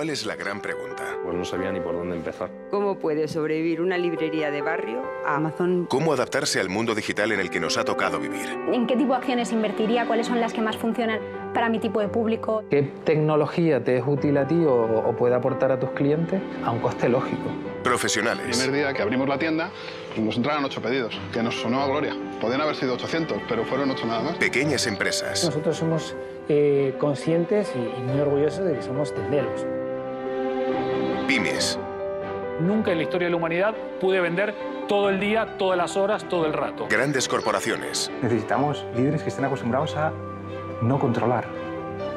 ¿Cuál es la gran pregunta? Pues no sabía ni por dónde empezar. ¿Cómo puede sobrevivir una librería de barrio a Amazon? ¿Cómo adaptarse al mundo digital en el que nos ha tocado vivir? ¿En qué tipo de acciones invertiría? ¿Cuáles son las que más funcionan para mi tipo de público? ¿Qué tecnología te es útil a ti o, puede aportar a tus clientes a un coste lógico? Profesionales. El primer día que abrimos la tienda, nos entraron ocho pedidos, que nos sonó a gloria. Podían haber sido 800, pero fueron ocho nada más. Pequeñas empresas. Nosotros somos eh, conscientes y, y muy orgullosos de que somos tenderos pymes. Nunca en la historia de la humanidad pude vender todo el día, todas las horas, todo el rato. Grandes corporaciones. Necesitamos líderes que estén acostumbrados a no controlar.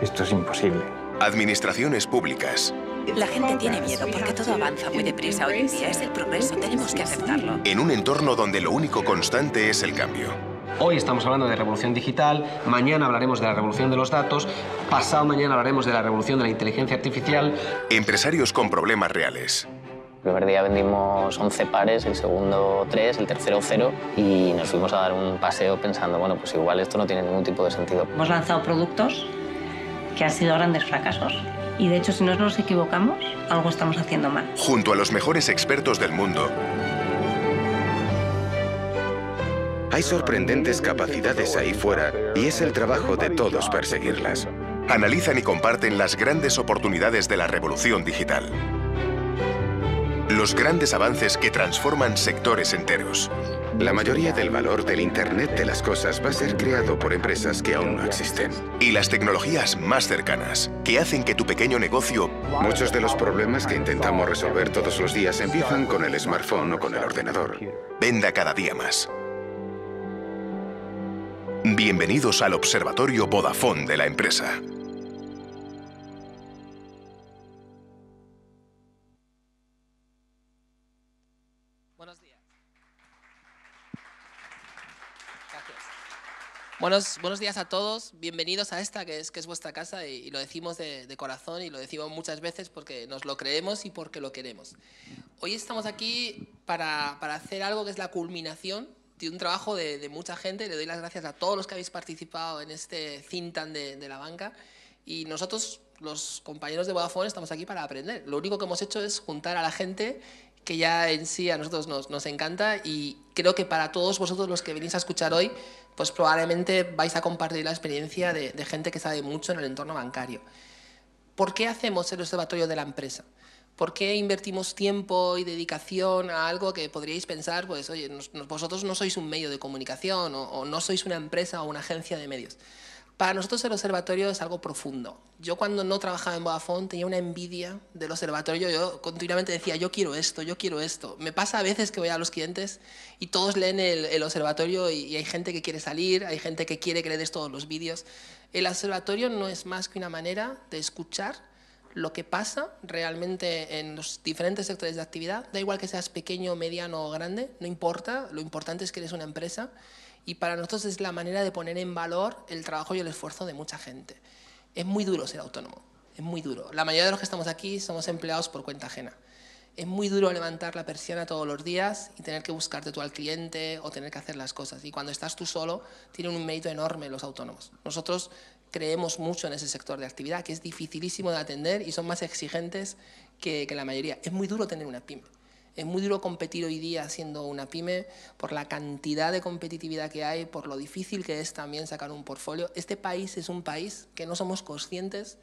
Esto es imposible. Administraciones públicas. La gente tiene miedo porque todo avanza muy deprisa hoy en día. Es el progreso, tenemos que aceptarlo. En un entorno donde lo único constante es el cambio. Hoy estamos hablando de revolución digital, mañana hablaremos de la revolución de los datos, pasado mañana hablaremos de la revolución de la inteligencia artificial. Empresarios con problemas reales. El primer día vendimos 11 pares, el segundo 3, el tercero 0 y nos fuimos a dar un paseo pensando, bueno, pues igual esto no tiene ningún tipo de sentido. Hemos lanzado productos que han sido grandes fracasos. Y de hecho, si no nos equivocamos, algo estamos haciendo mal. Junto a los mejores expertos del mundo, Hay sorprendentes capacidades ahí fuera y es el trabajo de todos perseguirlas. Analizan y comparten las grandes oportunidades de la revolución digital. Los grandes avances que transforman sectores enteros. La mayoría del valor del Internet de las cosas va a ser creado por empresas que aún no existen. Y las tecnologías más cercanas, que hacen que tu pequeño negocio... Muchos de los problemas que intentamos resolver todos los días empiezan con el smartphone o con el ordenador. Venda cada día más. Bienvenidos al Observatorio Vodafone de la empresa. Buenos días. Gracias. Buenos, buenos días a todos, bienvenidos a esta que es, que es vuestra casa y, lo decimos de, corazón y lo decimos muchas veces porque nos lo creemos y porque lo queremos. Hoy estamos aquí para, para hacer algo que es la culminación un trabajo de, mucha gente. Le doy las gracias a todos los que habéis participado en este cintan de, la banca. Y nosotros, los compañeros de Vodafone, estamos aquí para aprender. Lo único que hemos hecho es juntar a la gente que ya en sí a nosotros nos, encanta y creo que para todos vosotros los que venís a escuchar hoy, pues probablemente vais a compartir la experiencia de, de gente que sabe mucho en el entorno bancario. ¿Por qué hacemos el observatorio de la empresa? ¿Por qué invertimos tiempo y dedicación a algo que podríais pensar, pues, oye, vosotros no sois un medio de comunicación o, no sois una empresa o una agencia de medios? Para nosotros el observatorio es algo profundo. Yo cuando no trabajaba en Vodafone tenía una envidia del observatorio. Yo continuamente decía, yo quiero esto, yo quiero esto. Me pasa a veces que voy a los clientes y todos leen el, observatorio y, y, hay gente que quiere salir, hay gente que quiere que le des todos los vídeos. El observatorio no es más que una manera de escuchar lo que pasa realmente en los diferentes sectores de actividad. Da igual que seas pequeño, mediano o grande, no importa, lo importante es que eres una empresa y para nosotros es la manera de poner en valor el trabajo y el esfuerzo de mucha gente. Es muy duro ser autónomo, es muy duro. La mayoría de los que estamos aquí somos empleados por cuenta ajena. Es muy duro levantar la persiana todos los días y tener que buscarte tú al cliente o tener que hacer las cosas. Y cuando estás tú solo, tienen un mérito enorme los autónomos. Nosotros creemos mucho en ese sector de actividad, que es dificilísimo de atender y son más exigentes que, que, la mayoría. Es muy duro tener una pyme. Es muy duro competir hoy día siendo una pyme por la cantidad de competitividad que hay, por lo difícil que es también sacar un portfolio. Este país es un país que no somos conscientes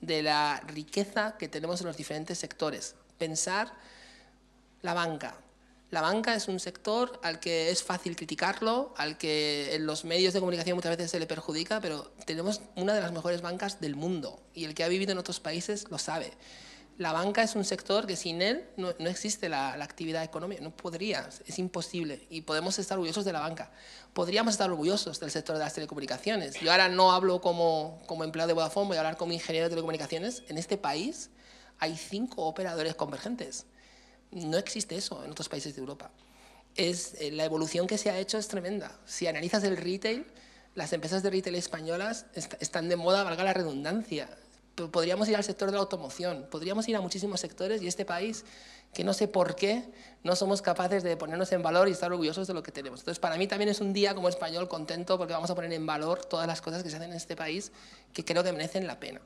de la riqueza que tenemos en los diferentes sectores. Pensar la banca, la banca es un sector al que es fácil criticarlo, al que en los medios de comunicación muchas veces se le perjudica, pero tenemos una de las mejores bancas del mundo y el que ha vivido en otros países lo sabe. La banca es un sector que sin él no, existe la, actividad económica, no podría, es imposible y podemos estar orgullosos de la banca. Podríamos estar orgullosos del sector de las telecomunicaciones. Yo ahora no hablo como, como empleado de Vodafone, voy a hablar como ingeniero de telecomunicaciones. En este país hay cinco operadores convergentes no existe eso en otros países de Europa. Es, eh, la evolución que se ha hecho es tremenda. Si analizas el retail, las empresas de retail españolas están de moda, valga la redundancia. podríamos ir al sector de la automoción, podríamos ir a muchísimos sectores y este país, que no sé por qué, no somos capaces de ponernos en valor y estar orgullosos de lo que tenemos. Entonces, para mí también es un día como español contento porque vamos a poner en valor todas las cosas que se hacen en este país que creo que merecen la pena.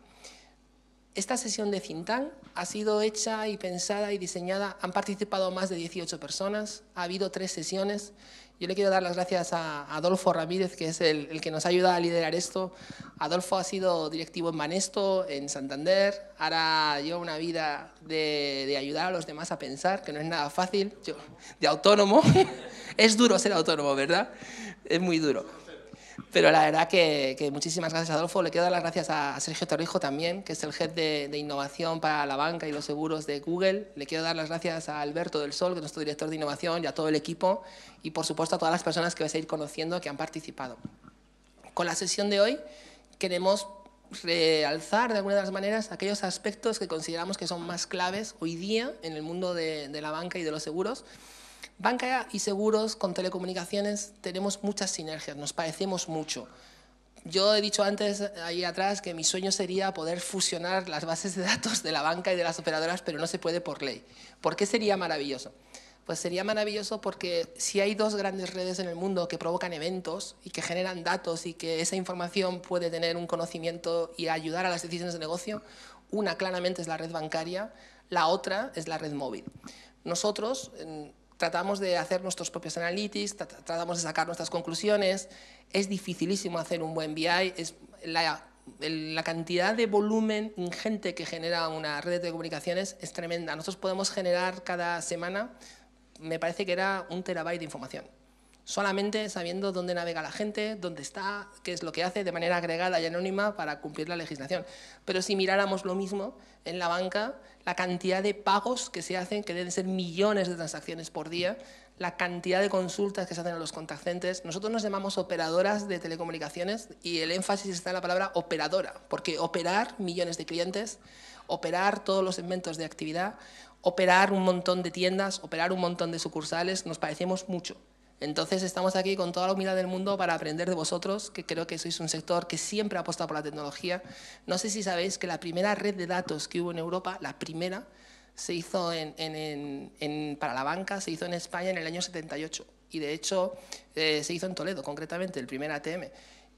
Esta sesión de Cintán ha sido hecha y pensada y diseñada, han participado más de 18 personas, ha habido tres sesiones. Yo le quiero dar las gracias a Adolfo Ramírez, que es el, que nos ha ayudado a liderar esto. Adolfo ha sido directivo en Manesto, en Santander, ahora lleva una vida de, de, ayudar a los demás a pensar, que no es nada fácil, yo, de autónomo. es duro ser autónomo, ¿verdad? Es muy duro. Pero la verdad que, muchísimas gracias, Adolfo. Le quiero dar las gracias a Sergio Torrijo también, que es el Head de, Innovación para la Banca y los Seguros de Google. Le quiero dar las gracias a Alberto del Sol, que es nuestro director de Innovación, y a todo el equipo. Y, por supuesto, a todas las personas que vais a ir conociendo que han participado. Con la sesión de hoy queremos realzar de alguna de las maneras aquellos aspectos que consideramos que son más claves hoy día en el mundo de la banca y de los seguros Banca y seguros con telecomunicaciones tenemos muchas sinergias, nos parecemos mucho. Yo he dicho antes, ahí atrás, que mi sueño sería poder fusionar las bases de datos de la banca y de las operadoras, pero no se puede por ley. ¿Por qué sería maravilloso? Pues sería maravilloso porque si hay dos grandes redes en el mundo que provocan eventos y que generan datos y que esa información puede tener un conocimiento y ayudar a las decisiones de negocio, una claramente es la red bancaria, la otra es la red móvil. Nosotros, tratamos de hacer nuestros propios analytics, tratamos de sacar nuestras conclusiones. Es dificilísimo hacer un buen BI, es la, la cantidad de volumen ingente que genera una red de comunicaciones es tremenda. Nosotros podemos generar cada semana, me parece que era un terabyte de información solamente sabiendo dónde navega la gente, dónde está, qué es lo que hace de manera agregada y anónima para cumplir la legislación. Pero si miráramos lo mismo en la banca, la cantidad de pagos que se hacen, que deben ser millones de transacciones por día, la cantidad de consultas que se hacen a los contactantes, Nosotros nos llamamos operadoras de telecomunicaciones y el énfasis está en la palabra operadora, porque operar millones de clientes, operar todos los segmentos de actividad, operar un montón de tiendas, operar un montón de sucursales, nos parecemos mucho. Entonces estamos aquí con toda la humildad del mundo para aprender de vosotros, que creo que sois un sector que siempre ha apostado por la tecnología. No sé si sabéis que la primera red de datos que hubo en Europa, la primera, se hizo para la banca, se hizo en España en el año 78 y de hecho eh, se hizo en Toledo, concretamente, el primer ATM.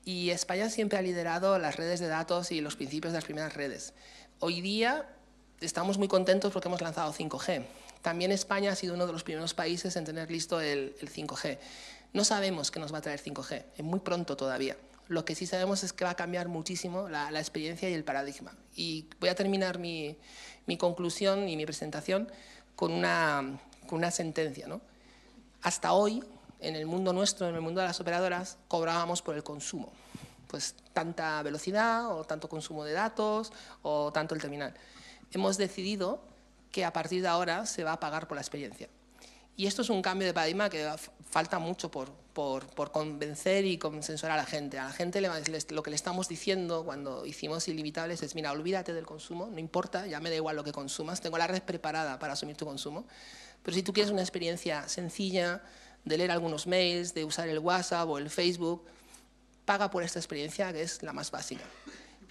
Y España siempre ha liderado las redes de datos y los principios de las primeras redes. Hoy día estamos muy contentos porque hemos lanzado 5G. También España ha sido uno de los primeros países en tener listo el, 5G. No sabemos qué nos va a traer 5G, es eh, muy pronto todavía. Lo que sí sabemos es que va a cambiar muchísimo la, experiencia y el paradigma. Y voy a terminar mi, conclusión y mi presentación con una, sentencia. ¿no? Hasta hoy, en el mundo nuestro, en el mundo de las operadoras, cobrábamos por el consumo. Pues tanta velocidad o tanto consumo de datos o tanto el terminal. Hemos decidido que a partir de ahora se va a pagar por la experiencia. Y esto es un cambio de paradigma que falta mucho por, por, convencer y consensuar a la gente. A la gente lo que le estamos diciendo cuando hicimos Ilimitables es, mira, olvídate del consumo, no importa, ya me da igual lo que consumas, tengo la red preparada para asumir tu consumo, pero si tú quieres una experiencia sencilla, de leer algunos mails, de usar el WhatsApp o el Facebook, paga por esta experiencia que es la más básica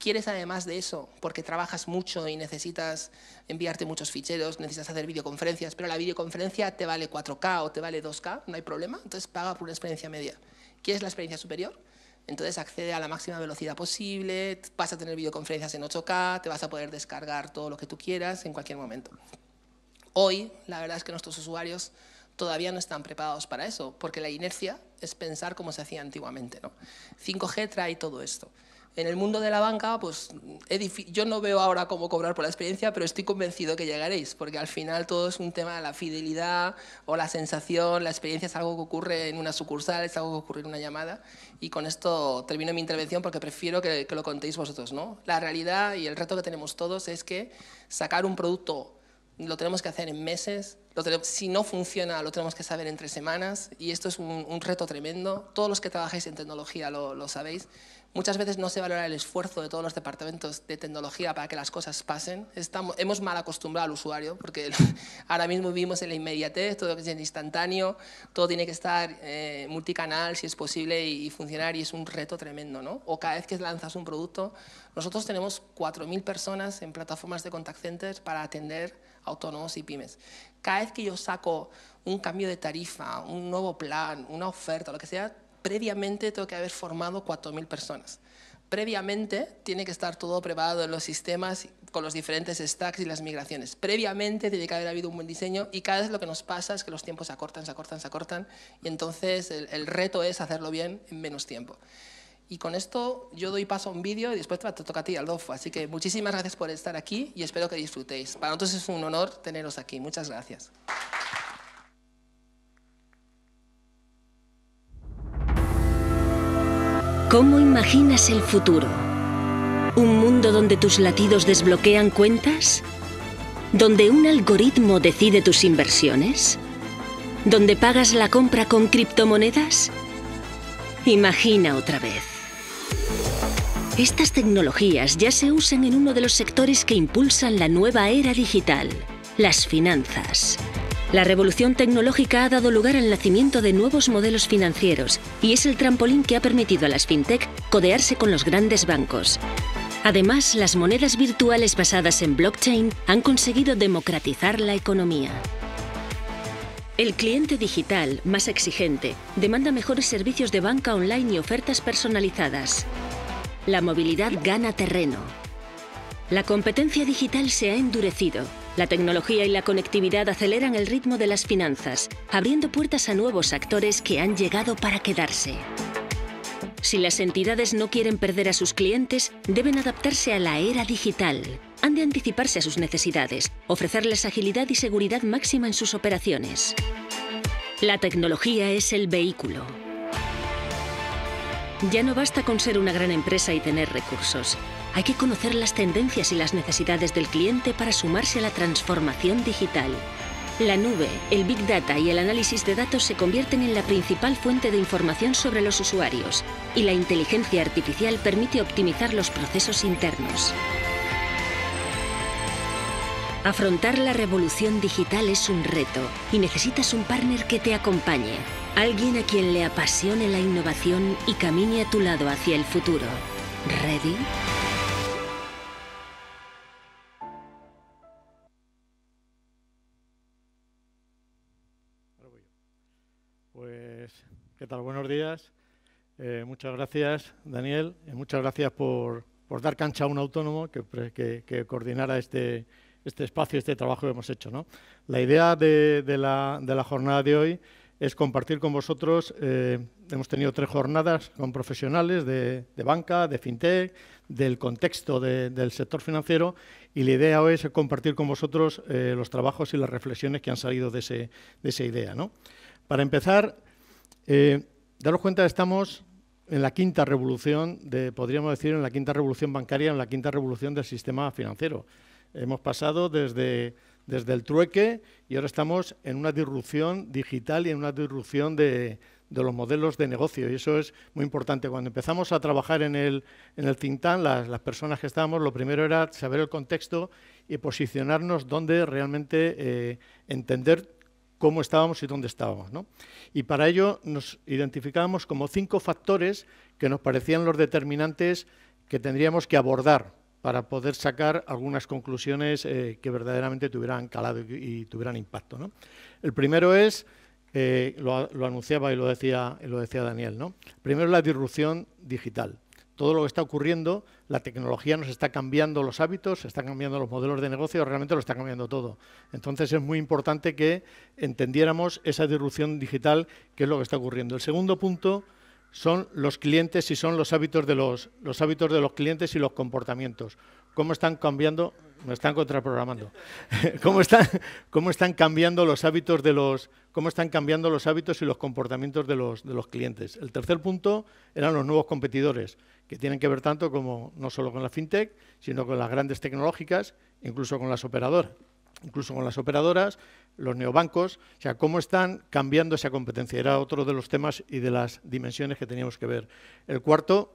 quieres además de eso, porque trabajas mucho y necesitas enviarte muchos ficheros, necesitas hacer videoconferencias, pero la videoconferencia te vale 4K o te vale 2K, no hay problema, entonces paga por una experiencia media. ¿Quieres la experiencia superior? Entonces accede a la máxima velocidad posible, vas a tener videoconferencias en 8K, te vas a poder descargar todo lo que tú quieras en cualquier momento. Hoy, la verdad es que nuestros usuarios todavía no están preparados para eso, porque la inercia es pensar como se hacía antiguamente. ¿no? 5G trae todo esto en el mundo de la banca, pues yo no veo ahora cómo cobrar por la experiencia, pero estoy convencido que llegaréis, porque al final todo es un tema de la fidelidad o la sensación, la experiencia es algo que ocurre en una sucursal, es algo que ocurre en una llamada, y con esto termino mi intervención porque prefiero que, lo contéis vosotros, ¿no? La realidad y el reto que tenemos todos es que sacar un producto lo tenemos que hacer en meses, si no funciona lo tenemos que saber en tres semanas y esto es un, reto tremendo. Todos los que trabajáis en tecnología lo sabéis Muchas veces no se valora el esfuerzo de todos los departamentos de tecnología para que las cosas pasen. Estamos, hemos mal acostumbrado al usuario, porque ahora mismo vivimos en la inmediatez, todo es instantáneo, todo tiene que estar eh, multicanal si es posible y, funcionar, y es un reto tremendo. ¿no? O cada vez que lanzas un producto, nosotros tenemos 4.000 personas en plataformas de contact centers para atender autónomos y pymes. Cada vez que yo saco un cambio de tarifa, un nuevo plan, una oferta, lo que sea, previamente tengo que haber formado 4.000 personas. Previamente tiene que estar todo preparado en los sistemas con los diferentes stacks y las migraciones. Previamente tiene que haber habido un buen diseño y cada vez lo que nos pasa es que los tiempos se acortan, se acortan, se acortan y entonces el, reto es hacerlo bien en menos tiempo. Y con esto yo doy paso a un vídeo y después te toca a ti, Aldofo. Así que muchísimas gracias por estar aquí y espero que disfrutéis. Para nosotros es un honor teneros aquí. Muchas gracias. ¿Cómo imaginas el futuro? ¿Un mundo donde tus latidos desbloquean cuentas? ¿Donde un algoritmo decide tus inversiones? ¿Donde pagas la compra con criptomonedas? Imagina otra vez. Estas tecnologías ya se usan en uno de los sectores que impulsan la nueva era digital, las finanzas. La revolución tecnológica ha dado lugar al nacimiento de nuevos modelos financieros y es el trampolín que ha permitido a las fintech codearse con los grandes bancos. Además, las monedas virtuales basadas en blockchain han conseguido democratizar la economía. El cliente digital, más exigente, demanda mejores servicios de banca online y ofertas personalizadas. La movilidad gana terreno. La competencia digital se ha endurecido la tecnología y la conectividad aceleran el ritmo de las finanzas, abriendo puertas a nuevos actores que han llegado para quedarse. Si las entidades no quieren perder a sus clientes, deben adaptarse a la era digital. Han de anticiparse a sus necesidades, ofrecerles agilidad y seguridad máxima en sus operaciones. La tecnología es el vehículo. Ya no basta con ser una gran empresa y tener recursos. Hay que conocer las tendencias y las necesidades del cliente para sumarse a la transformación digital. La nube, el big data y el análisis de datos se convierten en la principal fuente de información sobre los usuarios y la inteligencia artificial permite optimizar los procesos internos. Afrontar la revolución digital es un reto y necesitas un partner que te acompañe, alguien a quien le apasione la innovación y camine a tu lado hacia el futuro. ¿Ready? ¿Qué tal? Buenos días. Eh, muchas gracias, Daniel. muchas gracias por, dar cancha a un autónomo que, coordinara este, este, espacio, este trabajo que hemos hecho. La idea de, la, jornada de hoy es compartir con vosotros. Eh, hemos tenido tres jornadas con profesionales de, banca, de fintech, del contexto del sector financiero y la idea hoy es compartir con vosotros eh, los trabajos y las reflexiones que han salido de, ese, esa idea. Para empezar, eh, daros cuenta, estamos en la quinta revolución, de, podríamos decir, en la quinta revolución bancaria, en la quinta revolución del sistema financiero. Hemos pasado desde, desde el trueque y ahora estamos en una disrupción digital y en una disrupción de, los modelos de negocio y eso es muy importante. Cuando empezamos a trabajar en el, en el tintán, las, personas que estábamos, lo primero era saber el contexto y posicionarnos donde realmente eh, entender cómo estábamos y dónde estábamos. Y para ello nos identificábamos como cinco factores que nos parecían los determinantes que tendríamos que abordar para poder sacar algunas conclusiones eh, que verdaderamente tuvieran calado y, tuvieran impacto. El primero es, eh, lo, anunciaba y lo decía, lo decía Daniel, ¿no? primero la disrupción digital todo lo que está ocurriendo, la tecnología nos está cambiando los hábitos, está cambiando los modelos de negocio, realmente lo está cambiando todo. Entonces es muy importante que entendiéramos esa disrupción digital, que es lo que está ocurriendo. El segundo punto son los clientes y son los hábitos de los, los hábitos de los clientes y los comportamientos. ¿Cómo están cambiando? Me están contraprogramando. ¿Cómo están, cambiando los hábitos de los cómo están cambiando los hábitos y los comportamientos de los clientes? El tercer punto eran los nuevos competidores que tienen que ver tanto como no solo con la fintech, sino con las grandes tecnológicas, incluso con las operadoras, incluso con las operadoras, los neobancos, o sea, cómo están cambiando esa competencia. Era otro de los temas y de las dimensiones que teníamos que ver. El cuarto,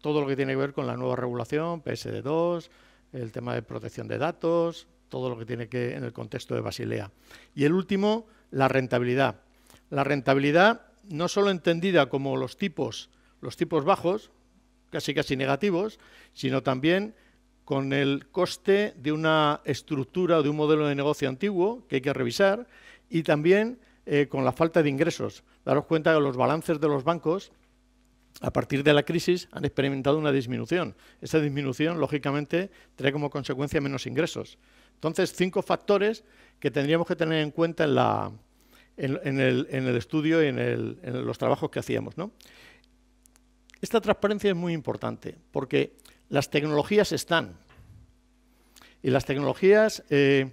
todo lo que tiene que ver con la nueva regulación, PSD2, el tema de protección de datos, todo lo que tiene que en el contexto de Basilea. Y el último, la rentabilidad. La rentabilidad no solo entendida como los tipos, los tipos bajos, casi casi negativos, sino también con el coste de una estructura o de un modelo de negocio antiguo que hay que revisar y también eh, con la falta de ingresos. Daros cuenta que los balances de los bancos a partir de la crisis han experimentado una disminución. Esa disminución, lógicamente, trae como consecuencia menos ingresos. Entonces, cinco factores que tendríamos que tener en cuenta en, el, estudio y en, los trabajos que hacíamos. ¿no? Esta transparencia es muy importante porque las tecnologías están. Y las tecnologías eh,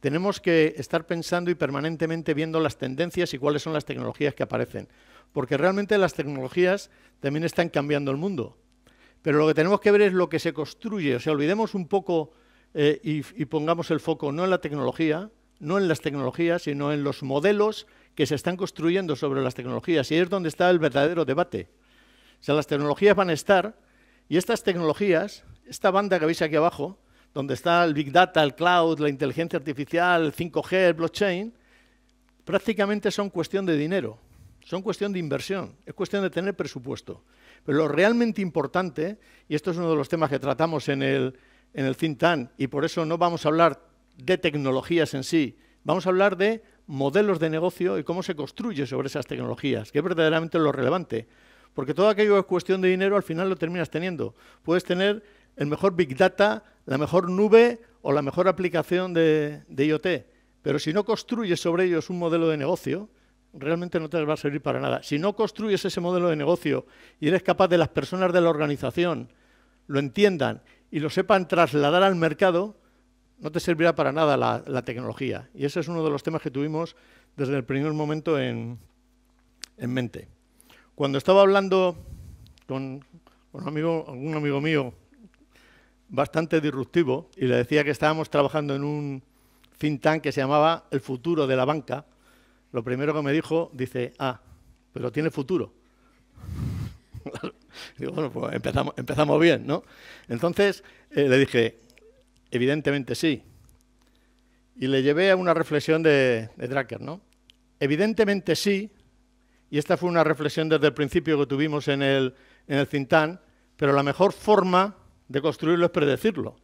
tenemos que estar pensando y permanentemente viendo las tendencias y cuáles son las tecnologías que aparecen. Porque realmente las tecnologías también están cambiando el mundo. Pero lo que tenemos que ver es lo que se construye. O sea, olvidemos un poco eh, y, pongamos el foco no en la tecnología, no en las tecnologías, sino en los modelos que se están construyendo sobre las tecnologías. Y es donde está el verdadero debate. O sea, las tecnologías van a estar y estas tecnologías, esta banda que veis aquí abajo, donde está el Big Data, el Cloud, la inteligencia artificial, el 5G, el blockchain, prácticamente son cuestión de dinero, son cuestión de inversión, es cuestión de tener presupuesto. Pero lo realmente importante, y esto es uno de los temas que tratamos en el, en el think y por eso no vamos a hablar de tecnologías en sí, vamos a hablar de modelos de negocio y cómo se construye sobre esas tecnologías, que es verdaderamente lo relevante. Porque todo aquello que es cuestión de dinero al final lo terminas teniendo. Puedes tener el mejor Big Data, la mejor nube o la mejor aplicación de, IoT. Pero si no construyes sobre ellos un modelo de negocio, realmente no te va a servir para nada. Si no construyes ese modelo de negocio y eres capaz de las personas de la organización lo entiendan y lo sepan trasladar al mercado, no te servirá para nada la, tecnología. Y ese es uno de los temas que tuvimos desde el primer momento en mente. Cuando estaba hablando con, un, amigo, mío bastante disruptivo y le decía que estábamos trabajando en un think tank que se llamaba El futuro de la banca, lo primero que me dijo, dice, ah, pero tiene futuro. Digo, bueno, pues empezamos, empezamos bien, ¿no? Entonces eh, le dije, evidentemente sí. Y le llevé a una reflexión de, de ¿no? Evidentemente sí, y esta fue una reflexión desde el principio que tuvimos en el, Cintán, pero la mejor forma de construirlo es predecirlo.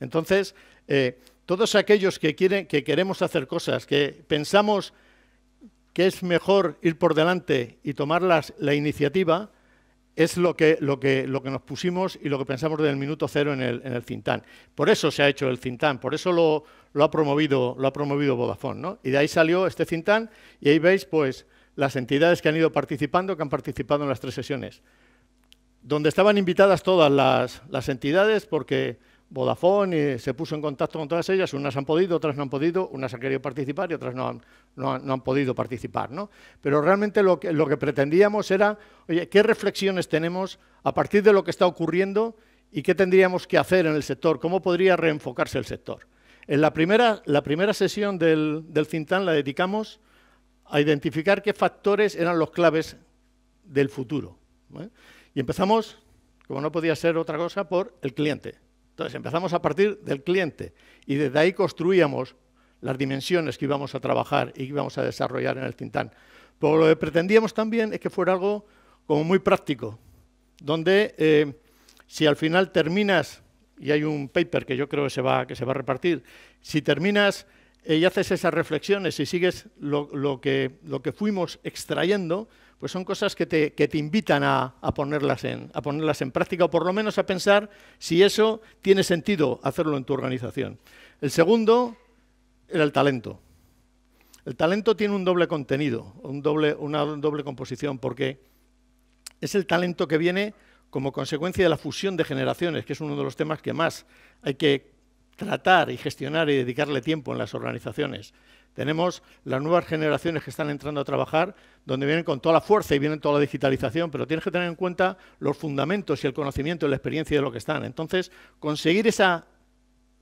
Entonces, eh, todos aquellos que, quieren, que queremos hacer cosas, que pensamos que es mejor ir por delante y tomar la iniciativa, es lo que, lo, que, nos pusimos y lo que pensamos desde el minuto cero en el, en Cintán. Por eso se ha hecho el Cintán, por eso lo, ha promovido, lo ha promovido Vodafone. Y de ahí salió este Cintán y ahí veis pues las entidades que han ido participando, que han participado en las tres sesiones, donde estaban invitadas todas las, entidades porque Vodafone eh, se puso en contacto con todas ellas, unas han podido, otras no han podido, unas han querido participar y otras no han, no han, podido participar. Pero realmente lo que, lo que pretendíamos era, oye, ¿qué reflexiones tenemos a partir de lo que está ocurriendo y qué tendríamos que hacer en el sector? ¿Cómo podría reenfocarse el sector? En la primera, la primera sesión del, del Cintan la dedicamos a identificar qué factores eran los claves del futuro. Y empezamos, como no podía ser otra cosa, por el cliente. Entonces empezamos a partir del cliente y desde ahí construíamos las dimensiones que íbamos a trabajar y que íbamos a desarrollar en el Tintán. Pero lo que pretendíamos también es que fuera algo como muy práctico, donde eh, si al final terminas, y hay un paper que yo creo que se va, que se va a repartir, si terminas eh, y haces esas reflexiones y sigues lo, que, lo que fuimos extrayendo, pues son cosas que te, invitan a, a, ponerlas en, a ponerlas en práctica o por lo menos a pensar si eso tiene sentido hacerlo en tu organización. El segundo era el talento. El talento tiene un doble contenido, un doble, una doble composición, porque es el talento que viene como consecuencia de la fusión de generaciones, que es uno de los temas que más hay que tratar y gestionar y dedicarle tiempo en las organizaciones. Tenemos las nuevas generaciones que están entrando a trabajar, donde vienen con toda la fuerza y vienen toda la digitalización, pero tienes que tener en cuenta los fundamentos y el conocimiento y la experiencia de lo que están. Entonces, conseguir esa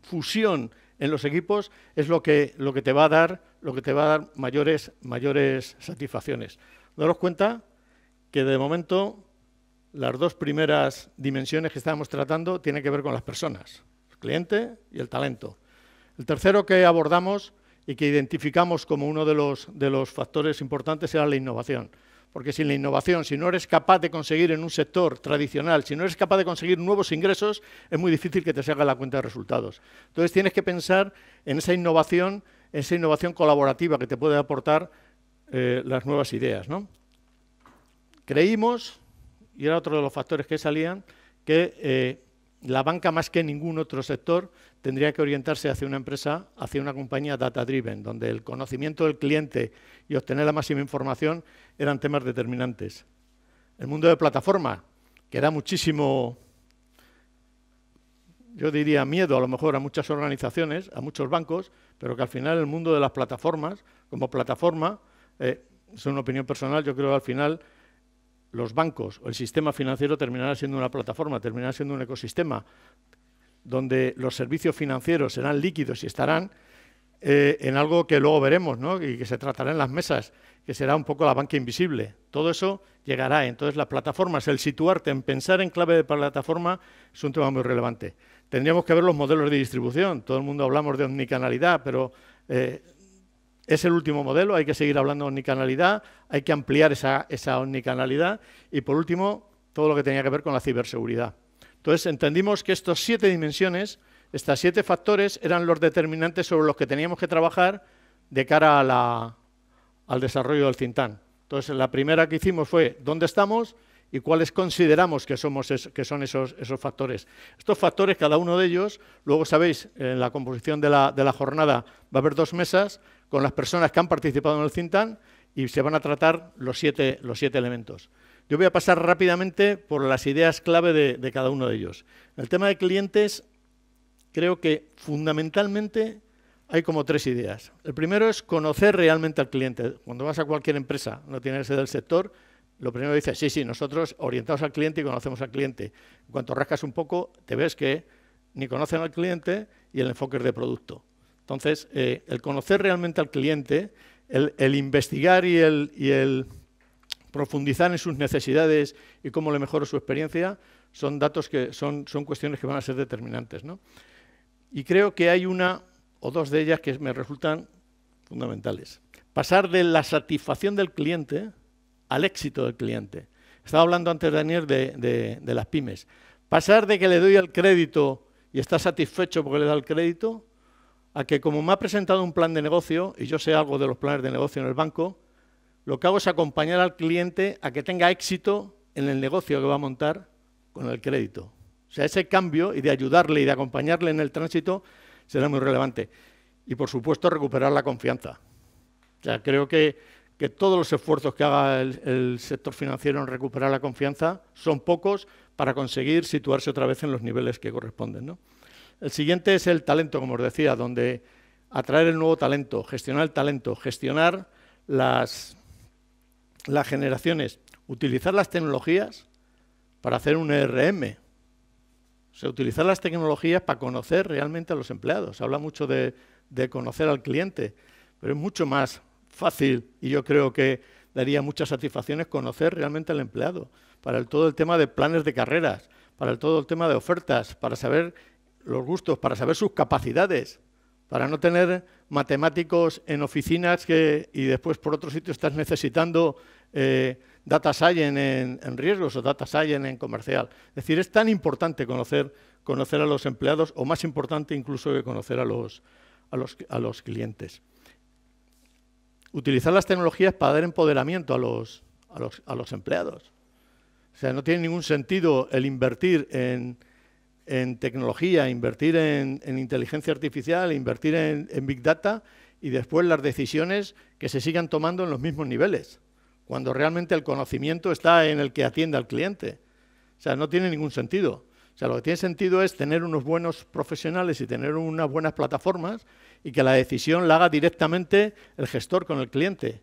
fusión en los equipos es lo que, te va a dar, lo que te va a dar mayores, mayores satisfacciones. Daros cuenta que de momento las dos primeras dimensiones que estábamos tratando tienen que ver con las personas cliente y el talento. El tercero que abordamos y que identificamos como uno de los, de los factores importantes era la innovación. Porque sin la innovación, si no eres capaz de conseguir en un sector tradicional, si no eres capaz de conseguir nuevos ingresos, es muy difícil que te salga la cuenta de resultados. Entonces tienes que pensar en esa innovación, en esa innovación colaborativa que te puede aportar eh, las nuevas ideas. Creímos, y era otro de los factores que salían, que eh, la banca más que ningún otro sector tendría que orientarse hacia una empresa, hacia una compañía data driven, donde el conocimiento del cliente y obtener la máxima información eran temas determinantes. El mundo de plataforma, que da muchísimo, yo diría miedo a lo mejor a muchas organizaciones, a muchos bancos, pero que al final el mundo de las plataformas, como plataforma, eh, es una opinión personal, yo creo que al final los bancos o el sistema financiero terminará siendo una plataforma, terminará siendo un ecosistema donde los servicios financieros serán líquidos y estarán eh, en algo que luego veremos ¿no? y que se tratará en las mesas, que será un poco la banca invisible. Todo eso llegará. Entonces las plataformas, el situarte en pensar en clave de plataforma es un tema muy relevante. Tendríamos que ver los modelos de distribución. Todo el mundo hablamos de omnicanalidad, pero eh, es el último modelo, hay que seguir hablando de omnicanalidad, hay que ampliar esa, omnicanalidad y por último, todo lo que tenía que ver con la ciberseguridad. Entonces entendimos que estas siete dimensiones, estos siete factores eran los determinantes sobre los que teníamos que trabajar de cara al desarrollo del Cintán. Entonces la primera que hicimos fue dónde estamos, y cuáles consideramos que, son esos, factores. Estos factores, cada uno de ellos, luego sabéis, en la composición de la, jornada va a haber dos mesas con las personas que han participado en el Cintan y se van a tratar los siete, elementos. Yo voy a pasar rápidamente por las ideas clave de, de cada uno de ellos. el tema de clientes, creo que fundamentalmente hay como tres ideas. El primero es conocer realmente al cliente. Cuando vas a cualquier empresa, no tiene que ser del sector, lo primero dice, sí, sí, nosotros orientados al cliente y conocemos al cliente. En cuanto rascas un poco, te ves que ni conocen al cliente y el enfoque es de producto. Entonces, eh, el conocer realmente al cliente, el, investigar y el, el, profundizar en sus necesidades y cómo le mejoró su experiencia, son datos que son, son cuestiones que van a ser determinantes. Y creo que hay una o dos de ellas que me resultan fundamentales. Pasar de la satisfacción del cliente al éxito del cliente. Estaba hablando antes, Daniel, de, de, las pymes. Pasar de que le doy el crédito y está satisfecho porque le da el crédito, a que como me ha presentado un plan de negocio, y yo sé algo de los planes de negocio en el banco, lo que hago es acompañar al cliente a que tenga éxito en el negocio que va a montar con el crédito. O sea, ese cambio y de ayudarle y de acompañarle en el tránsito será muy relevante. Y por supuesto, recuperar la confianza. O sea, creo que que todos los esfuerzos que haga el, sector financiero en recuperar la confianza son pocos para conseguir situarse otra vez en los niveles que corresponden. El siguiente es el talento, como os decía, donde atraer el nuevo talento, gestionar el talento, gestionar las, generaciones, utilizar las tecnologías para hacer un ERM. O sea, utilizar las tecnologías para conocer realmente a los empleados. Se habla mucho de, de conocer al cliente, pero es mucho más fácil y yo creo que daría muchas satisfacciones conocer realmente al empleado, para todo el tema de planes de carreras, para el, todo el tema de ofertas, para saber los gustos, para saber sus capacidades, para no tener matemáticos en oficinas que, y después por otro sitio estás necesitando eh, data science en, riesgos o data science en comercial. Es decir, es tan importante conocer, conocer a los empleados o más importante incluso que conocer a los, a los, a los clientes utilizar las tecnologías para dar empoderamiento a los, a los, a los empleados. O sea, no tiene ningún sentido el invertir en, tecnología, invertir en, inteligencia artificial, invertir en, en, Big Data y después las decisiones que se sigan tomando en los mismos niveles, cuando realmente el conocimiento está en el que atiende al cliente. O sea, no tiene ningún sentido. O sea, lo que tiene sentido es tener unos buenos profesionales y tener unas buenas plataformas y que la decisión la haga directamente el gestor con el cliente.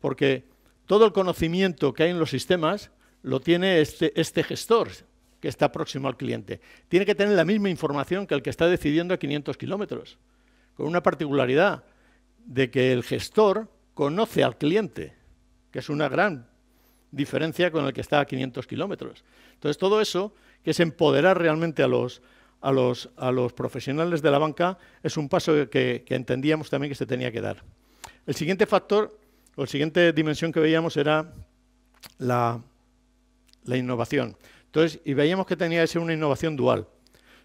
Porque todo el conocimiento que hay en los sistemas lo tiene este, este gestor que está próximo al cliente. Tiene que tener la misma información que el que está decidiendo a 500 kilómetros, con una particularidad de que el gestor conoce al cliente, que es una gran diferencia con el que está a 500 kilómetros. Entonces, todo eso, que es empoderar realmente a los, a los, profesionales de la banca es un paso que, entendíamos también que se tenía que dar. El siguiente factor, o la siguiente dimensión que veíamos era la, innovación. Entonces, y veíamos que tenía que ser una innovación dual.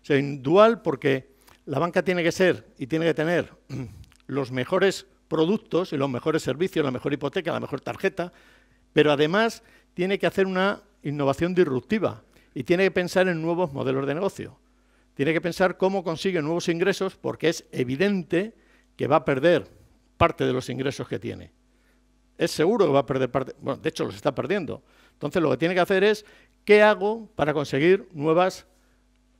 sea, dual porque la banca tiene que ser y tiene que tener los mejores productos y los mejores servicios, la mejor hipoteca, la mejor tarjeta, pero además tiene que hacer una innovación disruptiva y tiene que pensar en nuevos modelos de negocio tiene que pensar cómo consigue nuevos ingresos porque es evidente que va a perder parte de los ingresos que tiene. Es seguro que va a perder parte, bueno, de hecho los está perdiendo. Entonces lo que tiene que hacer es, ¿qué hago para conseguir nuevas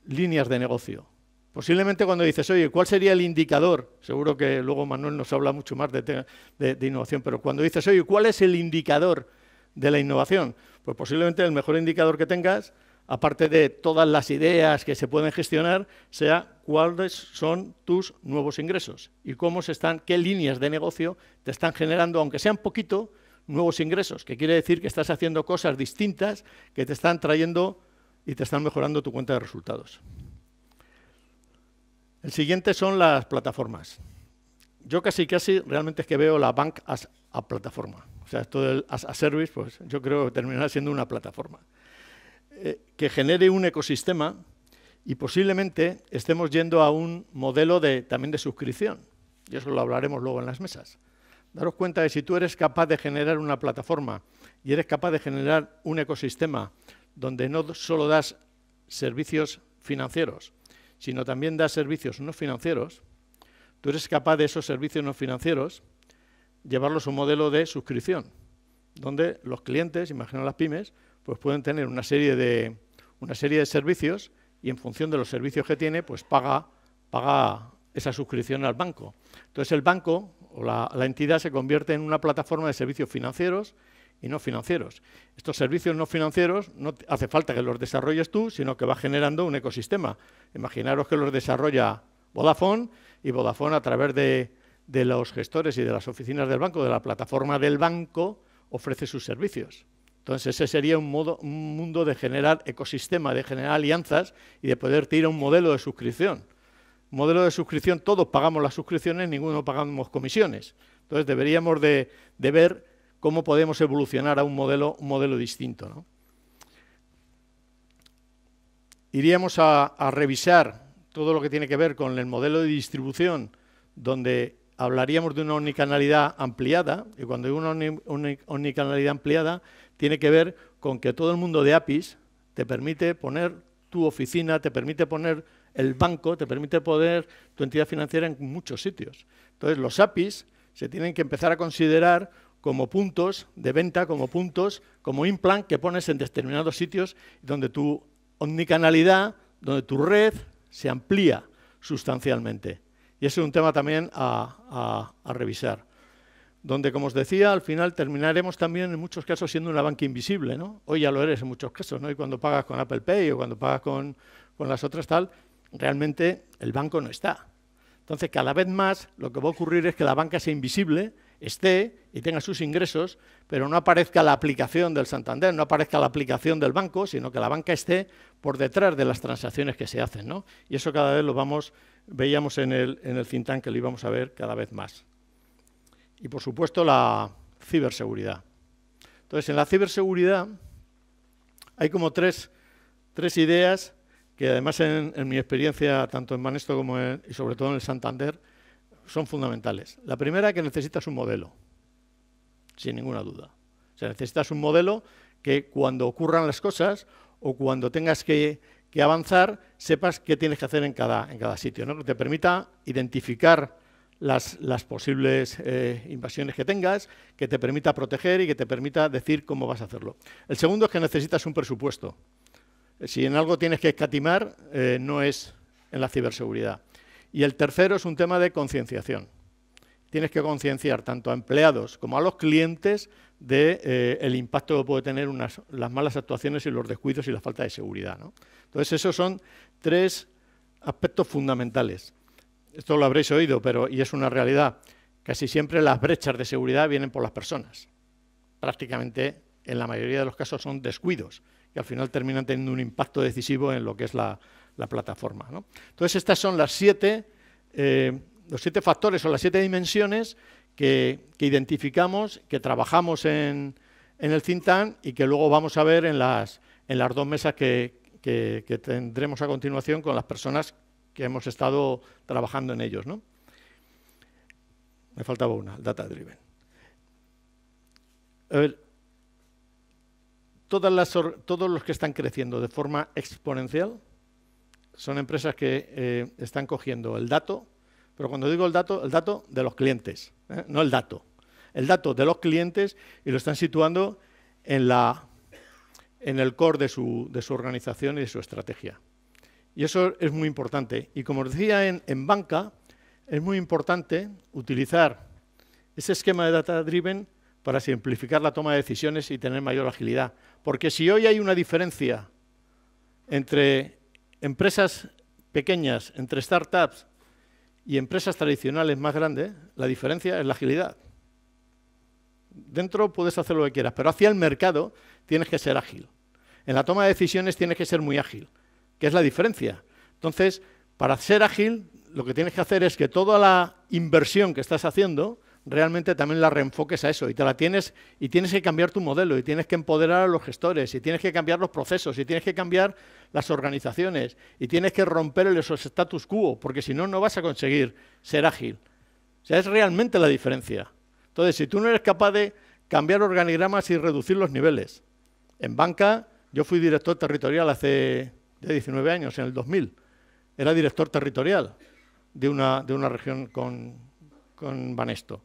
líneas de negocio? Posiblemente cuando dices, oye, ¿cuál sería el indicador? Seguro que luego Manuel nos habla mucho más de, de innovación, pero cuando dices, oye, ¿cuál es el indicador de la innovación? Pues posiblemente el mejor indicador que tengas aparte de todas las ideas que se pueden gestionar, sea cuáles son tus nuevos ingresos y cómo se están, qué líneas de negocio te están generando, aunque sean poquito, nuevos ingresos, que quiere decir que estás haciendo cosas distintas que te están trayendo y te están mejorando tu cuenta de resultados. El siguiente son las plataformas. Yo casi casi realmente es que veo la bank as a plataforma. O sea, todo el as a service, pues yo creo que terminará siendo una plataforma. Eh, que genere un ecosistema y posiblemente estemos yendo a un modelo de, también de suscripción. Y eso lo hablaremos luego en las mesas. Daros cuenta de si tú eres capaz de generar una plataforma y eres capaz de generar un ecosistema donde no solo das servicios financieros, sino también das servicios no financieros, tú eres capaz de esos servicios no financieros llevarlos a un modelo de suscripción, donde los clientes, imagino las pymes, pues pueden tener una serie de, una serie de servicios y en función de los servicios que tiene, pues paga, paga esa suscripción al banco. Entonces el banco o la, entidad se convierte en una plataforma de servicios financieros y no financieros. Estos servicios no financieros no hace falta que los desarrolles tú, sino que va generando un ecosistema. Imaginaros que los desarrolla Vodafone y Vodafone a través de los gestores y de las oficinas del banco, de la plataforma del banco, ofrece sus servicios. Entonces, ese sería un, mundo de generar ecosistema, de generar alianzas y de poder tirar un modelo de suscripción. modelo de suscripción, todos pagamos las suscripciones, ninguno pagamos comisiones. Entonces, deberíamos de, ver cómo podemos evolucionar a un modelo, distinto. Iríamos a, a revisar todo lo que tiene que ver con el modelo de distribución, donde hablaríamos de una omnicanalidad ampliada, y cuando hay una omnicanalidad ampliada, tiene que ver con que todo el mundo de APIs te permite poner tu oficina, te permite poner el banco, te permite poner tu entidad financiera en muchos sitios. Entonces, los APIs se tienen que empezar a considerar como puntos de venta, como puntos, como implant que pones en determinados sitios donde tu omnicanalidad, donde tu red se amplía sustancialmente. Y ese es un tema también a revisar donde, como os decía, al final terminaremos también en muchos casos siendo una banca invisible. ¿no? Hoy ya lo eres en muchos casos, ¿no? y cuando pagas con Apple Pay o cuando pagas con, las otras tal, realmente el banco no está. Entonces, cada vez más lo que va a ocurrir es que la banca sea invisible, esté y tenga sus ingresos, pero no aparezca la aplicación del Santander, no aparezca la aplicación del banco, sino que la banca esté por detrás de las transacciones que se hacen. ¿no? Y eso cada vez lo vamos, veíamos en el, en el que lo íbamos a ver cada vez más y por supuesto la ciberseguridad. Entonces, en la ciberseguridad hay como tres, ideas que además en, mi experiencia, tanto en Manesto como en, y sobre todo en el Santander, son fundamentales. La primera, es que necesitas un modelo, sin ninguna duda. O sea, necesitas un modelo que cuando ocurran las cosas o cuando tengas que, avanzar, sepas qué tienes que hacer en cada, en cada sitio, ¿no? que te permita identificar las, posibles eh, invasiones que tengas, que te permita proteger y que te permita decir cómo vas a hacerlo. El segundo es que necesitas un presupuesto. Si en algo tienes que escatimar, eh, no es en la ciberseguridad. Y el tercero es un tema de concienciación. Tienes que concienciar tanto a empleados como a los clientes del de, eh, el impacto que puede tener unas, las malas actuaciones y los descuidos y la falta de seguridad. Entonces, esos son tres aspectos fundamentales esto lo habréis oído, pero y es una realidad, casi siempre las brechas de seguridad vienen por las personas. Prácticamente en la mayoría de los casos son descuidos que al final terminan teniendo un impacto decisivo en lo que es la, plataforma. Entonces, estas son las siete, eh, los siete factores o las siete dimensiones que, identificamos, que trabajamos en, el CINTAN y que luego vamos a ver en las, en las dos mesas que, que tendremos a continuación con las personas que hemos estado trabajando en ellos. ¿no? Me faltaba una, data driven. todas las, todos los que están creciendo de forma exponencial son empresas que eh, están cogiendo el dato, pero cuando digo el dato, el dato de los clientes, ¿eh? no el dato, el dato de los clientes y lo están situando en, la, en el core de su organización y de su estrategia. Y eso es muy importante. Y como decía, en, en banca es muy importante utilizar ese esquema de data driven para simplificar la toma de decisiones y tener mayor agilidad. Porque si hoy hay una diferencia entre empresas pequeñas, entre startups y empresas tradicionales más grandes, la diferencia es la agilidad. Dentro puedes hacer lo que quieras, pero hacia el mercado tienes que ser ágil. En la toma de decisiones tienes que ser muy ágil que es la diferencia. Entonces, para ser ágil, lo que tienes que hacer es que toda la inversión que estás haciendo, realmente también la reenfoques a eso y te la tienes y tienes que cambiar tu modelo y tienes que empoderar a los gestores y tienes que cambiar los procesos y tienes que cambiar las organizaciones y tienes que romper el esos status quo porque si no no vas a conseguir ser ágil. O sea, es realmente la diferencia. Entonces, si tú no eres capaz de cambiar organigramas y reducir los niveles. En banca, yo fui director territorial hace de 19 años, en el 2000. Era director territorial de una, de una región con, con Banesto.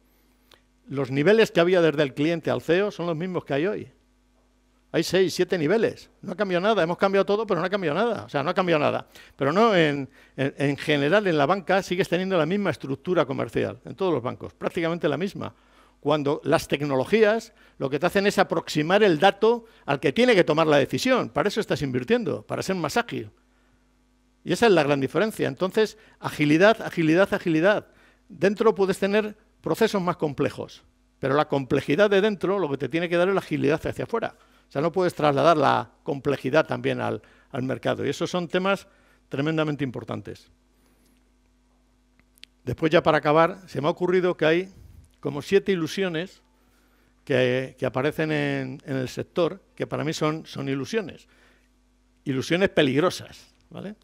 Los niveles que había desde el cliente al CEO son los mismos que hay hoy. Hay seis, siete niveles. No ha cambiado nada. Hemos cambiado todo, pero no ha cambiado nada. O sea, no ha cambiado nada. Pero no, en, en, en general, en la banca sigues teniendo la misma estructura comercial, en todos los bancos, prácticamente la misma cuando las tecnologías lo que te hacen es aproximar el dato al que tiene que tomar la decisión. Para eso estás invirtiendo, para ser más ágil. Y esa es la gran diferencia. Entonces, agilidad, agilidad, agilidad. Dentro puedes tener procesos más complejos, pero la complejidad de dentro lo que te tiene que dar es la agilidad hacia afuera. O sea, no puedes trasladar la complejidad también al, al mercado. Y esos son temas tremendamente importantes. Después, ya para acabar, se me ha ocurrido que hay como siete ilusiones que, aparecen en, el sector, que para mí son, son ilusiones, ilusiones peligrosas, ¿vale?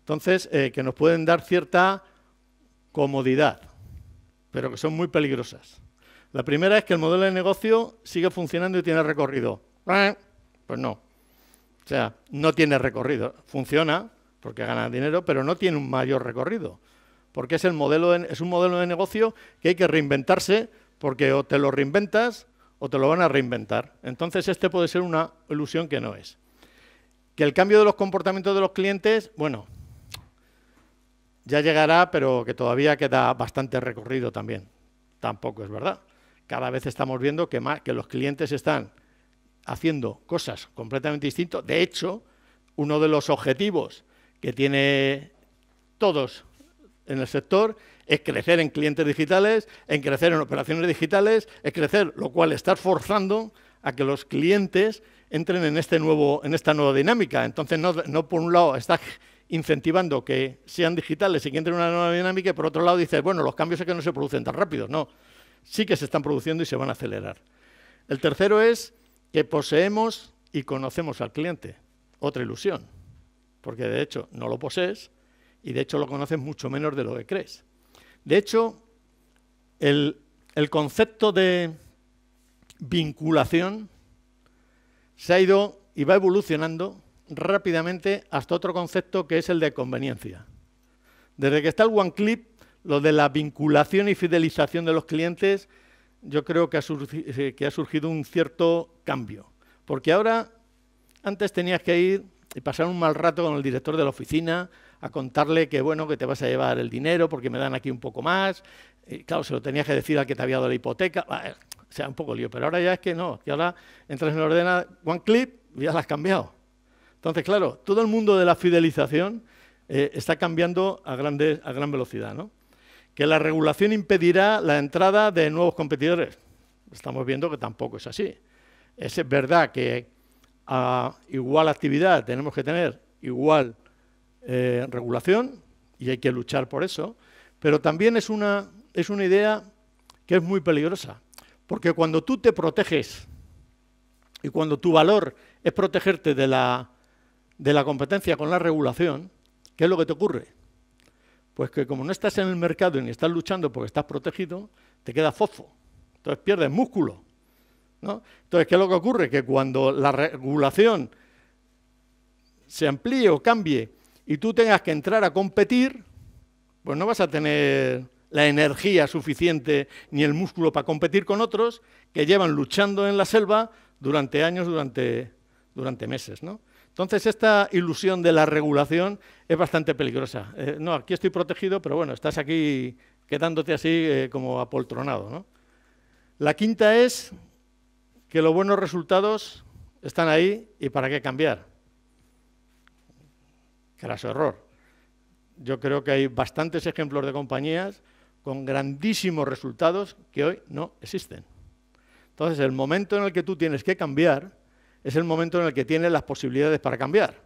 Entonces, eh, que nos pueden dar cierta comodidad, pero que son muy peligrosas. La primera es que el modelo de negocio sigue funcionando y tiene recorrido. Eh, pues no. O sea, no tiene recorrido. Funciona porque gana dinero, pero no tiene un mayor recorrido porque es, un modelo de negocio que hay que reinventarse, porque o te lo reinventas o te lo van a reinventar. Entonces, este puede ser una ilusión que no es. Que el cambio de los comportamientos de los clientes, bueno, ya llegará, pero que todavía queda bastante recorrido también. Tampoco es verdad. Cada vez estamos viendo que, que los clientes están haciendo cosas completamente distintas. De hecho, uno de los objetivos que tiene todos en el sector es crecer en clientes digitales, en crecer en operaciones digitales, es crecer, lo cual está forzando a que los clientes entren en, este nuevo, en esta nueva dinámica. Entonces, no, no por un lado está incentivando que sean digitales y que entren en una nueva dinámica, y por otro lado dices, bueno, los cambios es que no se producen tan rápido. No, sí que se están produciendo y se van a acelerar. El tercero es que poseemos y conocemos al cliente. Otra ilusión, porque de hecho no lo posees, y de hecho lo conoces mucho menos de lo que crees. De hecho, el, concepto de vinculación se ha ido y va evolucionando rápidamente hasta otro concepto que es el de conveniencia. Desde que está el One Clip, lo de la vinculación y fidelización de los clientes, yo creo que eh, que ha surgido un cierto cambio. Porque ahora, antes tenías que ir y pasar un mal rato con el director de la oficina, a contarle que bueno, que te vas a llevar el dinero porque me dan aquí un poco más. Y, claro, se lo tenías que decir al que te había dado la hipoteca. Ah, eh, sea, un poco lío, pero ahora ya es que no. que ahora entras en ordena, one clip, y ya la has cambiado. Entonces, claro, todo el mundo de la fidelización eh, está cambiando a, grande, a gran velocidad, ¿no? Que la regulación impedirá la entrada de nuevos competidores. Estamos viendo que tampoco es así. Es verdad que a ah, igual actividad tenemos que tener igual eh, regulación y hay que luchar por eso, pero también es una, es una idea que es muy peligrosa, porque cuando tú te proteges y cuando tu valor es protegerte de la, de la competencia con la regulación, ¿qué es lo que te ocurre? Pues que como no estás en el mercado y ni estás luchando porque estás protegido, te queda fofo. Entonces pierdes músculo. ¿no? Entonces, ¿qué es lo que ocurre? Que cuando la regulación se amplíe o cambie y tú tengas que entrar a competir, pues no vas a tener la energía suficiente ni el músculo para competir con otros que llevan luchando en la selva durante años, durante, durante meses. Entonces, esta ilusión de la regulación es bastante peligrosa. Eh, no, aquí estoy protegido, pero bueno, estás aquí quedándote así eh, como apoltronado. La quinta es que los buenos resultados están ahí y para qué cambiar. Craso error. Yo creo que hay bastantes ejemplos de compañías con grandísimos resultados que hoy no existen. Entonces, el momento en el que tú tienes que cambiar es el momento en el que tienes las posibilidades para cambiar.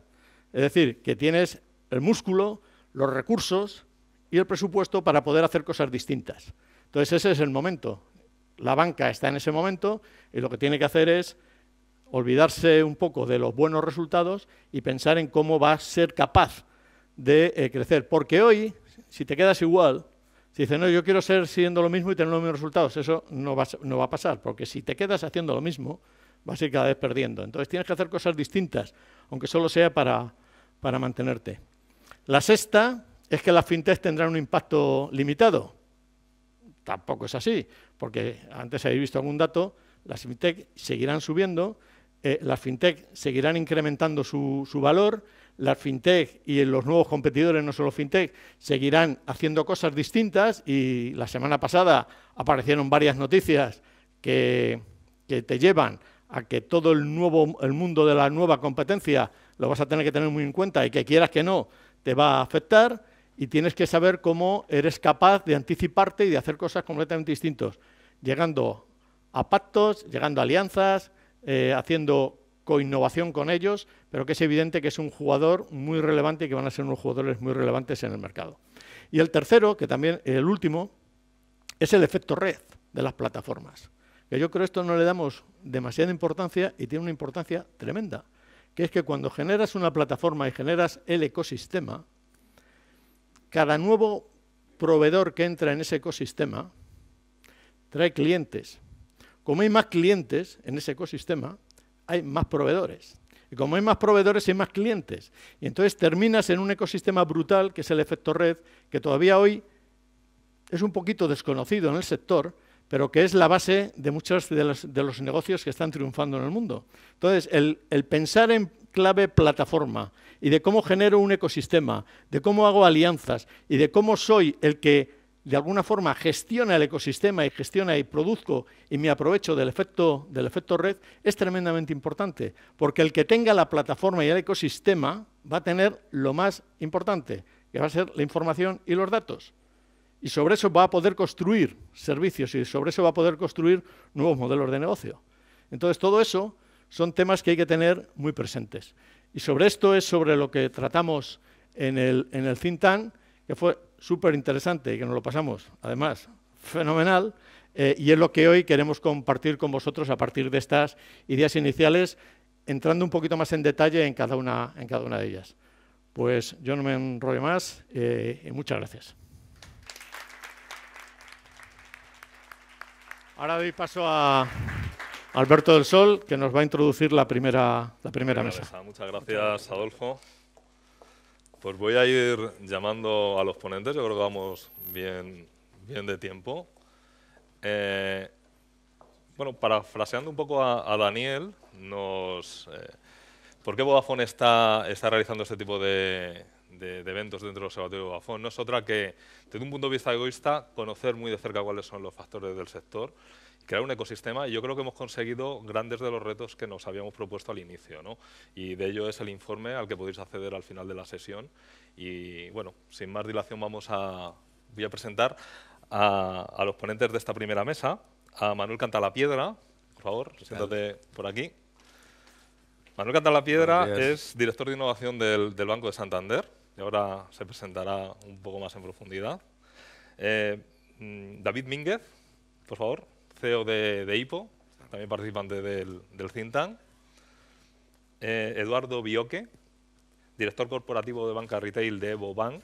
Es decir, que tienes el músculo, los recursos y el presupuesto para poder hacer cosas distintas. Entonces, ese es el momento. La banca está en ese momento y lo que tiene que hacer es olvidarse un poco de los buenos resultados y pensar en cómo va a ser capaz de eh, crecer. Porque hoy, si te quedas igual, si dices, no, yo quiero ser siendo lo mismo y tener los mismos resultados, eso no va, a pasar, porque si te quedas haciendo lo mismo, vas a ir cada vez perdiendo. Entonces tienes que hacer cosas distintas, aunque solo sea para, para mantenerte. La sexta es que las fintech tendrán un impacto limitado. Tampoco es así, porque antes habéis visto algún dato, las fintech seguirán subiendo, eh, las fintech seguirán incrementando su, valor, las fintech y los nuevos competidores, no solo fintech, seguirán haciendo cosas distintas y la semana pasada aparecieron varias noticias que, te llevan a que todo el, nuevo, el mundo de la nueva competencia lo vas a tener que tener muy en cuenta y que quieras que no, te va a afectar y tienes que saber cómo eres capaz de anticiparte y de hacer cosas completamente distintas, llegando a pactos, llegando a alianzas, haciendo eh, haciendo coinnovación con ellos, pero que es evidente que es un jugador muy relevante y que van a ser unos jugadores muy relevantes en el mercado. Y el tercero, que también el último, es el efecto red de las plataformas. Que yo creo esto no le damos demasiada importancia y tiene una importancia tremenda, que es que cuando generas una plataforma y generas el ecosistema, cada nuevo proveedor que entra en ese ecosistema trae clientes, como hay más clientes en ese ecosistema, hay más proveedores. Y como hay más proveedores, hay más clientes. Y entonces terminas en un ecosistema brutal, que es el efecto red, que todavía hoy es un poquito desconocido en el sector, pero que es la base de muchos de los, negocios que están triunfando en el mundo. Entonces, el pensar en clave plataforma y de cómo genero un ecosistema, de cómo hago alianzas y de cómo soy el que de alguna forma gestiona el ecosistema y gestiona y produzco y me aprovecho del efecto, del efecto red, es tremendamente importante, porque el que tenga la plataforma y el ecosistema va a tener lo más importante, que va a ser la información y los datos. Y sobre eso va a poder construir servicios y sobre eso va a poder construir nuevos modelos de negocio. Entonces, todo eso son temas que hay que tener muy presentes. Y sobre esto es sobre lo que tratamos en el, en el que fue súper interesante y que nos lo pasamos, además, fenomenal. Eh, y es lo que hoy queremos compartir con vosotros a partir de estas ideas iniciales, entrando un poquito más en detalle en cada una, en cada una de ellas. Pues yo no me enrollo más eh, y muchas gracias. Ahora doy paso a Alberto del Sol, que nos va a introducir la primera, la primera mesa. Muchas gracias, Adolfo. Pues voy a ir llamando a los ponentes, yo creo que vamos bien, bien de tiempo. Eh, bueno, parafraseando un poco a, Daniel, eh, ¿por qué Vodafone está, está realizando este tipo de, de, de, eventos dentro del Observatorio de Vodafone? No es otra que, desde un punto de vista egoísta, conocer muy de cerca cuáles son los factores del sector crear un ecosistema y yo creo que hemos conseguido grandes de los retos que nos habíamos propuesto al inicio. ¿no? Y de ello es el informe al que podéis acceder al final de la sesión. Y bueno, sin más dilación vamos a, voy a presentar a, los ponentes de esta primera mesa, a Manuel Cantalapiedra, por favor, siéntate por aquí. Manuel Cantalapiedra es director de innovación del, Banco de Santander y ahora se presentará un poco más en profundidad. Eh, mm, David Mínguez, por favor. CEO de, IPO, también participante del, del eh, Eduardo Bioque, director corporativo de banca retail de Evo Bank.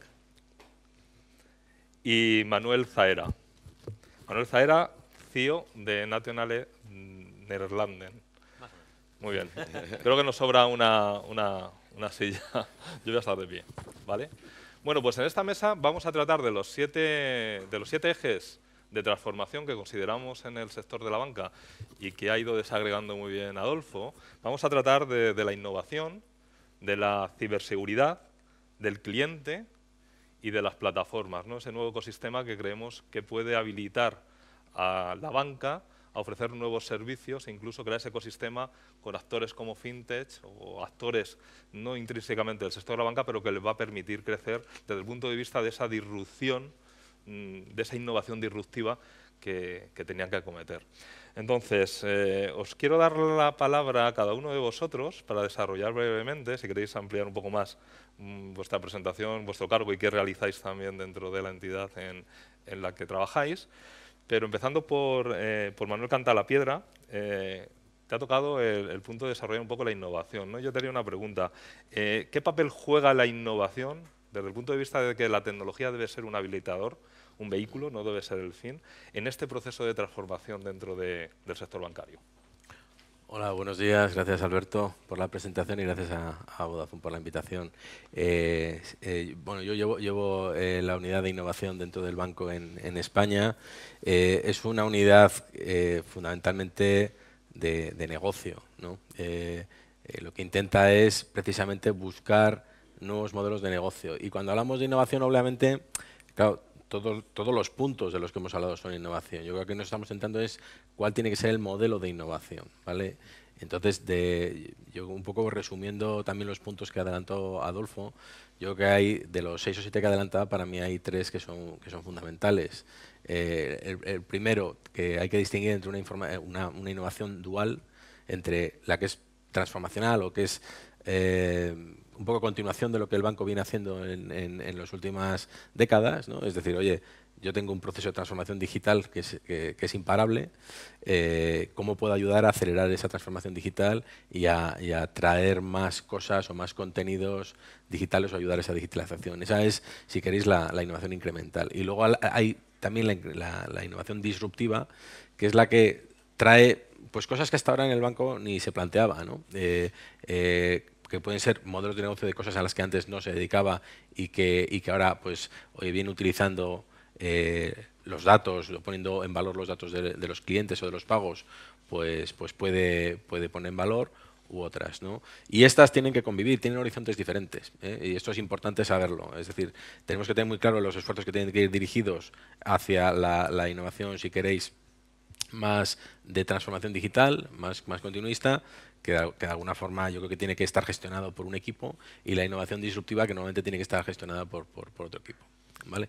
Y Manuel Zaera. Manuel Zaera, CEO de Nationale Nederlanden. Muy bien. Creo que nos sobra una, silla. Yo voy a estar de pie. ¿vale? Bueno, pues en esta mesa vamos a tratar de los siete, de los siete ejes de transformación que consideramos en el sector de la banca y que ha ido desagregando muy bien Adolfo, vamos a tratar de, la innovación, de la ciberseguridad, del cliente y de las plataformas, ¿no? ese nuevo ecosistema que creemos que puede habilitar a la banca a ofrecer nuevos servicios e incluso crear ese ecosistema con actores como fintech o actores no intrínsecamente del sector de la banca, pero que les va a permitir crecer desde el punto de vista de esa disrupción Mm, de esa innovación disruptiva que, tenían que acometer. Entonces, eh, os quiero dar la palabra a cada uno de vosotros para desarrollar brevemente, si queréis ampliar un poco más mm, vuestra presentación, vuestro cargo y qué realizáis también dentro de la entidad en, la que trabajáis. Pero empezando por, eh, Manuel Cantalapiedra, eh, te ha tocado el, punto de desarrollar un poco la innovación. Yo te una pregunta. ¿Qué papel juega la innovación desde el punto de vista de que la tecnología debe ser un habilitador un vehículo, no debe ser el fin, en este proceso de transformación dentro del sector bancario. Hola, buenos días. Gracias, Alberto, por la presentación y gracias a, a Vodafone por la invitación. Eh, eh, bueno, yo llevo, eh, la unidad de innovación dentro del banco en, España. es una unidad fundamentalmente de, negocio. lo que intenta es precisamente buscar nuevos modelos de negocio. Y cuando hablamos de innovación, obviamente, claro, todos los puntos de los que hemos hablado son innovación. Yo creo que lo que nos estamos sentando es cuál tiene que ser el modelo de innovación, ¿vale? Entonces, de, yo un poco resumiendo también los puntos que adelantó Adolfo, yo creo que hay, de los seis o siete que adelantaba, para mí hay tres que son, que son fundamentales. Eh, el, primero, que hay que distinguir entre una, eh, una, una, innovación dual, entre la que es transformacional o que es eh, un poco continuación de lo que el banco viene haciendo en, las últimas décadas, ¿no? es decir, oye, yo tengo un proceso de transformación digital que es, imparable, eh, ¿cómo puedo ayudar a acelerar esa transformación digital y a, traer más cosas o más contenidos digitales o ayudar a esa digitalización? Esa es, si queréis, la, innovación incremental. Y luego hay también la, innovación disruptiva, que es la que trae pues cosas que hasta ahora en el banco ni se planteaba. ¿no? Eh, eh, que pueden ser modelos de negocio de cosas a las que antes no se dedicaba y que, que ahora pues, hoy bien utilizando eh, los datos, poniendo en valor los datos de, los clientes o de los pagos, pues, pues puede, puede poner en valor u otras. ¿no? Y estas tienen que convivir, tienen horizontes diferentes. ¿eh? Y esto es importante saberlo. Es decir, tenemos que tener muy claro los esfuerzos que tienen que ir dirigidos hacia la, la innovación, si queréis, más de transformación digital, más, más continuista, que de, alguna forma yo creo que tiene que estar gestionado por un equipo y la innovación disruptiva que normalmente tiene que estar gestionada por, otro equipo. ¿vale?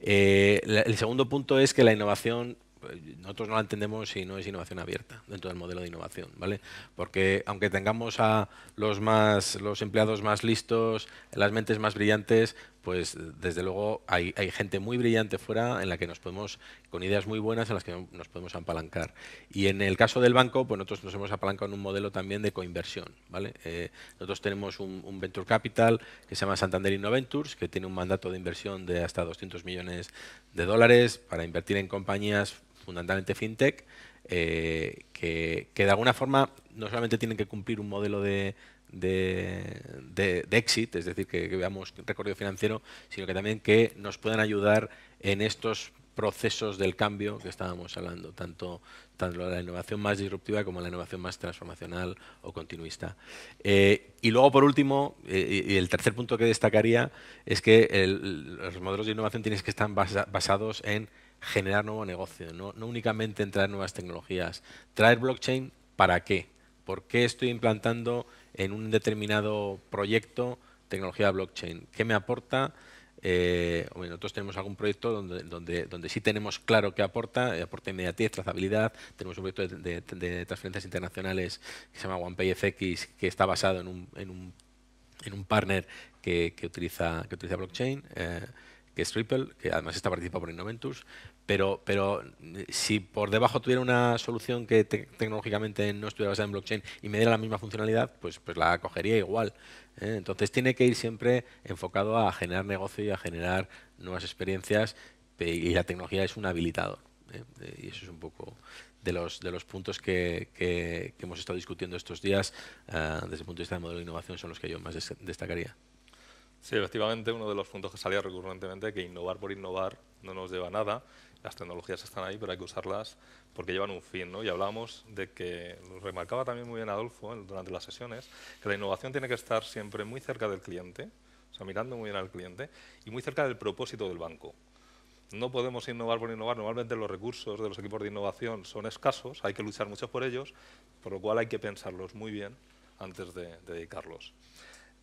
Eh, el segundo punto es que la innovación eh, nosotros no la entendemos si no es innovación abierta dentro del modelo de innovación, ¿vale? Porque aunque tengamos a los más los empleados más listos, las mentes más brillantes, pues desde luego hay, gente muy brillante fuera en la que nos podemos, con ideas muy buenas en las que nos podemos apalancar. Y en el caso del banco, pues nosotros nos hemos apalancado en un modelo también de coinversión. ¿vale? Eh, nosotros tenemos un, Venture Capital que se llama Santander Innoventures, que tiene un mandato de inversión de hasta 200 millones de dólares para invertir en compañías fundamentalmente fintech, eh, que, que de alguna forma no solamente tienen que cumplir un modelo de, de, de, exit, es decir, que, veamos veamos recorrido financiero, sino que también que nos puedan ayudar en estos procesos del cambio que estábamos hablando, tanto, tanto la innovación más disruptiva como la innovación más transformacional o continuista. Eh, y luego, por último, eh, y el tercer punto que destacaría es que los modelos de innovación tienen que estar basados en generar nuevo negocio, no, no únicamente en traer nuevas tecnologías. Traer blockchain, ¿para qué? ¿Por qué estoy implantando en un determinado proyecto tecnología blockchain. ¿Qué me aporta? Eh, nosotros tenemos algún proyecto donde, donde, sí tenemos claro qué aporta, eh, aporta inmediatez, trazabilidad, tenemos un proyecto de, transferencias internacionales que se llama OnePayFX, que está basado en un, partner que, utiliza, que utiliza blockchain, eh, que es Ripple, que además está participado por Innoventus, pero, pero eh, si por debajo tuviera una solución que tecnológicamente no estuviera basada en blockchain y me diera la misma funcionalidad, pues, pues la cogería igual. ¿eh? Entonces tiene que ir siempre enfocado a generar negocio y a generar nuevas experiencias y la tecnología es un habilitador. ¿eh? Y eso es un poco de los, de los puntos que, que, hemos estado discutiendo estos días desde el punto de vista del modelo de innovación son los que yo más destacaría. Sí, efectivamente, uno de los puntos que salía recurrentemente, que innovar por innovar no nos lleva a nada, las tecnologías están ahí, pero hay que usarlas porque llevan un fin. ¿no? Y hablábamos de que, lo remarcaba también muy bien Adolfo ¿eh? durante las sesiones, que la innovación tiene que estar siempre muy cerca del cliente, o sea, mirando muy bien al cliente, y muy cerca del propósito del banco. No podemos innovar por innovar. Normalmente los recursos de los equipos de innovación son escasos, hay que luchar mucho por ellos, por lo cual hay que pensarlos muy bien antes de, dedicarlos.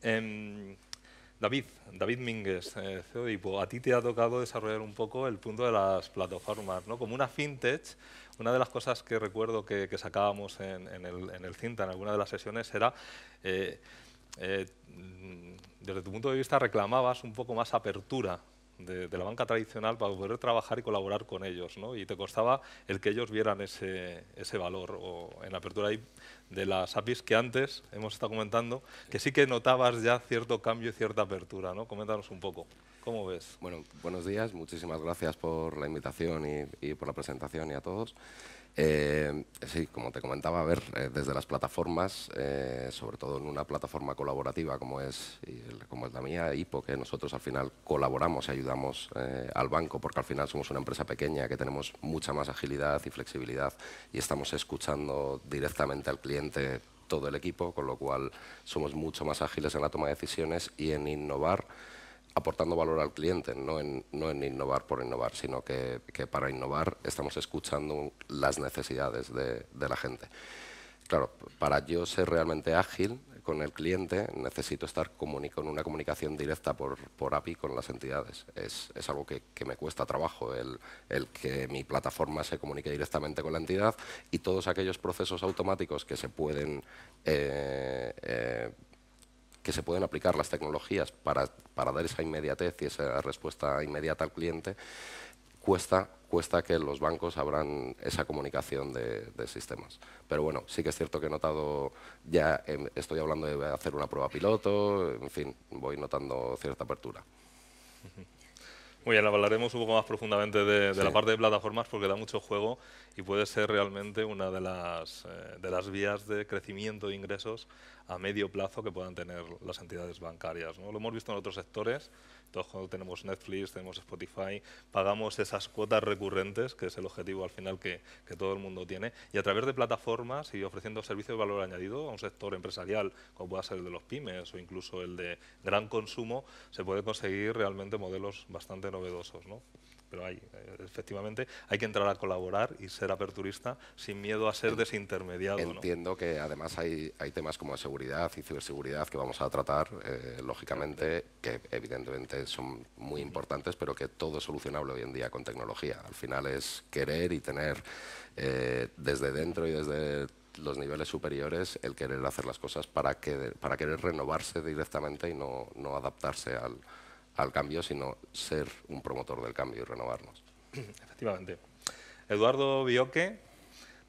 Em, David, David Mínguez, eh, e a ti te ha tocado desarrollar un poco el punto de las plataformas, ¿no? Como una fintech, una de las cosas que recuerdo que, sacábamos en, el, cinta, en alguna de las sesiones, era... Eh, eh, desde tu punto de vista reclamabas un poco más apertura de, la banca tradicional para poder trabajar y colaborar con ellos. ¿no? Y te costaba el que ellos vieran ese, valor. O en la apertura de las APIs que antes hemos estado comentando, que sí que notabas ya cierto cambio y cierta apertura. ¿no? Coméntanos un poco. ¿Cómo ves? Bueno, buenos días. Muchísimas gracias por la invitación y, y por la presentación y a todos. Eh, sí, como te comentaba, a ver, eh, desde las plataformas, eh, sobre todo en una plataforma colaborativa como es, como es la mía, IPO, que nosotros al final colaboramos y ayudamos al banco, porque al final somos una empresa pequeña que tenemos mucha más agilidad y flexibilidad y estamos escuchando directamente al cliente todo el equipo, con lo cual somos mucho más ágiles en la toma de decisiones y en innovar aportando valor al cliente, no en, innovar por innovar, sino que, para innovar estamos escuchando las necesidades de, la gente. Claro, para yo ser realmente ágil con el cliente necesito estar con una comunicación directa por, API con las entidades. Es, algo que, me cuesta trabajo, el, que mi plataforma se comunique directamente con la entidad y todos aquellos procesos automáticos que se pueden eh, eh, que se pueden aplicar las tecnologías para, dar esa inmediatez y esa respuesta inmediata al cliente, cuesta, cuesta que los bancos abran esa comunicación de, sistemas. Pero bueno, sí que es cierto que he notado, ya em, estoy hablando de hacer una prueba piloto, en fin, voy notando cierta apertura. Muy bien, hablaremos un poco más profundamente de, la parte de plataformas porque da mucho juego y puede ser realmente una de las, eh, de las vías de crecimiento de ingresos a medio plazo que puedan tener las entidades bancarias. ¿no? Lo hemos visto en otros sectores, cuando tenemos Netflix, tenemos Spotify, pagamos esas cuotas recurrentes, que es el objetivo al final que, todo el mundo tiene, y a través de plataformas y ofreciendo servicios de valor añadido a un sector empresarial, como pueda ser el de los pymes o incluso el de gran consumo, se puede conseguir realmente modelos bastante novedosos pero hay, efectivamente hay que entrar a colaborar y ser aperturista sin miedo a ser desintermediado. Entiendo que además hay, hay temas como seguridad y ciberseguridad que vamos a tratar, eh, lógicamente, que evidentemente son muy importantes, pero que todo es solucionable hoy en día con tecnología. Al final es querer y tener eh, desde dentro y desde los niveles superiores el querer hacer las cosas para, que, para querer renovarse directamente y no adaptarse al, al cambio, sino ser un promotor del cambio y renovarnos. Efectivamente. Eduardo Bioque,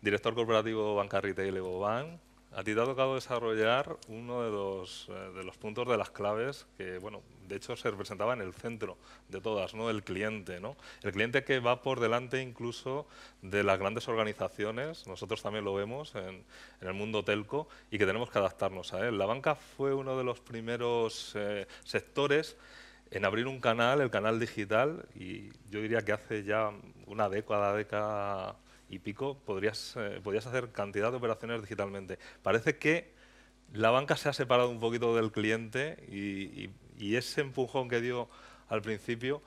director corporativo Banca Retail Evoban, a ti te ha tocado desarrollar uno de los, eh, de los, puntos de las claves que, bueno, de hecho se representaba en el centro de todas, ¿no? El cliente, ¿no? El cliente que va por delante incluso de las grandes organizaciones, nosotros también lo vemos en, el mundo telco y que tenemos que adaptarnos a él. La banca fue uno de los primeros eh, sectores en abrir un canal, el canal digital, y yo diría que hace ya una década, década y pico, podrías, eh, podrías hacer cantidad de operaciones digitalmente. Parece que la banca se ha separado un poquito del cliente y, ese empujón que dio al principio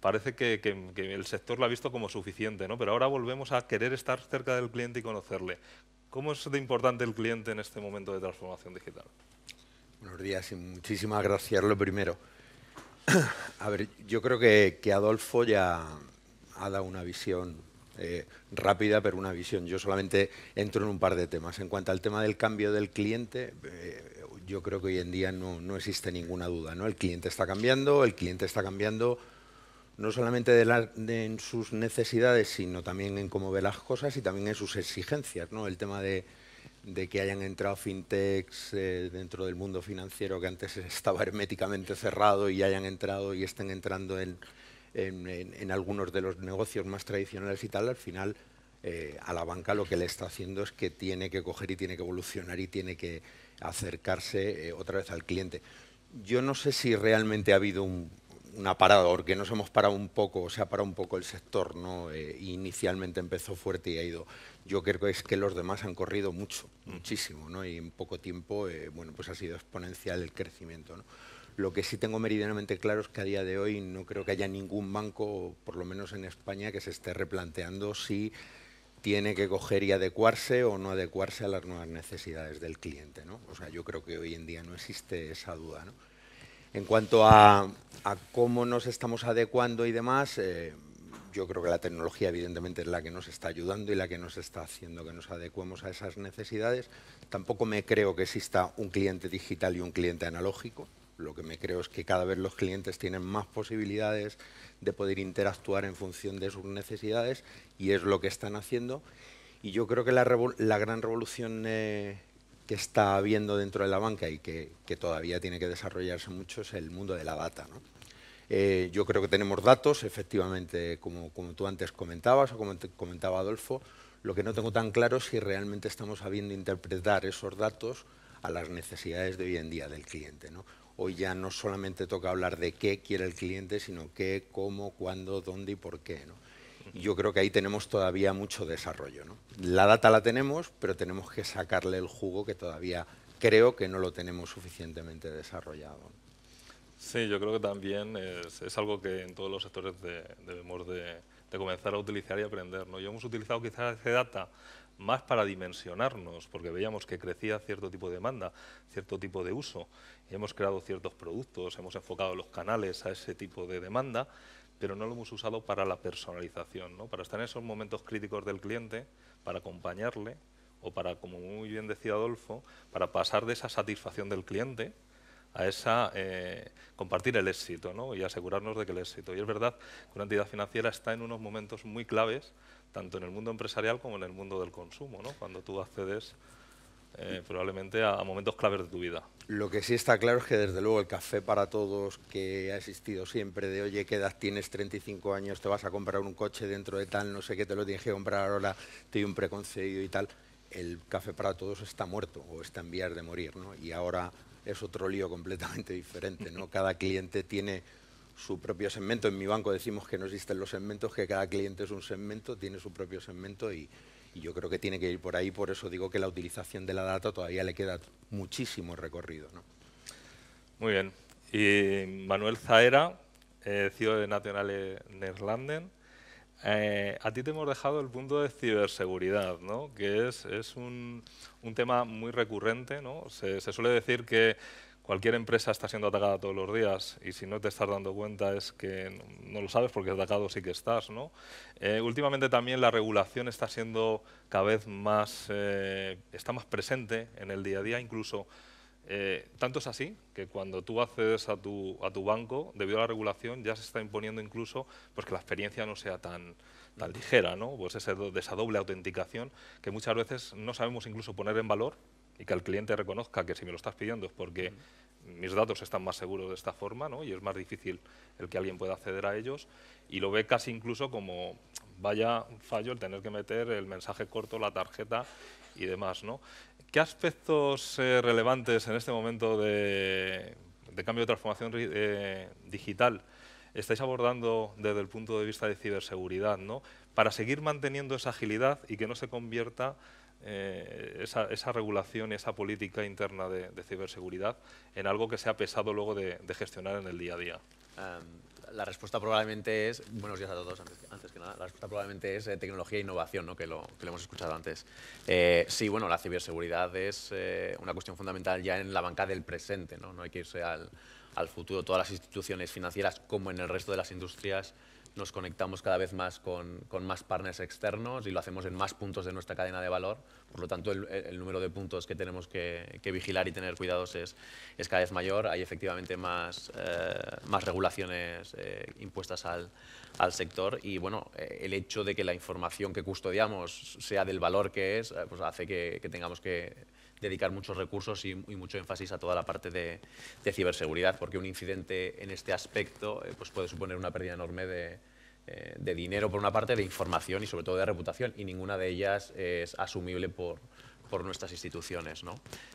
parece que, el sector lo ha visto como suficiente, ¿no? pero ahora volvemos a querer estar cerca del cliente y conocerle. ¿Cómo es de importante el cliente en este momento de transformación digital? Buenos días y muchísimas gracias, lo primero. A ver, yo creo que, Adolfo ya ha dado una visión eh, rápida, pero una visión. Yo solamente entro en un par de temas. En cuanto al tema del cambio del cliente, eh, yo creo que hoy en día no, no, existe ninguna duda. ¿no? El cliente está cambiando, el cliente está cambiando no solamente en sus necesidades, sino también en cómo ve las cosas y también en sus exigencias. ¿no? El tema de de que hayan entrado fintechs eh, dentro del mundo financiero que antes estaba herméticamente cerrado y hayan entrado y estén entrando en, algunos de los negocios más tradicionales y tal, al final eh, a la banca lo que le está haciendo es que tiene que coger y tiene que evolucionar y tiene que acercarse eh, otra vez al cliente. Yo no sé si realmente ha habido un, una parada, porque nos hemos parado un poco, o sea, ha parado un poco el sector, ¿no? Eh, inicialmente empezó fuerte y ha ido. Yo creo que es que los demás han corrido mucho, mm. muchísimo, ¿no? Y en poco tiempo, eh, bueno, pues ha sido exponencial el crecimiento, ¿no? Lo que sí tengo meridianamente claro es que a día de hoy no creo que haya ningún banco, por lo menos en España, que se esté replanteando si tiene que coger y adecuarse o no adecuarse a las nuevas necesidades del cliente. ¿no? O sea, yo creo que hoy en día no existe esa duda. ¿no? En cuanto a, cómo nos estamos adecuando y demás, eh, yo creo que la tecnología evidentemente es la que nos está ayudando y la que nos está haciendo que nos adecuemos a esas necesidades. Tampoco me creo que exista un cliente digital y un cliente analógico. Lo que me creo es que cada vez los clientes tienen más posibilidades de poder interactuar en función de sus necesidades y es lo que están haciendo. Y yo creo que la, gran revolución eh, que está habiendo dentro de la banca y que, todavía tiene que desarrollarse mucho es el mundo de la data. ¿no? Eh, yo creo que tenemos datos, efectivamente, como, como tú antes comentabas o como comentaba Adolfo, lo que no tengo tan claro es si realmente estamos sabiendo interpretar esos datos a las necesidades de hoy en día del cliente. ¿no? Hoy ya no solamente toca hablar de qué quiere el cliente, sino qué, cómo, cuándo, dónde y por qué. ¿no? yo creo que ahí tenemos todavía mucho desarrollo. ¿no? La data la tenemos, pero tenemos que sacarle el jugo que todavía creo que no lo tenemos suficientemente desarrollado. Sí, yo creo que también es, algo que en todos los sectores debemos de, comenzar a utilizar y aprender. ¿no? hemos utilizado quizás ese data más para dimensionarnos, porque veíamos que crecía cierto tipo de demanda, cierto tipo de uso, y hemos creado ciertos productos, hemos enfocado los canales a ese tipo de demanda, pero no lo hemos usado para la personalización, ¿no? para estar en esos momentos críticos del cliente, para acompañarle o para, como muy bien decía Adolfo, para pasar de esa satisfacción del cliente a esa eh, compartir el éxito y asegurarnos de que el éxito. Y es verdad que una entidad financiera está en unos momentos muy claves, tanto en el mundo empresarial como en el mundo del consumo, cuando tú accedes eh, probablemente a, momentos claves de tu vida. Lo que sí está claro es que desde luego el café para todos que ha existido siempre de oye, ¿qué edad tienes? 35 años, te vas a comprar un coche dentro de tal, no sé qué, te lo tienes que comprar ahora, te doy un preconcebido y tal. El café para todos está muerto o está en vías de morir, ¿no? Y ahora es otro lío completamente diferente, ¿no? Cada cliente tiene su propio segmento. En mi banco decimos que no existen los segmentos, que cada cliente es un segmento, tiene su propio segmento y y yo creo que tiene que ir por ahí, por eso digo que la utilización de la data todavía le queda muchísimo recorrido. Muy bien. Y Manuel Zaera, eh, CEO de Nationale Nerlanden, eh, a ti te hemos dejado el punto de ciberseguridad, ¿no? que es, un, tema muy recurrente. ¿no? se, suele decir que cualquier empresa está siendo atacada todos los días y si no te estás dando cuenta es que no lo sabes porque atacado sí que estás. ¿no? Eh, últimamente también la regulación está siendo cada vez más, eh, está más presente en el día a día, incluso eh, tanto es así que cuando tú accedes a tu, a tu banco, debido a la regulación, ya se está imponiendo incluso pues, que la experiencia no sea tan, tan ligera, ¿no? pues de esa doble autenticación que muchas veces no sabemos incluso poner en valor y que el cliente reconozca que si me lo estás pidiendo es porque mis datos están más seguros de esta forma ¿no? y es más difícil el que alguien pueda acceder a ellos y lo ve casi incluso como vaya fallo el tener que meter el mensaje corto, la tarjeta y demás. ¿no? ¿Qué aspectos eh, relevantes en este momento de, cambio de transformación eh, digital estáis abordando desde el punto de vista de ciberseguridad, ¿no? para seguir manteniendo esa agilidad y que no se convierta eh, esa, regulación y esa política interna de, ciberseguridad en algo que se ha pesado luego de, gestionar en el día a día? Em, la respuesta probablemente es, buenos días a todos antes que, nada, la respuesta probablemente es eh, tecnología e innovación, ¿no? que, lo, que hemos escuchado antes. Eh, sí, bueno, la ciberseguridad es una cuestión fundamental ya en la banca del presente, no, no hay que irse al futuro. Todas las instituciones financieras, como en el resto de las industrias, nos conectamos cada vez más con, más partners externos y lo hacemos en más puntos de nuestra cadena de valor. Por lo tanto, el, número de puntos que tenemos que, vigilar y tener cuidados es, es, cada vez mayor. Hay efectivamente más, eh, más regulaciones eh, impuestas al, sector y bueno, eh, el hecho de que la información que custodiamos sea del valor que es, pues hace que tengamos que dedicar muchos recursos y, mucho énfasis a toda la parte de, ciberseguridad, porque un incidente en este aspecto eh, pues puede suponer una pérdida enorme eh, de, dinero, por una parte, de información y sobre todo de reputación, y ninguna de ellas es asumible por, por nuestras instituciones. ¿no?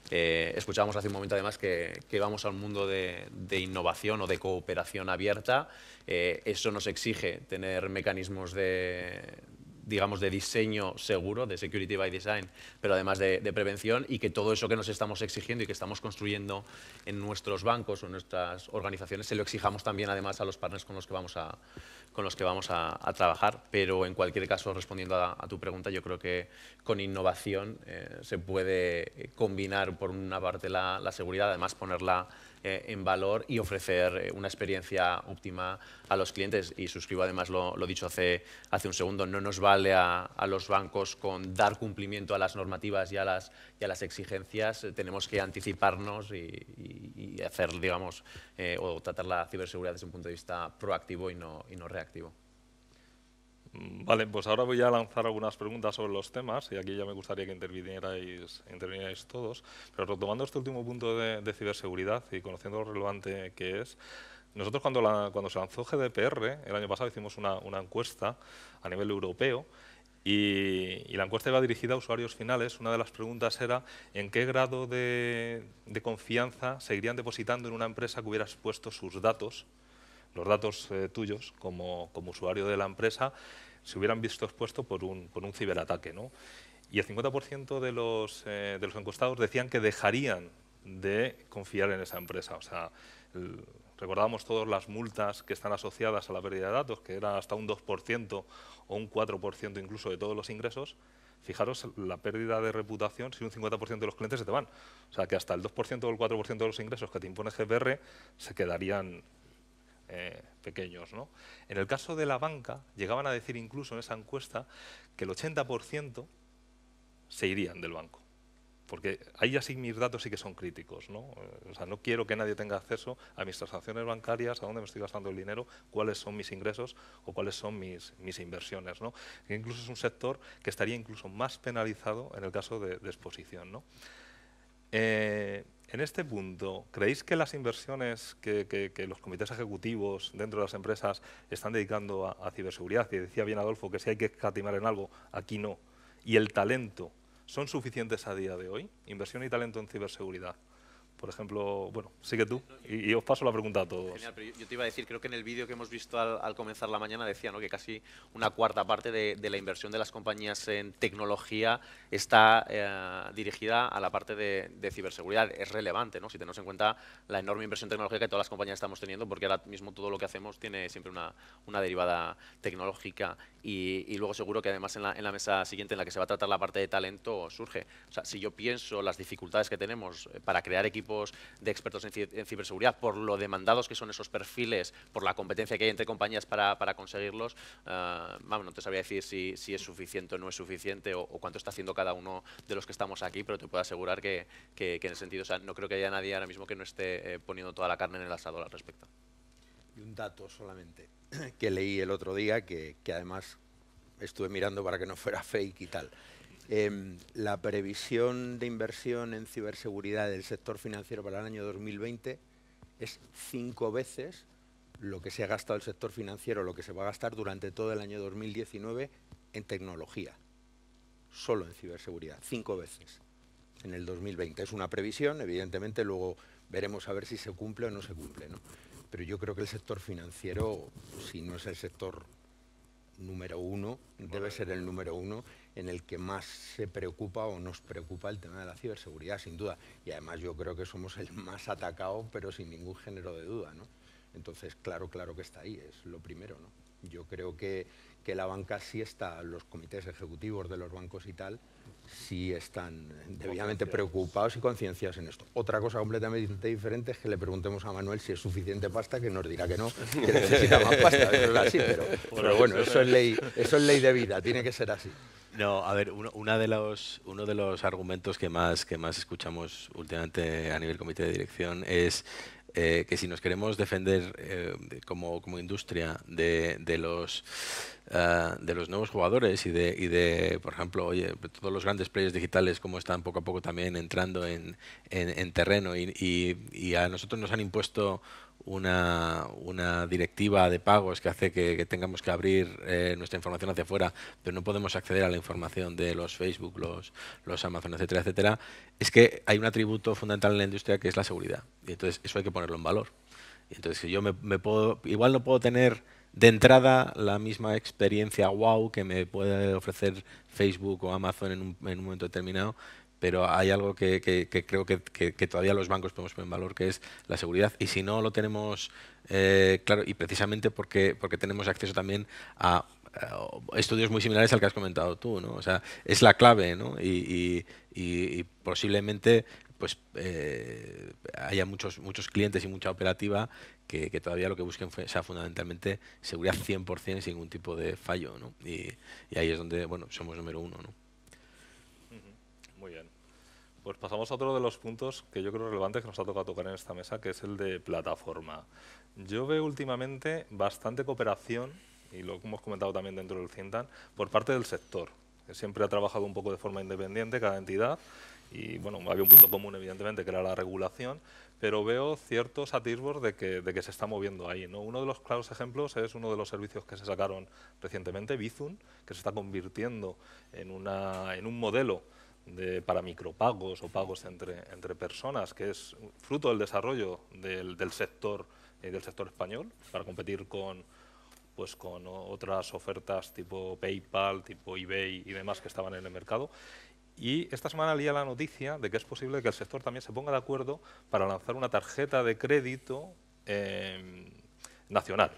Eh, escuchábamos hace un momento además que, que vamos a un mundo de, innovación o de cooperación abierta. eso nos exige tener mecanismos de, digamos, de diseño seguro, de security by design, pero además de, prevención y que todo eso que nos estamos exigiendo y que estamos construyendo en nuestros bancos o en nuestras organizaciones se lo exijamos también además a los partners con los que vamos a, con los que vamos a, trabajar. Pero en cualquier caso, respondiendo a, tu pregunta, yo creo que con innovación eh, se puede combinar por una parte la, la seguridad, además ponerla eh, en valor y ofrecer eh, una experiencia óptima a los clientes. Y suscribo además lo, dicho hace, hace un segundo, no nos vale a, los bancos con dar cumplimiento a las normativas y a las, y las exigencias, eh, tenemos que anticiparnos y, hacer, digamos, o tratar la ciberseguridad desde un punto de vista proactivo y y no reactivo. Mm, vale, pues ahora voy a lanzar algunas preguntas sobre los temas y aquí ya me gustaría que intervinierais, intervinierais todos. Pero retomando este último punto de, de, ciberseguridad y conociendo lo relevante que es, nosotros cuando, cuando se lanzó GDPR, el año pasado hicimos una, encuesta a nivel europeo y, la encuesta iba dirigida a usuarios finales. Una de las preguntas era en qué grado de, de confianza seguirían depositando en una empresa que hubiera expuesto sus datos los datos eh, tuyos como, usuario de la empresa se hubieran visto expuestos por un, por un ciberataque. ¿no? Y el 50% eh, de los, encuestados decían que dejarían de confiar en esa empresa. O sea, todas las multas que están asociadas a la pérdida de datos, que era hasta un 2% o un 4% incluso de todos los ingresos, fijaros la pérdida de reputación si un 50% de los clientes se te van. O sea, que hasta el 2% o el 4% de los ingresos que te impone GPR se quedarían eh, pequeños. ¿no? En el caso de la banca, llegaban a decir incluso en esa encuesta que el 80% se irían del banco. Porque ahí ya sí mis datos sí que son críticos. ¿no? Eh, o sea, no quiero que nadie tenga acceso a mis transacciones bancarias, a dónde me estoy gastando el dinero, cuáles son mis ingresos o cuáles son mis, mis inversiones. ¿no? E incluso es un sector que estaría incluso más penalizado en el caso de, exposición. ¿no? Eh, en este punto, ¿creéis que las inversiones que, los comités ejecutivos dentro de las empresas están dedicando a, a ciberseguridad? Y decía bien Adolfo que si hay que escatimar en algo, aquí no. Y el talento, ¿son suficientes a día de hoy? Inversión y talento en ciberseguridad. Por ejemplo, bueno, sigue tú y, os paso la pregunta a todos. Genial, pero yo te iba a decir, creo que en el vídeo que hemos visto al, comenzar la mañana decía ¿no? que casi una cuarta parte de, de, la inversión de las compañías en tecnología está eh, dirigida a la parte de, de, ciberseguridad. Es relevante, ¿no? si tenemos en cuenta la enorme inversión tecnológica que todas las compañías estamos teniendo, porque ahora mismo todo lo que hacemos tiene siempre una, una derivada tecnológica. Y, y, luego seguro que además en la, en la mesa siguiente en la que se va a tratar la parte de talento surge. O sea, si yo pienso las dificultades que tenemos eh, para crear equipos de expertos en, ciberseguridad, por lo demandados que son esos perfiles, por la competencia que hay entre compañías para, para conseguirlos, eh, vamos, no te sabría decir si, si, es suficiente o no es suficiente o, cuánto está haciendo cada uno de los que estamos aquí, pero te puedo asegurar que, que, en el sentido, o sea, no creo que haya nadie ahora mismo que no esté eh, poniendo toda la carne en el asador al respecto. Y un dato solamente que leí el otro día, que, que además estuve mirando para que no fuera fake y tal. Em, la previsión de inversión en ciberseguridad del sector financiero para el año 2020 es cinco veces lo que se ha gastado el sector financiero, lo que se va a gastar durante todo el año 2019 en tecnología, solo en ciberseguridad, cinco veces en el 2020. Es una previsión, evidentemente, luego veremos a ver si se cumple o no se cumple. Pero yo creo que el sector financiero, si no es el sector número uno, debe ser el número uno en el que más se preocupa o nos preocupa el tema de la ciberseguridad, sin duda. Y además yo creo que somos el más atacado, pero sin ningún género de duda, Entonces, claro, claro que está ahí, es lo primero, ¿no? Yo creo que, la banca sí está, los comités ejecutivos de los bancos y tal, sí están debidamente preocupados y concienciados en esto. Otra cosa completamente diferente es que le preguntemos a Manuel si es suficiente pasta, que nos dirá que no, que necesita más pasta, así, pero, pero bueno, eso es, ley, eso es ley de vida, tiene que ser así. No, a ver, uno, de los, uno de los argumentos que más, que más escuchamos últimamente a nivel comité de dirección es eh, que si nos queremos defender eh, como, industria de, de los, ah, de los nuevos jugadores y de, y de, por ejemplo, oye, todos los grandes players digitales como están poco a poco también entrando en, en, terreno y, a nosotros nos han impuesto una, directiva de pagos que hace que, tengamos que abrir eh, nuestra información hacia afuera, pero no podemos acceder a la información de los Facebook, los, los Amazon, etcétera, etcétera, es que hay un atributo fundamental en la industria que es la seguridad. Y entonces eso hay que ponerlo en valor. Y entonces yo me, puedo, igual no puedo tener de entrada la misma experiencia wow que me puede ofrecer Facebook o Amazon en un, en un momento determinado, pero hay algo que, creo que, todavía los bancos podemos poner en valor, que es la seguridad. Y si no lo tenemos eh, claro, y precisamente porque, porque tenemos acceso también a, estudios muy similares al que has comentado tú, ¿no? O sea, es la clave, ¿no? y, posiblemente pues eh, haya muchos, muchos clientes y mucha operativa que, todavía lo que busquen sea fundamentalmente seguridad 100% sin ningún tipo de fallo. ¿no? Y, y, ahí es donde bueno, somos número uno. ¿no? Pues pasamos a otro de los puntos que yo creo relevantes que nos ha tocado tocar en esta mesa, que es el de plataforma. Yo veo últimamente bastante cooperación, y lo hemos comentado también dentro del Cintan, por parte del sector, que siempre ha trabajado un poco de forma independiente cada entidad, y bueno, había un punto común evidentemente que era la regulación, pero veo ciertos atisbos de que, se está moviendo ahí. Uno de los claros ejemplos es uno de los servicios que se sacaron recientemente, Bizun, que se está convirtiendo en, una, en un modelo de, para micropagos o pagos entre, entre personas, que es fruto del desarrollo del, del sector, eh, del sector español, para competir con, pues, con otras ofertas tipo PayPal, tipo eBay y demás que estaban en el mercado. Y esta semana leía la noticia de que es posible que el sector también se ponga de acuerdo para lanzar una tarjeta de crédito eh, nacional,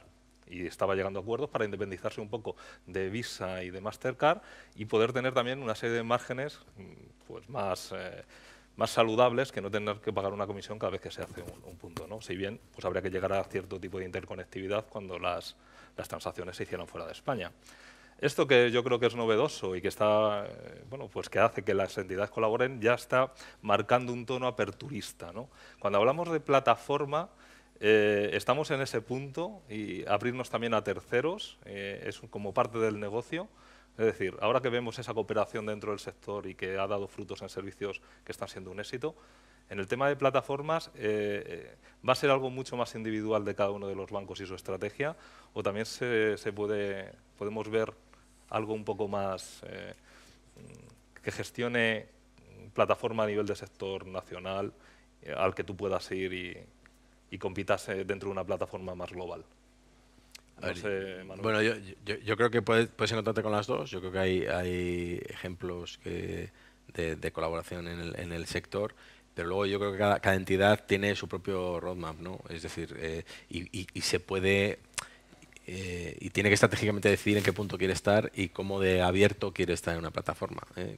y estaba llegando a acuerdos para independizarse un poco de Visa y de Mastercard y poder tener también una serie de márgenes mm, pues, más... Eh, más saludables que no tener que pagar una comisión cada vez que se hace un, punto. ¿no? Si bien pues habría que llegar a cierto tipo de interconectividad cuando las, transacciones se hicieron fuera de España. Esto que yo creo que es novedoso y que, está, eh, bueno, pues que hace que las entidades colaboren ya está marcando un tono aperturista. Cuando hablamos de plataforma, eh, estamos en ese punto y abrirnos también a terceros eh, es como parte del negocio. Es decir, ahora que vemos esa cooperación dentro del sector y que ha dado frutos en servicios que están siendo un éxito, en el tema de plataformas eh, va a ser algo mucho más individual de cada uno de los bancos y su estrategia o también se, se puede, podemos ver algo un poco más que gestione plataforma a nivel de sector nacional al que tú puedas ir y, y compitas dentro de una plataforma más global. bueno, yo, creo que puedes, puedes, encontrarte con las dos. Yo creo que hay, hay ejemplos de, colaboración en el, sector pero luego yo creo que cada, entidad tiene su propio roadmap, ¿no? Es decir, eh, y, se puede eh, y tiene que estratégicamente decidir en qué punto quiere estar y cómo de abierto quiere estar en una plataforma. Eh, eh,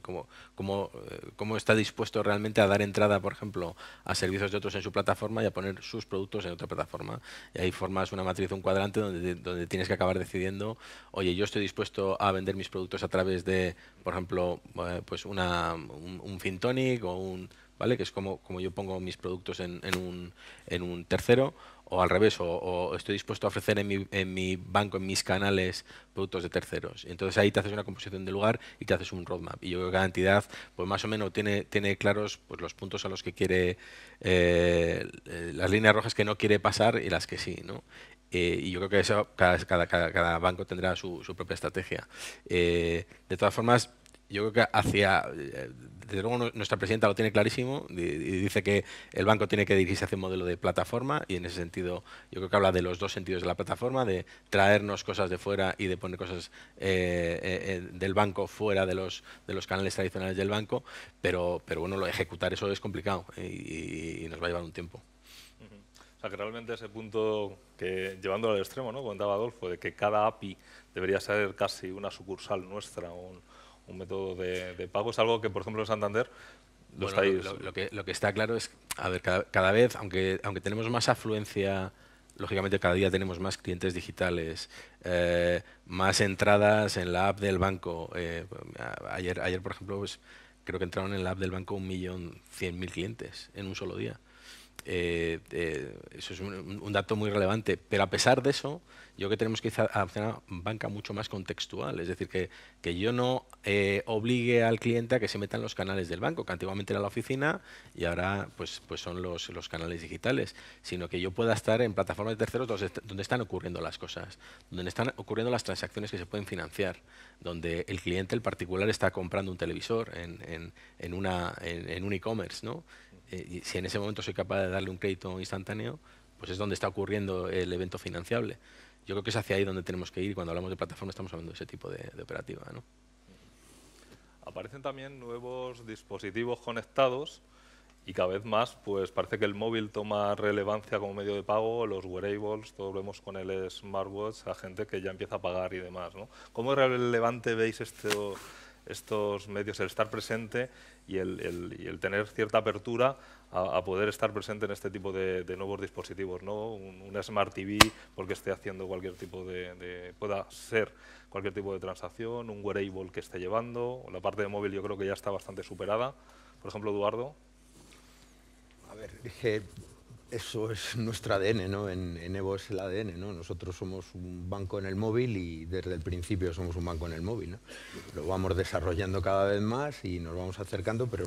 cómo, está dispuesto realmente a dar entrada, por ejemplo, a servicios de otros en su plataforma y a poner sus productos en otra plataforma. Y ahí formas una matriz, un cuadrante donde, donde tienes que acabar decidiendo, oye, yo estoy dispuesto a vender mis productos a través de, por ejemplo, pues una, un, un fintonic o un... ¿Vale? que es como, como yo pongo mis productos en, un, en un tercero, o al revés, o, estoy dispuesto a ofrecer en mi, banco, en mis canales, productos de terceros. Entonces ahí te haces una composición de lugar y te haces un roadmap. Y yo creo que cada entidad, pues más o menos, tiene, tiene claros pues, los puntos a los que quiere, eh, eh, las líneas rojas que no quiere pasar y las que sí. ¿no? Eh, y yo creo que eso, cada, cada, cada banco tendrá su, propia estrategia. de todas formas, yo creo que hacia, eh, desde luego nuestra presidenta lo tiene clarísimo y dice que el banco tiene que dirigirse hacia un modelo de plataforma y en ese sentido yo creo que habla de los dos sentidos de la plataforma, de traernos cosas de fuera y de poner cosas eh, eh, del banco fuera de los, de los canales tradicionales del banco, pero, pero bueno, lo, ejecutar eso es complicado y, nos va a llevar un tiempo. O sea, que realmente ese punto que, llevándolo al extremo, ¿no? Comentaba Adolfo, de que cada API debería ser casi una sucursal nuestra, un, un método de, pago. Es algo que, por ejemplo, en Santander lo estáis... Lo, que, está claro es, a ver, cada, vez, aunque, aunque tenemos más afluencia, lógicamente cada día tenemos más clientes digitales, eh, más entradas en la app del banco. Eh, ayer, ayer, por ejemplo, pues, creo que entraron en la app del banco un millón cien mil clientes en un solo día. Eh, eh, eso es un, dato muy relevante. Pero a pesar de eso, yo creo que tenemos que hacer una banca mucho más contextual. Es decir, que, yo no eh, obligue al cliente a que se metan los canales del banco, que antiguamente era la oficina y ahora pues, pues son los, los canales digitales, sino que yo pueda estar en plataformas de terceros donde, están ocurriendo las cosas, donde están ocurriendo las transacciones que se pueden financiar, donde el cliente, el particular, está comprando un televisor en, en un e-commerce, ¿no? Eh, y si en ese momento soy capaz de darle un crédito instantáneo, pues es donde está ocurriendo el evento financiable. Yo creo que es hacia ahí donde tenemos que ir. Cuando hablamos de plataforma estamos hablando de ese tipo de, operativa. ¿no? Aparecen también nuevos dispositivos conectados y cada vez más pues parece que el móvil toma relevancia como medio de pago, los wearables, todos vemos con el smartwatch a gente que ya empieza a pagar y demás. ¿no? ¿Cómo relevante veis esto? estos medios, el estar presente y el, tener cierta apertura a, poder estar presente en este tipo de, nuevos dispositivos, ¿no? Un, Smart TV porque esté haciendo cualquier tipo de, pueda ser cualquier tipo de transacción, un wearable que esté llevando, la parte de móvil yo creo que ya está bastante superada. Por ejemplo, Eduardo. A ver, dije eso es nuestro ADN, ¿no? En, Evo es el ADN, ¿no? Nosotros somos un banco en el móvil y desde el principio somos un banco en el móvil, ¿no? Lo vamos desarrollando cada vez más y nos vamos acercando, pero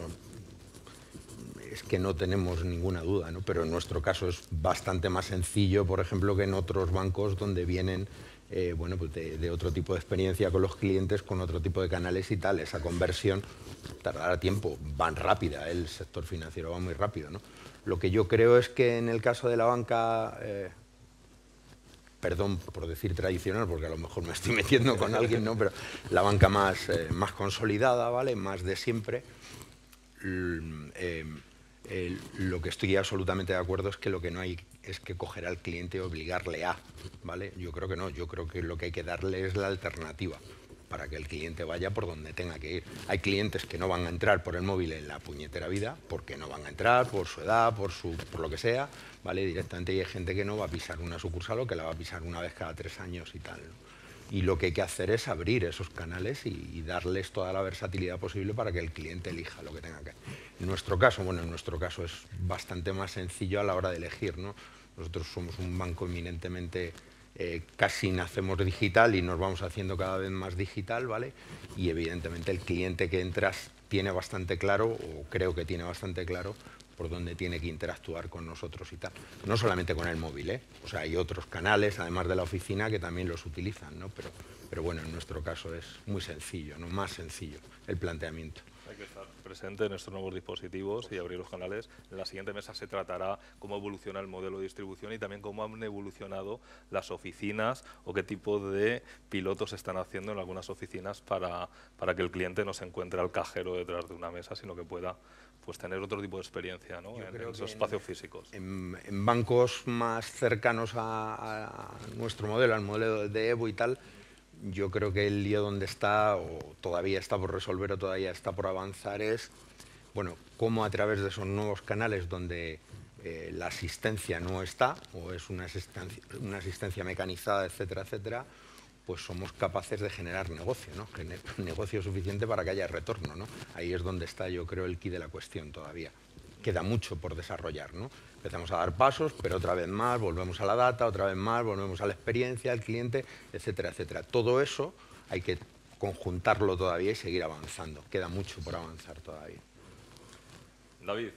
es que no tenemos ninguna duda, ¿no? Pero en nuestro caso es bastante más sencillo, por ejemplo, que en otros bancos donde vienen eh, bueno, pues de, de, otro tipo de experiencia con los clientes, con otro tipo de canales y tal. Esa conversión tardará tiempo, van rápida, ¿eh? el sector financiero va muy rápido, ¿no? Lo que yo creo es que en el caso de la banca, eh, perdón por decir tradicional, porque a lo mejor me estoy metiendo con alguien, pero la banca más, eh, más consolidada, ¿vale? más de siempre, mm, eh, lo que estoy absolutamente de acuerdo es que lo que no hay es que coger al cliente y obligarle a, ¿vale? Yo creo que no, yo creo que lo que hay que darle es la alternativa para que el cliente vaya por donde tenga que ir. Hay clientes que no van a entrar por el móvil en la puñetera vida, porque no van a entrar por su edad, por, su, por lo que sea, ¿vale? Directamente y hay gente que no va a pisar una sucursal o que la va a pisar una vez cada tres años y tal. Y lo que hay que hacer es abrir esos canales y, darles toda la versatilidad posible para que el cliente elija lo que tenga que. En nuestro caso, bueno, en nuestro caso es bastante más sencillo a la hora de elegir, ¿no? Nosotros somos un banco eminentemente eh, casi nacemos digital y nos vamos haciendo cada vez más digital, ¿vale? Y evidentemente el cliente que entras tiene bastante claro, o creo que tiene bastante claro, por dónde tiene que interactuar con nosotros y tal. No solamente con el móvil, ¿eh? O sea, hay otros canales, además de la oficina, que también los utilizan, ¿no? Pero, pero bueno, en nuestro caso es muy sencillo, ¿no? Más sencillo el planteamiento presente en estos nuevos dispositivos y abrir los canales. En la siguiente mesa se tratará cómo evoluciona el modelo de distribución y también cómo han evolucionado las oficinas o qué tipo de pilotos están haciendo en algunas oficinas para, para que el cliente no se encuentre al cajero detrás de una mesa, sino que pueda pues tener otro tipo de experiencia ¿no? en, esos espacios físicos. En, bancos más cercanos a, a nuestro modelo, al modelo de Evo y tal, yo creo que el lío donde está, o todavía está por resolver o todavía está por avanzar, es bueno, cómo a través de esos nuevos canales donde eh, la asistencia no está, o es una asistencia, una asistencia mecanizada, etcétera, etcétera, pues somos capaces de generar negocio, ¿no? negocio suficiente para que haya retorno, ¿no? Ahí es donde está, yo creo, el quid de la cuestión todavía. Queda mucho por desarrollar, ¿no? Empezamos a dar pasos, pero otra vez más, volvemos a la data, otra vez más, volvemos a la experiencia, al cliente, etcétera, etcétera. Todo eso hay que conjuntarlo todavía y seguir avanzando. Queda mucho por avanzar todavía. David,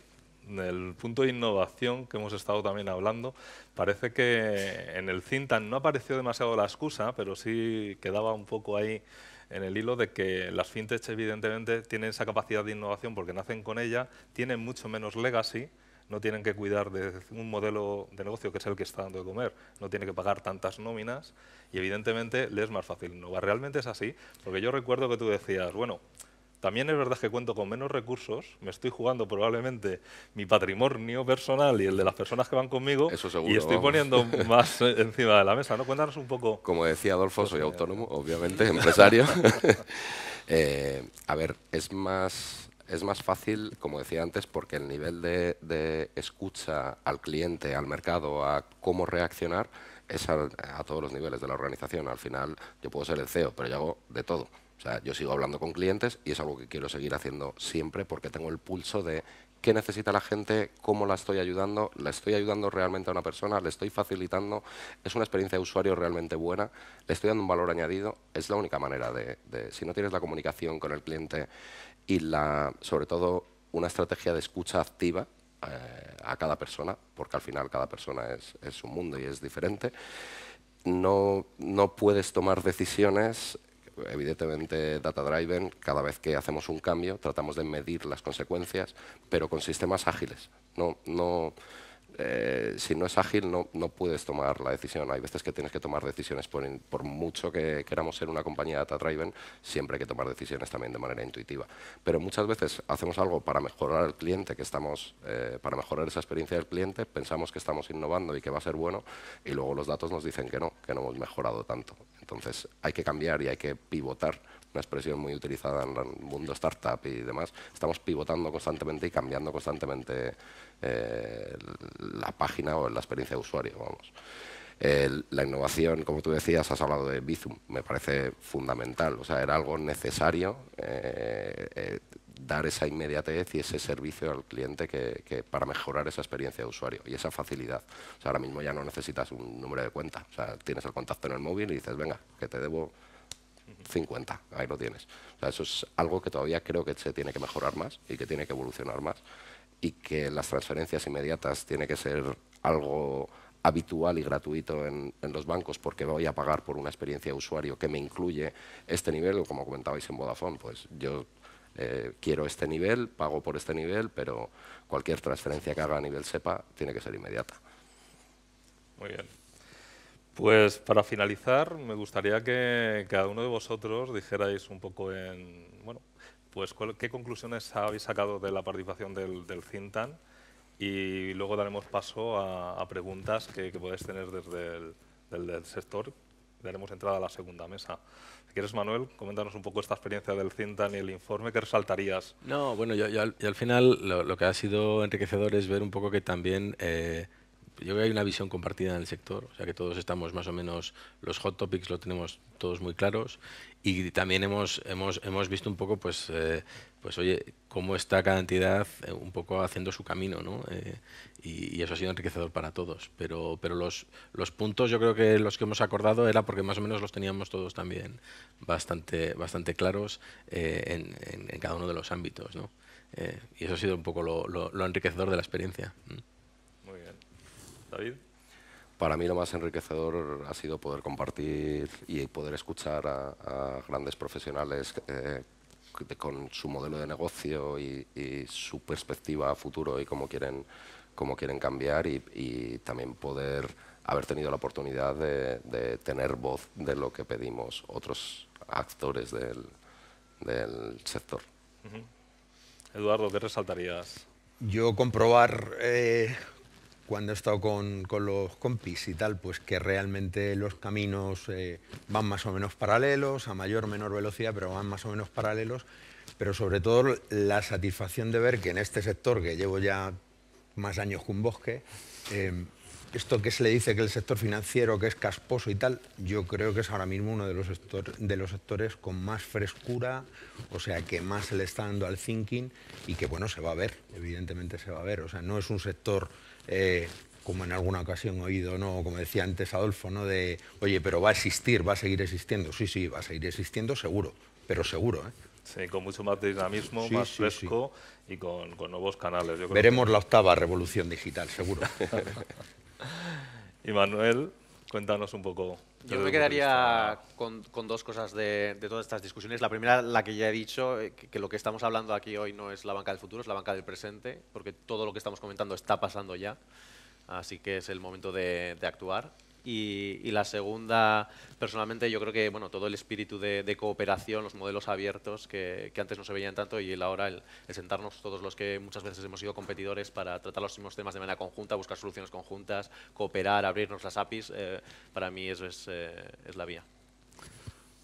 en el punto de innovación que hemos estado también hablando, parece que en el Cintan no apareció demasiado la excusa, pero sí quedaba un poco ahí en el hilo de que las fintechs evidentemente tienen esa capacidad de innovación porque nacen con ella, tienen mucho menos legacy no tienen que cuidar de un modelo de negocio que es el que está dando de comer, no tiene que pagar tantas nóminas y evidentemente le es más fácil va, Realmente es así, porque yo recuerdo que tú decías, bueno, también es verdad que cuento con menos recursos, me estoy jugando probablemente mi patrimonio personal y el de las personas que van conmigo Eso y estoy poniendo más eh, encima de la mesa. ¿no? Cuéntanos un poco. Como decía Adolfo, pues, soy eh, autónomo, obviamente, empresario. Eh, a ver, es más es más fácil, como decía antes, porque el nivel de, escucha al cliente, al mercado, a cómo reaccionar, es a, todos los niveles de la organización. Al final, yo puedo ser el CEO, pero yo hago de todo. O sea, yo sigo hablando con clientes y es algo que quiero seguir haciendo siempre porque tengo el pulso de qué necesita la gente, cómo la estoy ayudando, la estoy ayudando realmente a una persona, le estoy facilitando, es una experiencia de usuario realmente buena, le estoy dando un valor añadido, es la única manera de si no tienes la comunicación con el cliente y la, sobre todo una estrategia de escucha activa eh, a cada persona, porque al final cada persona es, su un mundo y es diferente. No, no puedes tomar decisiones evidentemente data driven, cada vez que hacemos un cambio tratamos de medir las consecuencias, pero con sistemas ágiles. No, no, eh, si no es ágil no, no, puedes tomar la decisión. Hay veces que tienes que tomar decisiones por, por mucho que queramos ser una compañía data-driven, siempre hay que tomar decisiones también de manera intuitiva. Pero muchas veces hacemos algo para mejorar el cliente, que estamos, eh, para mejorar esa experiencia del cliente, pensamos que estamos innovando y que va a ser bueno, y luego los datos nos dicen que no, que no hemos mejorado tanto. Entonces hay que cambiar y hay que pivotar una expresión muy utilizada en el mundo startup y demás, estamos pivotando constantemente y cambiando constantemente eh, la página o la experiencia de usuario, vamos. la innovación, como tú decías, has hablado de Bizum, me parece fundamental, o sea, era algo necesario eh, eh, dar esa inmediatez y ese servicio al cliente que, para mejorar esa experiencia de usuario y esa facilidad. ahora mismo ya no necesitas un número de cuenta, o sea, tienes el contacto en el móvil y dices, venga, que te debo 50, ahí lo tienes. O sea, eso es algo que todavía creo que se tiene que mejorar más y que tiene que evolucionar más y que las transferencias inmediatas tiene que ser algo habitual y gratuito en, los bancos porque voy a pagar por una experiencia de usuario que me incluye este nivel, como comentabais en Vodafone, pues yo eh, quiero este nivel, pago por este nivel, pero cualquier transferencia que haga a nivel SEPA tiene que ser inmediata. Muy bien. Pues para finalizar, me gustaría que cada uno de vosotros dijerais un poco en, bueno, pues qué conclusiones habéis sacado de la participación del, Cintan y luego daremos paso a, preguntas que, podéis tener desde el del, sector. Daremos entrada a la segunda mesa. Si quieres, Manuel, coméntanos un poco esta experiencia del Cintan y el informe. ¿Qué resaltarías? No, bueno, yo, al, final lo, que ha sido enriquecedor es ver un poco que también... Eh, yo creo que hay una visión compartida en el sector, o sea que todos estamos más o menos, los hot topics lo tenemos todos muy claros y también hemos, hemos, hemos visto un poco, pues, eh, pues oye, cómo está cada entidad eh, un poco haciendo su camino, ¿no? Eh, y, eso ha sido enriquecedor para todos. Pero, pero los, los puntos yo creo que los que hemos acordado era porque más o menos los teníamos todos también bastante, bastante claros en, cada uno de los ámbitos, ¿no? y eso ha sido un poco lo, lo enriquecedor de la experiencia. Mm. David. Para mí lo más enriquecedor ha sido poder compartir y poder escuchar a, grandes profesionales eh, con su modelo de negocio y, su perspectiva a futuro y cómo quieren, cómo quieren cambiar y, también poder haber tenido la oportunidad de, tener voz de lo que pedimos otros actores del, sector. Eduardo, ¿qué resaltarías? Yo comprobar eh, cuando he estado con, los compis y tal, pues que realmente los caminos eh, van más o menos paralelos, a mayor o menor velocidad, pero van más o menos paralelos. Pero sobre todo la satisfacción de ver que en este sector, que llevo ya más años que un bosque, em, esto que se le dice que el sector financiero, que es casposo y tal, yo creo que es ahora mismo uno de los, de los sectores con más frescura, o sea, que más se le está dando al thinking y que, bueno, se va a ver, evidentemente se va a ver. O sea, no es un sector eh, como en alguna ocasión he oído, ¿no? como decía antes Adolfo, ¿no? de, oye, pero va a existir, va a seguir existiendo. Sí, sí, va a seguir existiendo seguro, pero seguro. ¿eh? Sí, con mucho más dinamismo, más fresco y con, nuevos canales. Veremos la octava revolución digital, seguro. y Manuel, Cuéntanos un poco. Yo me quedaría con, dos cosas de, todas estas discusiones. La primera, la que ya he dicho, eh, que, lo que estamos hablando aquí hoy no es la banca del futuro, es la banca del presente, porque todo lo que estamos comentando está pasando ya. Así que es el momento de actuar. Y, la segunda, personalmente, yo creo que bueno, todo el espíritu de, cooperación, los modelos abiertos que, antes no se veían tanto y ahora el, sentarnos todos los que muchas veces hemos sido competidores para tratar los mismos temas de manera conjunta, buscar soluciones conjuntas, cooperar, abrirnos las APIs, eh, para mí eso eh, es, la vía.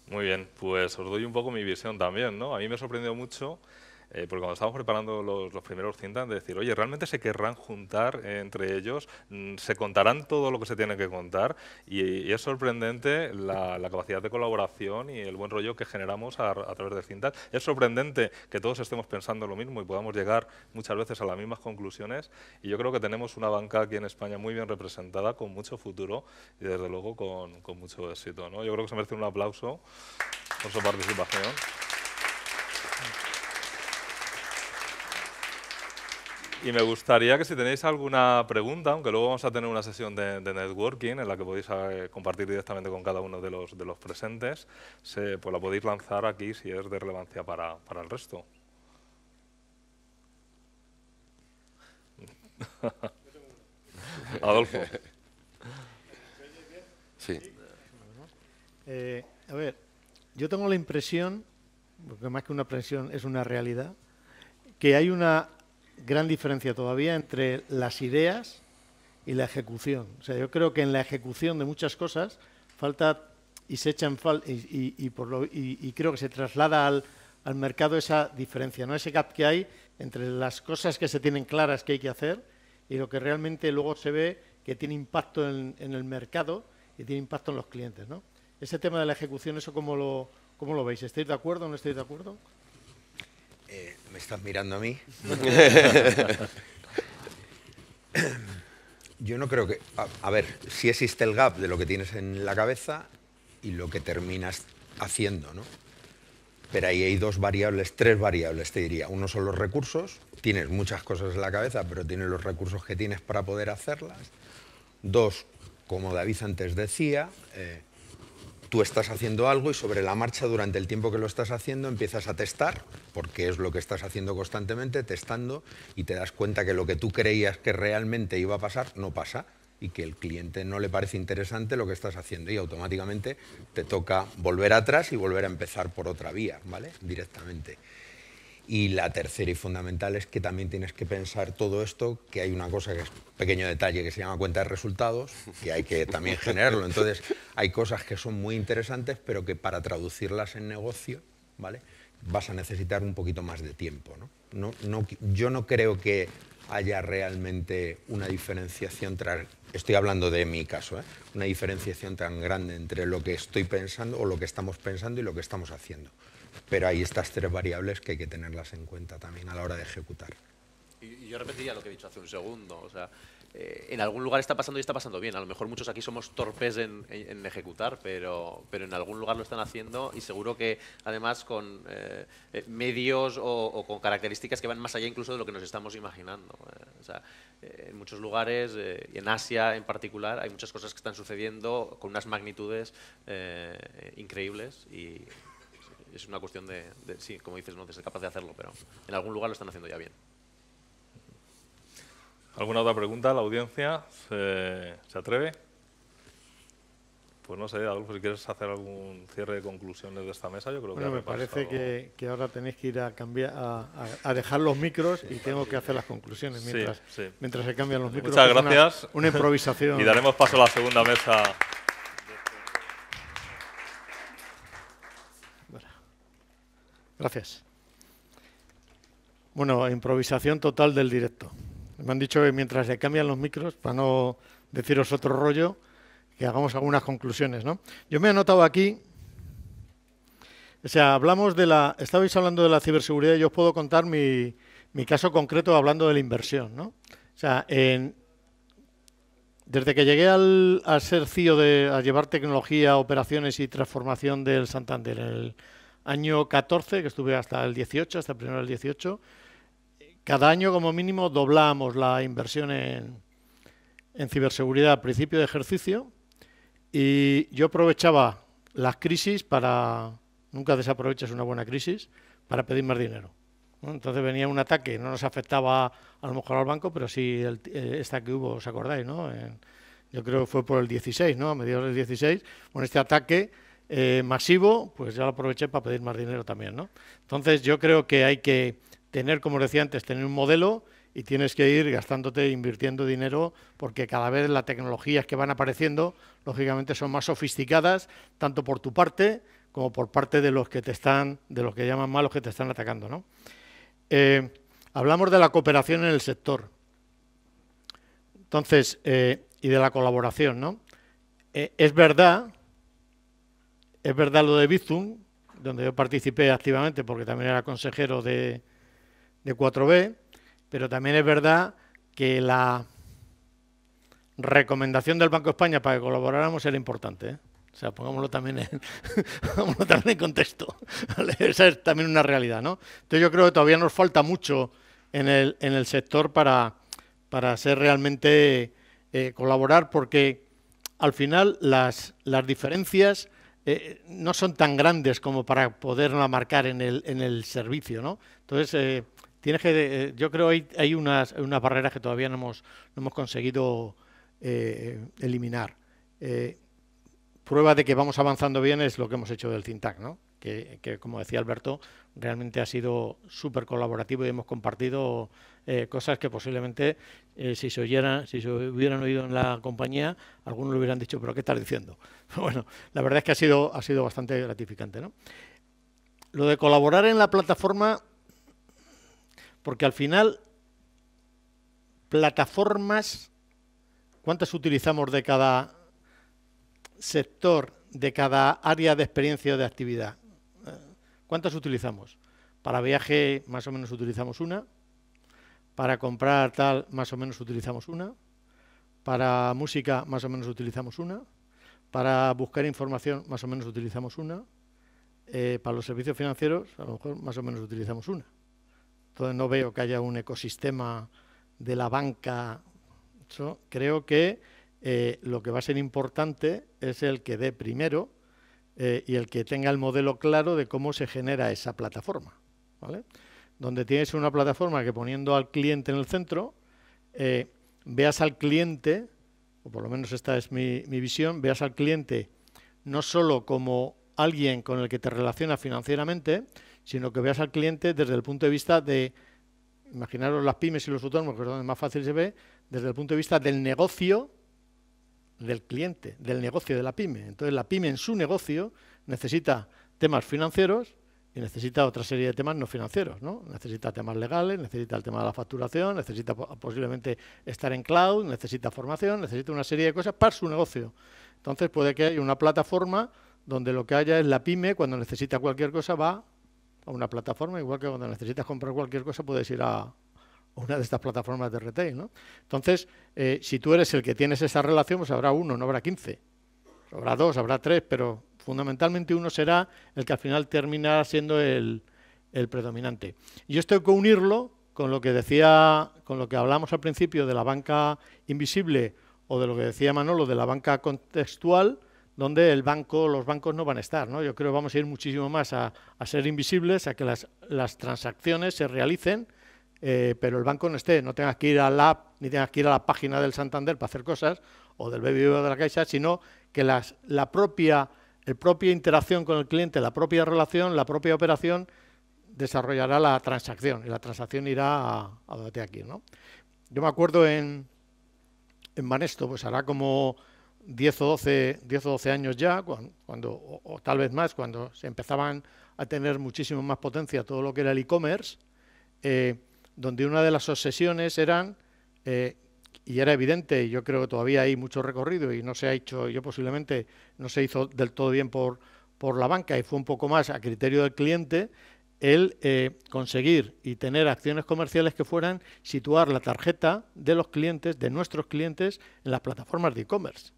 Muy bien, pues os doy un poco mi visión también. A mí me sorprendió mucho eh, porque cuando estábamos preparando los, primeros cintas, de decir, oye, ¿realmente se querrán juntar entre ellos? Mm, ¿Se contarán todo lo que se tiene que contar? Y, es sorprendente la, capacidad de colaboración y el buen rollo que generamos a, través de cintas. Es sorprendente que todos estemos pensando lo mismo y podamos llegar muchas veces a las mismas conclusiones. Y yo creo que tenemos una banca aquí en España muy bien representada, con mucho futuro y desde luego con, con mucho éxito. ¿no? Yo creo que se merece un aplauso por su participación. Y me gustaría que si tenéis alguna pregunta, aunque luego vamos a tener una sesión de, networking en la que podéis eh, compartir directamente con cada uno de los, de los presentes, se, pues la podéis lanzar aquí si es de relevancia para, el resto. Adolfo. Sí. Eh, a ver, yo tengo la impresión, porque más que una impresión es una realidad, que hay una gran diferencia todavía entre las ideas y la ejecución. O sea, yo creo que en la ejecución de muchas cosas falta y se echa en falta y, creo que se traslada al, al, mercado esa diferencia, ¿no? ese gap que hay entre las cosas que se tienen claras que hay que hacer y lo que realmente luego se ve que tiene impacto en, el mercado y tiene impacto en los clientes. ¿no? Ese tema de la ejecución, ¿eso cómo lo, lo veis? ¿Estáis de acuerdo o no estáis de acuerdo? Eh, me estás mirando a mí. Yo no creo que... A, ver, si existe el gap de lo que tienes en la cabeza y lo que terminas haciendo, ¿no? Pero ahí hay dos variables, tres variables, te diría. Uno son los recursos, tienes muchas cosas en la cabeza, pero tienes los recursos que tienes para poder hacerlas. Dos, como David antes decía, eh, tú estás haciendo algo y sobre la marcha, durante el tiempo que lo estás haciendo, empiezas a testar, porque es lo que estás haciendo constantemente, testando, y te das cuenta que lo que tú creías que realmente iba a pasar no pasa y que el cliente no le parece interesante lo que estás haciendo y automáticamente te toca volver atrás y volver a empezar por otra vía, ¿vale? Directamente. Y la tercera y fundamental es que también tienes que pensar todo esto, que hay una cosa que es pequeño detalle que se llama cuenta de resultados, que hay que también generarlo. Entonces, hay cosas que son muy interesantes, pero que para traducirlas en negocio, ¿vale? Vas a necesitar un poquito más de tiempo, ¿no? No, no, yo no creo que haya realmente una diferenciación, estoy hablando de mi caso, ¿eh? una diferenciación tan grande entre lo que estoy pensando o lo que estamos pensando y lo que estamos haciendo. Pero hay estas tres variables que hay que tenerlas en cuenta también a la hora de ejecutar. Y, yo repetiría lo que he dicho hace un segundo. O sea, eh, en algún lugar está pasando y está pasando bien. A lo mejor muchos aquí somos torpes en, en, ejecutar, pero, pero en algún lugar lo están haciendo y seguro que además con eh, eh, medios o, con características que van más allá incluso de lo que nos estamos imaginando. en muchos lugares, y en Asia en particular, hay muchas cosas que están sucediendo con unas magnitudes increíbles y es una cuestión de, sí, como dices, no de ser capaz de hacerlo, pero en algún lugar lo están haciendo ya bien. ¿Alguna otra pregunta? ¿La audiencia se, atreve? Pues no sé, Adolfo, si quieres hacer algún cierre de conclusiones de esta mesa, yo creo que... Bueno, me parece que, ahora tenéis que ir a, cambiar, a, dejar los micros y tengo que hacer las conclusiones mientras, se cambian los micros. Muchas gracias. una improvisación. y daremos paso a la segunda mesa. Gracias. Bueno, improvisación total del directo. Me han dicho que mientras se cambian los micros, para no deciros otro rollo, que hagamos algunas conclusiones, ¿no? Yo me he anotado aquí, o sea, hablamos de la, estabais hablando de la ciberseguridad y yo os puedo contar mi, caso concreto hablando de la inversión, ¿no? O sea, desde que llegué al, a ser CEO de, a llevar tecnología, operaciones y transformación del Santander, el año 14, que estuve hasta el 18, hasta el primero del 18, cada año como mínimo doblamos la inversión en, ciberseguridad al principio de ejercicio y yo aprovechaba las crisis para, nunca desaprovechas una buena crisis, para pedir más dinero. Entonces venía un ataque, no nos afectaba a lo mejor al banco, pero sí eh, esta que hubo, ¿os acordáis? No? yo creo que fue por el 16, ¿no? A mediados del 16. con este ataque eh, masivo, pues ya lo aproveché para pedir más dinero también, ¿no? Entonces yo creo que hay que tener, como decía antes, tener un modelo y tienes que ir gastándote, invirtiendo dinero, porque cada vez las tecnologías que van apareciendo, lógicamente, son más sofisticadas, tanto por tu parte como por parte de los que te están, de los que llaman malos que te están atacando, ¿no? Eh, hablamos de la cooperación en el sector. Entonces, eh, y de la colaboración, ¿no? es verdad es verdad lo de Bizum, donde yo participé activamente porque también era consejero de, 4B, pero también es verdad que la recomendación del Banco de España para que colaboráramos era importante. ¿eh? O sea, pongámoslo también en, contexto. Esa es también una realidad, ¿no? Entonces yo creo que todavía nos falta mucho en el, sector para, para ser realmente eh, colaborar, porque al final las, las diferencias eh, no son tan grandes como para poderla marcar en el, en el servicio, ¿no? Entonces, eh, que, eh, yo creo que hay, unas, barreras que todavía no hemos, hemos conseguido eliminar. prueba de que vamos avanzando bien es lo que hemos hecho del Cintac, ¿no? Que, que como decía Alberto, realmente ha sido súper colaborativo y hemos compartido eh, cosas que posiblemente eh, si, se oyeran, si se hubieran oído en la compañía, algunos le hubieran dicho, pero ¿qué estás diciendo? bueno, la verdad es que ha sido, ha sido bastante gratificante. ¿no? Lo de colaborar en la plataforma, porque al final, plataformas, ¿cuántas utilizamos de cada sector, de cada área de experiencia o de actividad? Eh, ¿Cuántas utilizamos? Para viaje más o menos utilizamos una, para comprar tal, más o menos utilizamos una. Para música, más o menos utilizamos una. Para buscar información, más o menos utilizamos una. Eh, para los servicios financieros, a lo mejor más o menos utilizamos una. Entonces no veo que haya un ecosistema de la banca. creo que eh, lo que va a ser importante es el que dé primero eh, y el que tenga el modelo claro de cómo se genera esa plataforma. ¿vale? donde tienes una plataforma que poniendo al cliente en el centro, eh, veas al cliente, o por lo menos esta es mi, mi visión, veas al cliente no solo como alguien con el que te relacionas financieramente, sino que veas al cliente desde el punto de vista de, imaginaros las pymes y los autónomos, que es donde más fácil se ve, desde el punto de vista del negocio del cliente, del negocio de la pyme. Entonces la pyme en su negocio necesita temas financieros y necesita otra serie de temas no financieros, ¿no? Necesita temas legales, necesita el tema de la facturación, necesita posiblemente estar en cloud, necesita formación, necesita una serie de cosas para su negocio. Entonces puede que haya una plataforma donde lo que haya es la pyme, cuando necesita cualquier cosa va a una plataforma, igual que cuando necesitas comprar cualquier cosa puedes ir a una de estas plataformas de retail, ¿no? Entonces, eh, si tú eres el que tienes esa relación, pues habrá uno, no habrá quince. Habrá dos, habrá tres, pero Fundamentalmente uno será el que al final terminará siendo el, predominante. Y esto hay que unirlo con lo que decía, con lo que hablamos al principio de la banca invisible o de lo que decía Manolo de la banca contextual, donde el banco, los bancos no van a estar. ¿no? Yo creo que vamos a ir muchísimo más a, ser invisibles, a que las, transacciones se realicen, eh, pero el banco no esté, no tengas que ir a la app, ni tengas que ir a la página del Santander para hacer cosas, o del BBVA de la Caixa, sino que las, la propia la propia interacción con el cliente, la propia relación, la propia operación, desarrollará la transacción y la transacción irá a, aquí. ¿no? Yo me acuerdo en, Manesto, pues hará como 10 o 12, 10 o 12 años ya, cuando, o, tal vez más, cuando se empezaban a tener muchísimo más potencia todo lo que era el e-commerce, eh, donde una de las obsesiones eran eh, y era evidente, y yo creo que todavía hay mucho recorrido y no se ha hecho, yo posiblemente no se hizo del todo bien por, por la banca y fue un poco más a criterio del cliente el eh, conseguir y tener acciones comerciales que fueran situar la tarjeta de los clientes, de nuestros clientes, en las plataformas de e-commerce.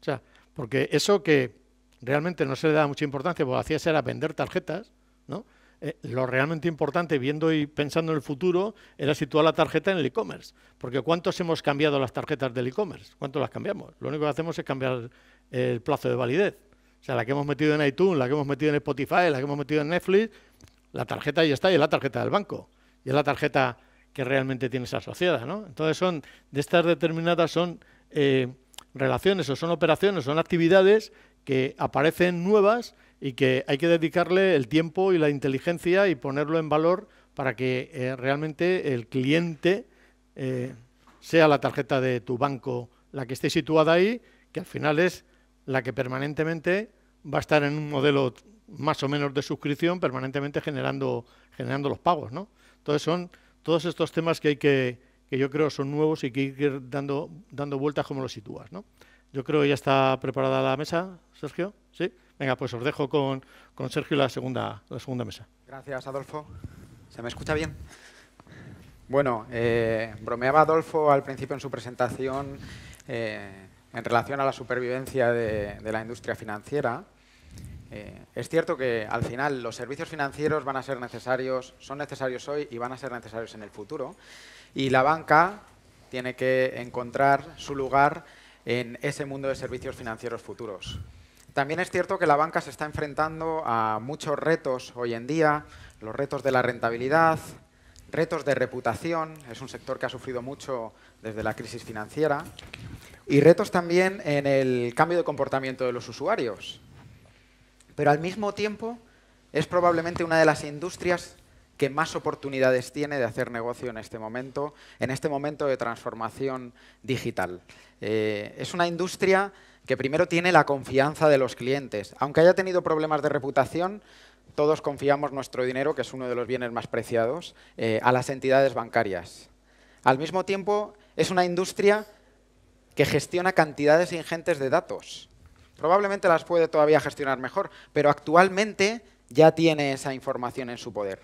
O sea, porque eso que realmente no se le daba mucha importancia, porque lo ser hacías era vender tarjetas, ¿no? Eh, lo realmente importante, viendo y pensando en el futuro, era situar la tarjeta en el e-commerce. Porque ¿cuántos hemos cambiado las tarjetas del e-commerce? ¿Cuántos las cambiamos? Lo único que hacemos es cambiar el plazo de validez. O sea, la que hemos metido en iTunes, la que hemos metido en Spotify, la que hemos metido en Netflix, la tarjeta ya está y es la tarjeta del banco. Y es la tarjeta que realmente tienes asociada, ¿no? Entonces son, de estas determinadas son eh, relaciones o son operaciones, son actividades que aparecen nuevas y que hay que dedicarle el tiempo y la inteligencia y ponerlo en valor para que eh, realmente el cliente eh, sea la tarjeta de tu banco la que esté situada ahí, que al final es la que permanentemente va a estar en un modelo más o menos de suscripción, permanentemente generando, generando los pagos. ¿no? Entonces son todos estos temas que hay que, que yo creo son nuevos y que hay que ir dando, dando vueltas como lo sitúas. ¿no? Yo creo que ya está preparada la mesa, Sergio. ¿Sí? Venga, pues os dejo con, Sergio la segunda, la segunda mesa. Gracias, Adolfo. ¿Se me escucha bien? Bueno, eh, bromeaba Adolfo al principio en su presentación eh, en relación a la supervivencia de, la industria financiera. Eh, es cierto que al final los servicios financieros van a ser necesarios, son necesarios hoy y van a ser necesarios en el futuro. Y la banca tiene que encontrar su lugar en ese mundo de servicios financieros futuros. También es cierto que la banca se está enfrentando a muchos retos hoy en día, los retos de la rentabilidad, retos de reputación, es un sector que ha sufrido mucho desde la crisis financiera, y retos también en el cambio de comportamiento de los usuarios. Pero al mismo tiempo es probablemente una de las industrias que más oportunidades tiene de hacer negocio en este momento, en este momento de transformación digital. Eh, es una industria que primero tiene la confianza de los clientes. Aunque haya tenido problemas de reputación, todos confiamos nuestro dinero, que es uno de los bienes más preciados, eh, a las entidades bancarias. Al mismo tiempo, es una industria que gestiona cantidades ingentes de datos. Probablemente las puede todavía gestionar mejor, pero actualmente ya tiene esa información en su poder.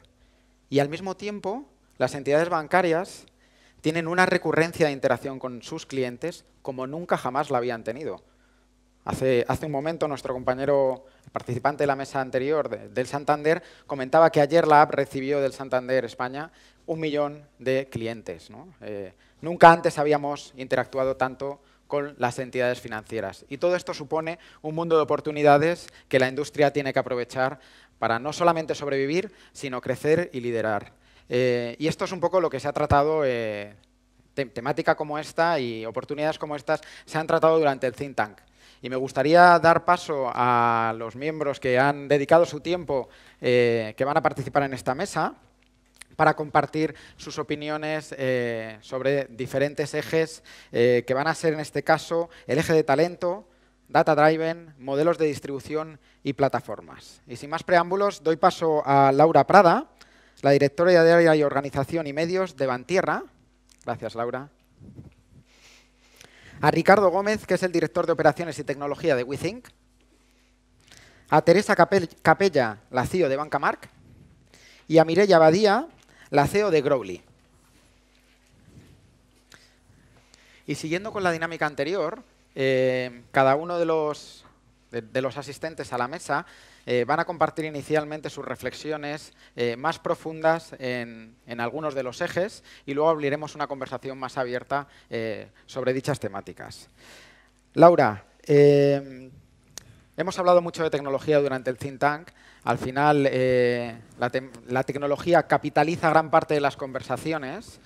Y al mismo tiempo, las entidades bancarias tienen una recurrencia de interacción con sus clientes como nunca jamás la habían tenido. Hace, un momento nuestro compañero participante de la mesa anterior del Santander comentaba que ayer la app recibió del Santander España un millón de clientes. Eh, nunca antes habíamos interactuado tanto con las entidades financieras. Y todo esto supone un mundo de oportunidades que la industria tiene que aprovechar para no solamente sobrevivir, sino crecer y liderar. Eh, y esto es un poco lo que se ha tratado, eh, temática como esta y oportunidades como estas, se han tratado durante el Think Tank. Y me gustaría dar paso a los miembros que han dedicado su tiempo, eh, que van a participar en esta mesa, para compartir sus opiniones eh, sobre diferentes ejes eh, que van a ser, en este caso, el eje de talento, data driven, modelos de distribución y plataformas. Y sin más preámbulos, doy paso a Laura Prada, la directora de área y organización y medios de Bantierra. Gracias, Laura a Ricardo Gómez, que es el director de operaciones y tecnología de WeThink, a Teresa Capella, la CEO de Banca Mark. y a Mireia Badía, la CEO de Growly. Y siguiendo con la dinámica anterior, eh, cada uno de los, de los asistentes a la mesa eh, van a compartir inicialmente sus reflexiones eh, más profundas en, algunos de los ejes y luego abriremos una conversación más abierta eh, sobre dichas temáticas. Laura, hemos hablado mucho de tecnología durante el think tank. Al final, la tecnología capitaliza gran parte de las conversaciones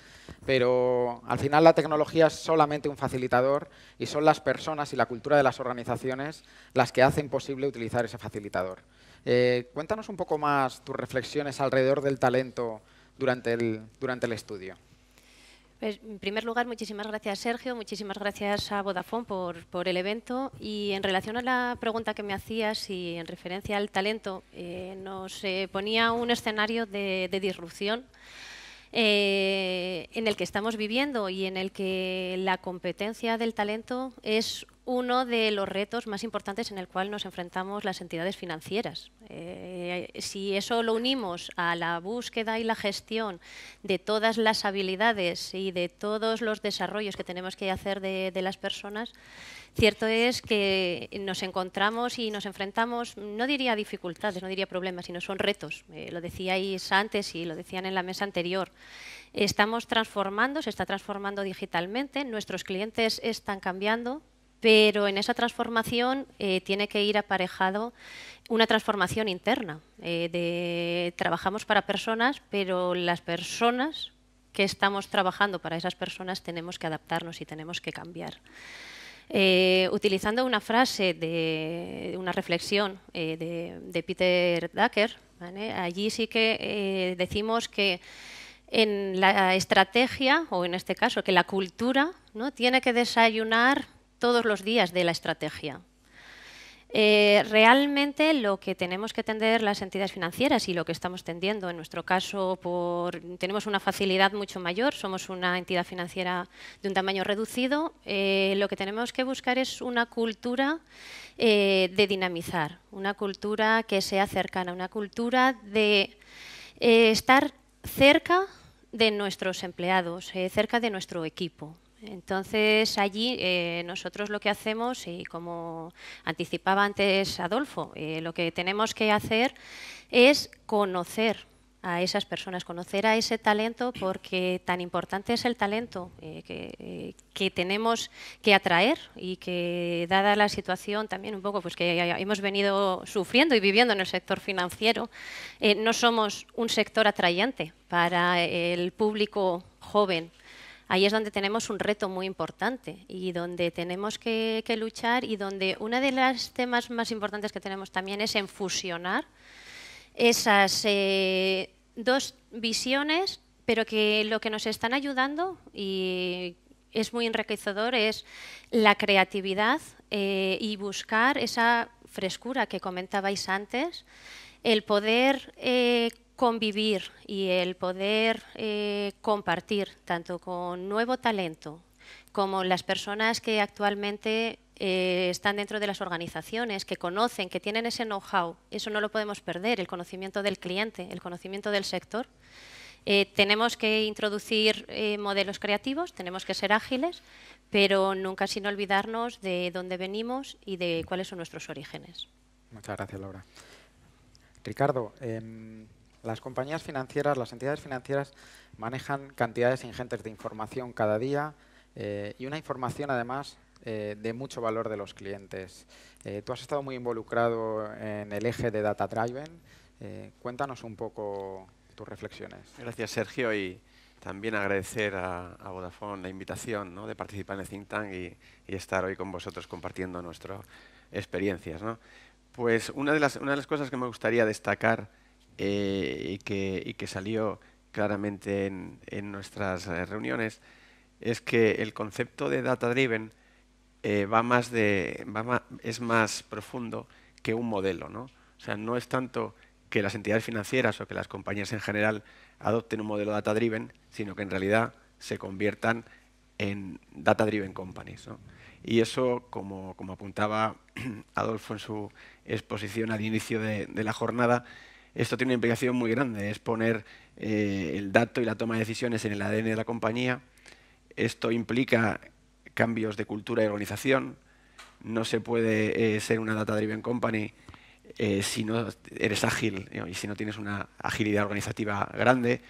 pero al final la tecnología es solamente un facilitador y son las personas y la cultura de las organizaciones las que hacen posible utilizar ese facilitador. Eh, cuéntanos un poco más tus reflexiones alrededor del talento durante el, durante el estudio. Pues, en primer lugar, muchísimas gracias Sergio, muchísimas gracias a Vodafone por, por, el evento y en relación a la pregunta que me hacías y en referencia al talento, eh, nos eh, ponía un escenario de disrupción eh, en el que estamos viviendo y en el que la competencia del talento es uno de los retos más importantes en el cual nos enfrentamos las entidades financieras. Eh, si eso lo unimos a la búsqueda y la gestión de todas las habilidades y de todos los desarrollos que tenemos que hacer de, las personas, cierto es que nos encontramos y nos enfrentamos, no diría dificultades, no diría problemas, sino son retos. Eh, lo decíais antes y lo decían en la mesa anterior. Estamos transformando, se está transformando digitalmente, nuestros clientes están cambiando, pero en esa transformación eh, tiene que ir aparejado una transformación interna. Eh, de, trabajamos para personas, pero las personas que estamos trabajando para esas personas tenemos que adaptarnos y tenemos que cambiar. Eh, utilizando una frase de una reflexión de, Peter Dacker, allí sí que decimos que en la estrategia, o en este caso, que la cultura ¿no? tiene que desayunar todos los días de la estrategia. Eh, realmente lo que tenemos que tender las entidades financieras y lo que estamos tendiendo, en nuestro caso por, tenemos una facilidad mucho mayor, somos una entidad financiera de un tamaño reducido, eh, lo que tenemos que buscar es una cultura eh, de dinamizar, una cultura que sea cercana, una cultura de estar cerca de nuestros empleados, cerca de nuestro equipo. Entonces, allí eh, nosotros lo que hacemos, y como anticipaba antes Adolfo, eh, lo que tenemos que hacer es conocer a esas personas, conocer a ese talento, porque tan importante es el talento eh, que, tenemos que atraer y que, dada la situación también un poco, pues que hemos venido sufriendo y viviendo en el sector financiero, no somos un sector atrayente para el público joven ahí es donde tenemos un reto muy importante y donde tenemos que, luchar y donde uno de los temas más importantes que tenemos también es en fusionar esas eh, dos visiones, pero que lo que nos están ayudando y es muy enriquecedor es la creatividad eh, y buscar esa frescura que comentabais antes, el poder eh, convivir y el poder eh, compartir tanto con nuevo talento como las personas que actualmente eh, están dentro de las organizaciones, que conocen, que tienen ese know-how, eso no lo podemos perder, el conocimiento del cliente, el conocimiento del sector. Eh, tenemos que introducir modelos creativos, tenemos que ser ágiles, pero nunca sin olvidarnos de dónde venimos y de cuáles son nuestros orígenes. Muchas gracias, Laura. Ricardo, em, las compañías financieras, las entidades financieras manejan cantidades ingentes de información cada día eh, y una información además eh, de mucho valor de los clientes. Eh, tú has estado muy involucrado en el eje de Data Driven. cuéntanos un poco tus reflexiones. Gracias, Sergio, y también agradecer a, Vodafone la invitación de participar en el Think Tank y, estar hoy con vosotros compartiendo nuestras experiencias. Pues una de las cosas que me gustaría destacar eh, y, que, que, salió claramente en, nuestras eh, reuniones es que el concepto de data driven eh, va es más profundo que un modelo. ¿no? O sea, no es tanto que las entidades financieras o que las compañías en general adopten un modelo data driven, sino que en realidad se conviertan en data driven companies. Y eso, como, apuntaba Adolfo en su exposición al inicio de la jornada, esto tiene una implicación muy grande, es poner eh, el dato y la toma de decisiones en el ADN de la compañía. Esto implica cambios de cultura y organización. No se puede eh, ser una data-driven company eh, si no eres ágil y si no tienes una agilidad organizativa grande.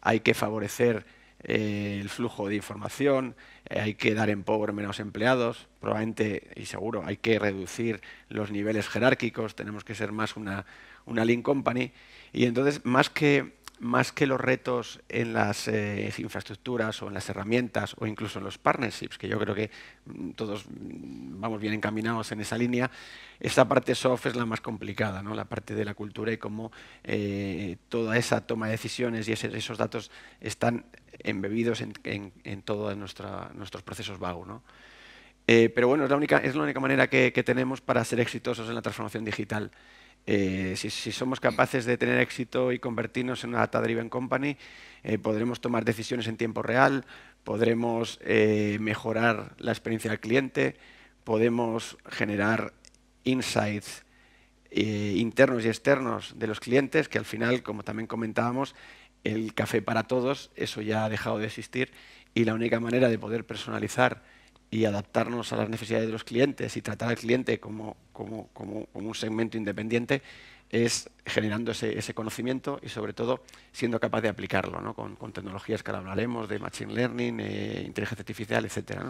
Hay que favorecer el flujo de información, hay que dar en a menos empleados, probablemente y seguro hay que reducir los niveles jerárquicos, tenemos que ser más una una Lean Company. Y entonces, más que, más que los retos en las eh, infraestructuras o en las herramientas o incluso en los partnerships, que yo creo que mm, todos mm, vamos bien encaminados en esa línea, esta parte soft es la más complicada, ¿no? la parte de la cultura y cómo eh, toda esa toma de decisiones y esos datos están embebidos en, todos nuestros procesos vagos. Eh, pero bueno, es la única, es la única manera que tenemos para ser exitosos en la transformación digital. Eh, si, somos capaces de tener éxito y convertirnos en una data-driven company, eh, podremos tomar decisiones en tiempo real, podremos eh, mejorar la experiencia del cliente, podemos generar insights internos y externos de los clientes, que al final, como también comentábamos, el café para todos, eso ya ha dejado de existir y la única manera de poder personalizar y adaptarnos a las necesidades de los clientes y tratar al cliente como como, un segmento independiente es generando ese, conocimiento y sobre todo siendo capaz de aplicarlo con, tecnologías que ahora hablaremos de Machine Learning, eh, inteligencia artificial, etc.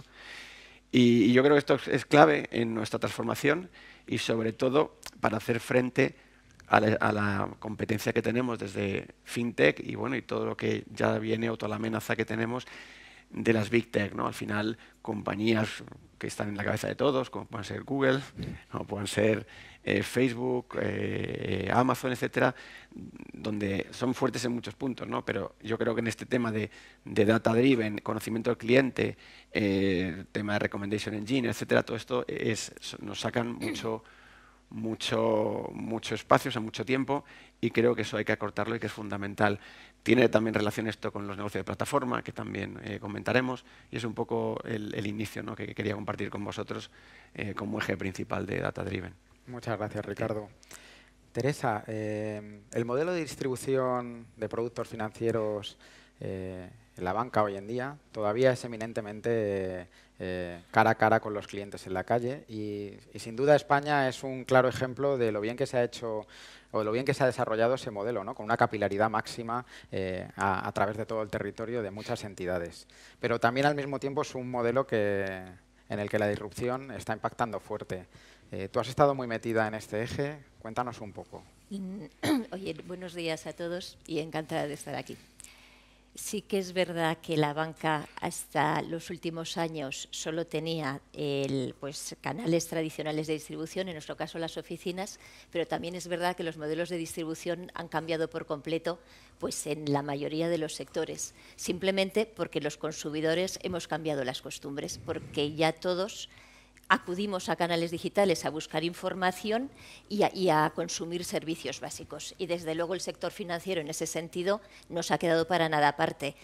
Y, yo creo que esto es clave en nuestra transformación y sobre todo para hacer frente a la, competencia que tenemos desde FinTech y, bueno, y todo lo que ya viene o toda la amenaza que tenemos de las Big Tech. ¿no? Al final, compañías que están en la cabeza de todos, como pueden ser Google, como pueden ser eh, Facebook, eh, Amazon, etcétera, donde son fuertes en muchos puntos, ¿no? Pero yo creo que en este tema de, data driven, conocimiento del cliente, el eh, tema de recommendation engine, etcétera, todo esto es, nos sacan mucho, mucho, mucho espacio, o mucho tiempo, y creo que eso hay que acortarlo y que es fundamental. Tiene también relación esto con los negocios de plataforma, que también eh, comentaremos, y es un poco el, inicio que quería compartir con vosotros eh, como eje principal de Data Driven. Muchas gracias, Ricardo. Teresa, eh, el modelo de distribución de productos financieros en la banca hoy en día todavía es eminentemente cara a cara con los clientes en la calle y, sin duda España es un claro ejemplo de lo bien que se ha hecho o lo bien que se ha desarrollado ese modelo, ¿no? con una capilaridad máxima eh, a, través de todo el territorio de muchas entidades. Pero también al mismo tiempo es un modelo en el que la disrupción está impactando fuerte. Eh, tú has estado muy metida en este eje, cuéntanos un poco. Oye, buenos días a todos y encantada de estar aquí. Sí que es verdad que la banca hasta los últimos años solo tenía el, pues, canales tradicionales de distribución, en nuestro caso las oficinas, pero también es verdad que los modelos de distribución han cambiado por completo pues, en la mayoría de los sectores, simplemente porque los consumidores hemos cambiado las costumbres, porque ya todos acudimos a canales digitales a buscar información y a, consumir servicios básicos. Y desde luego el sector financiero en ese sentido nos ha quedado para nada aparte.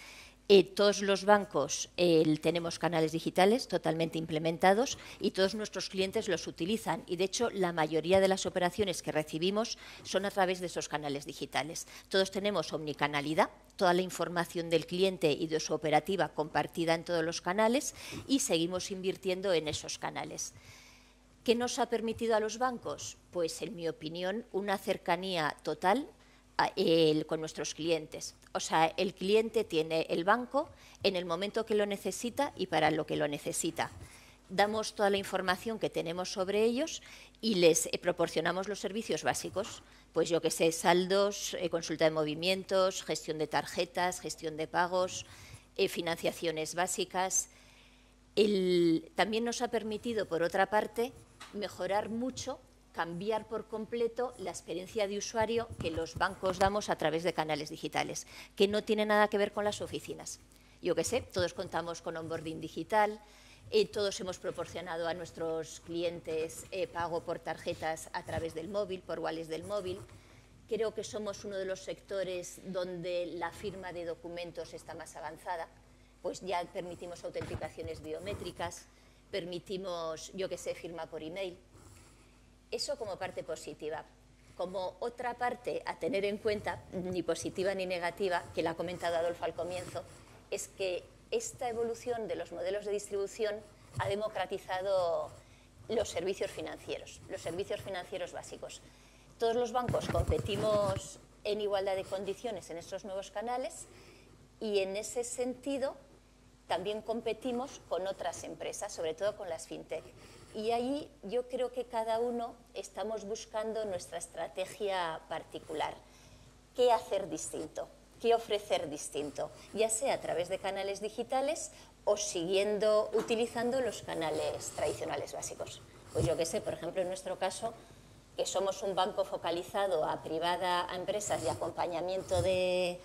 Eh, todos los bancos eh, tenemos canales digitales totalmente implementados y todos nuestros clientes los utilizan. Y de hecho, la mayoría de las operaciones que recibimos son a través de esos canales digitales. Todos tenemos omnicanalidad, toda la información del cliente y de su operativa compartida en todos los canales y seguimos invirtiendo en esos canales. ¿Qué nos ha permitido a los bancos? Pues, en mi opinión, una cercanía total el, con nuestros clientes. O sea, el cliente tiene el banco en el momento que lo necesita y para lo que lo necesita. Damos toda la información que tenemos sobre ellos y les eh, proporcionamos los servicios básicos, pues yo que sé, saldos, eh, consulta de movimientos, gestión de tarjetas, gestión de pagos, eh, financiaciones básicas. también nos ha permitido, por otra parte, mejorar mucho cambiar por completo la experiencia de usuario que los bancos damos a través de canales digitales, que no tiene nada que ver con las oficinas. Yo qué sé, todos contamos con onboarding digital, eh, todos hemos proporcionado a nuestros clientes eh, pago por tarjetas a través del móvil, por wallets del móvil. Creo que somos uno de los sectores donde la firma de documentos está más avanzada, pues ya permitimos autenticaciones biométricas, permitimos, yo que sé, firma por email. Eso como parte positiva. Como otra parte a tener en cuenta, ni positiva ni negativa, que la ha comentado Adolfo al comienzo, es que esta evolución de los modelos de distribución ha democratizado los servicios financieros, los servicios financieros básicos. Todos los bancos competimos en igualdad de condiciones en estos nuevos canales y en ese sentido también competimos con otras empresas, sobre todo con las fintech y ahí yo creo que cada uno estamos buscando nuestra estrategia particular. ¿Qué hacer distinto? ¿Qué ofrecer distinto? Ya sea a través de canales digitales o siguiendo, utilizando los canales tradicionales básicos. Pues yo que sé, por ejemplo, en nuestro caso, que somos un banco focalizado a privada, a empresas de acompañamiento de,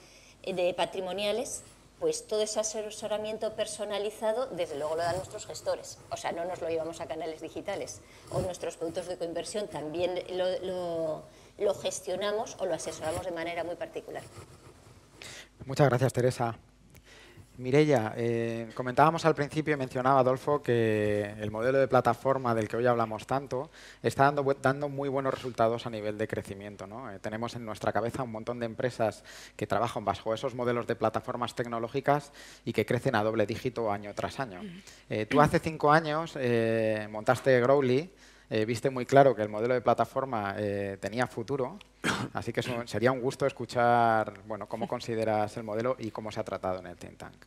de patrimoniales, pues todo ese asesoramiento personalizado, desde luego lo dan nuestros gestores. O sea, no nos lo llevamos a canales digitales. O nuestros productos de coinversión también lo gestionamos o lo asesoramos de manera muy particular. Muchas gracias, Teresa. Mirella, eh, comentábamos al principio y mencionaba Adolfo que el modelo de plataforma del que hoy hablamos tanto está dando, dando muy buenos resultados a nivel de crecimiento. ¿no? Eh, tenemos en nuestra cabeza un montón de empresas que trabajan bajo esos modelos de plataformas tecnológicas y que crecen a doble dígito año tras año. Eh, tú hace cinco años montaste Growly, eh, viste muy claro que el modelo de plataforma eh, tenía futuro, así que sería un gusto escuchar cómo consideras el modelo y cómo se ha tratado en el think tank.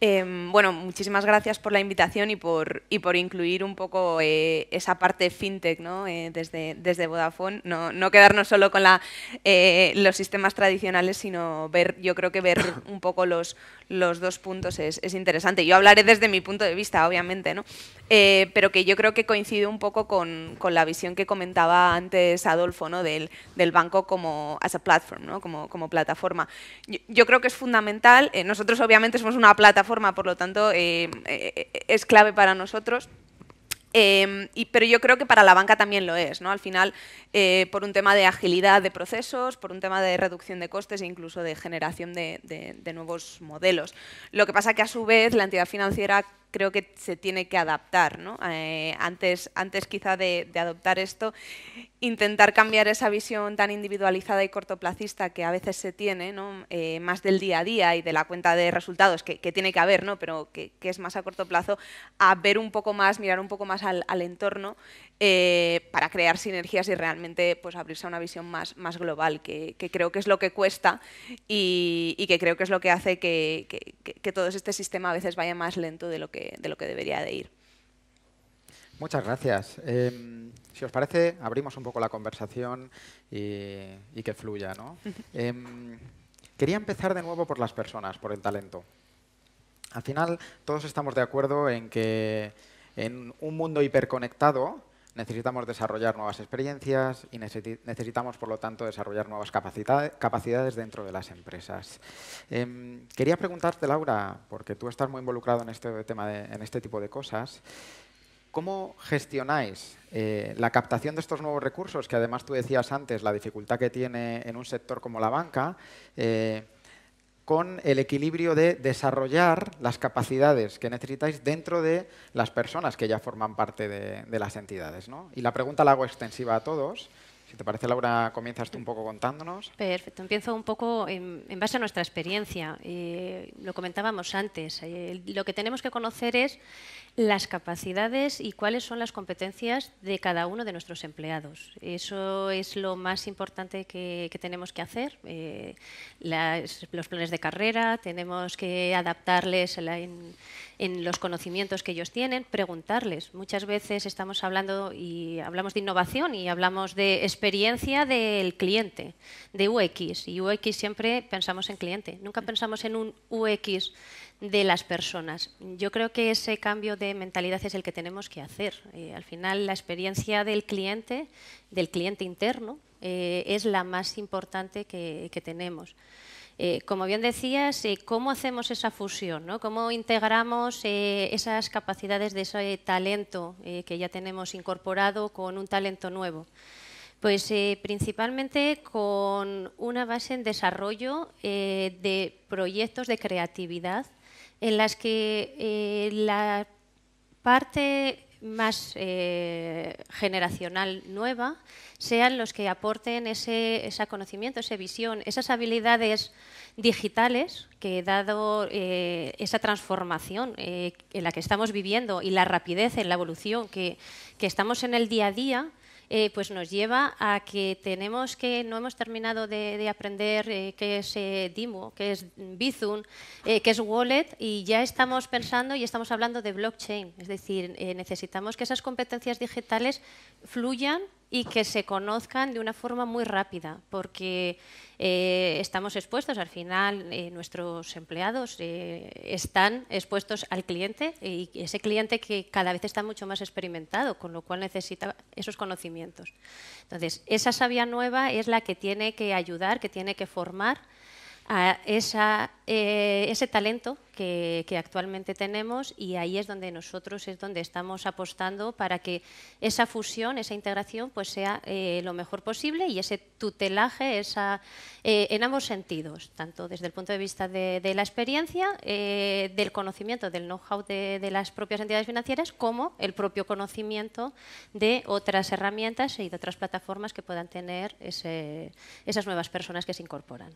Em, bueno, muchísimas gracias por la invitación y por, y por incluir un poco eh, esa parte fintech ¿no? Eh, desde, desde Vodafone. No, quedarnos solo con la, eh, los sistemas tradicionales, sino ver, yo creo que ver un poco los, los dos puntos es, interesante. Yo hablaré desde mi punto de vista, obviamente, ¿no? pero que yo creo que coincide un poco con, la visión que comentaba antes Adolfo ¿no? del, del banco como as a platform, ¿no? como, como plataforma. Yo, yo creo que es fundamental. nosotros obviamente somos una plataforma forma, por lo tanto, eh, eh, es clave para nosotros. Em, pero yo creo que para la banca también lo es, ¿no? Al final, eh, por un tema de agilidad de procesos, por un tema de reducción de costes e incluso de generación de, de, nuevos modelos. Lo que pasa que a su vez la entidad financiera creo que se tiene que adaptar. ¿no? Eh, antes, antes quizá de, adoptar esto, intentar cambiar esa visión tan individualizada y cortoplacista que a veces se tiene, ¿no? Eh, más del día a día y de la cuenta de resultados que, tiene que haber, ¿no? pero que, es más a corto plazo, a ver un poco más, mirar un poco más al, entorno eh, para crear sinergias y realmente pues, abrirse a una visión más, más global, que, creo que es lo que cuesta y, que creo que es lo que hace que todo este sistema a veces vaya más lento de lo que de lo que debería de ir. Muchas gracias. Em, si os parece, abrimos un poco la conversación y, que fluya. Em, quería empezar de nuevo por las personas, por el talento. Al final, todos estamos de acuerdo en que en un mundo hiperconectado, Necesitamos desarrollar nuevas experiencias y necesitamos, por lo tanto, desarrollar nuevas capacidades dentro de las empresas. Em, quería preguntarte, Laura, porque tú estás muy involucrado en este, tema en este tipo de cosas, ¿Cómo gestionáis eh, la captación de estos nuevos recursos? Que además tú decías antes, la dificultad que tiene en un sector como la banca. Eh, con el equilibrio de desarrollar las capacidades que necesitáis dentro de las personas que ya forman parte de, las entidades. ¿no? Y la pregunta la hago extensiva a todos. Si te parece, Laura, comienzas tú un poco contándonos. Perfecto. Empiezo un poco en, base a nuestra experiencia. Eh, lo comentábamos antes. Eh, lo que tenemos que conocer es las capacidades y cuáles son las competencias de cada uno de nuestros empleados. Eso es lo más importante que, tenemos que hacer. Eh, los planes de carrera, tenemos que adaptarles en, en, los conocimientos que ellos tienen, preguntarles. Muchas veces estamos hablando y hablamos de innovación y hablamos de experiencia del cliente, de UX. Y UX siempre pensamos en cliente, nunca pensamos en un UX de las personas. Yo creo que ese cambio de mentalidad es el que tenemos que hacer. Eh, al final, la experiencia del cliente, del cliente interno, eh, es la más importante que, tenemos. Eh, como bien decías, ¿cómo hacemos esa fusión? ¿no? ¿Cómo integramos esas capacidades de ese talento que ya tenemos incorporado con un talento nuevo? Pues principalmente con una base en desarrollo de proyectos de creatividad en las que eh, la parte más eh, generacional nueva sean los que aporten ese, ese, conocimiento, esa visión, esas habilidades digitales que dado eh, esa transformación en la que estamos viviendo y la rapidez en la evolución que, estamos en el día a día, eh, pues nos lleva a que tenemos que, no hemos terminado de, aprender eh, qué es eh, Dimo, qué es Bizum, qué es Wallet, y ya estamos pensando y estamos hablando de blockchain. Es decir, necesitamos que esas competencias digitales fluyan y que se conozcan de una forma muy rápida, porque eh, estamos expuestos, al final eh, nuestros empleados eh, están expuestos al cliente y ese cliente que cada vez está mucho más experimentado, con lo cual necesita esos conocimientos. Entonces, esa sabia nueva es la que tiene que ayudar, que tiene que formar a eh, ese talento que, actualmente tenemos y ahí es donde nosotros es donde estamos apostando para que esa fusión, esa integración, pues sea eh, lo mejor posible y ese tutelaje eh, en ambos sentidos, tanto desde el punto de vista de, la experiencia, del conocimiento, del know-how de, las propias entidades financieras, como el propio conocimiento de otras herramientas y de otras plataformas que puedan tener esas nuevas personas que se incorporan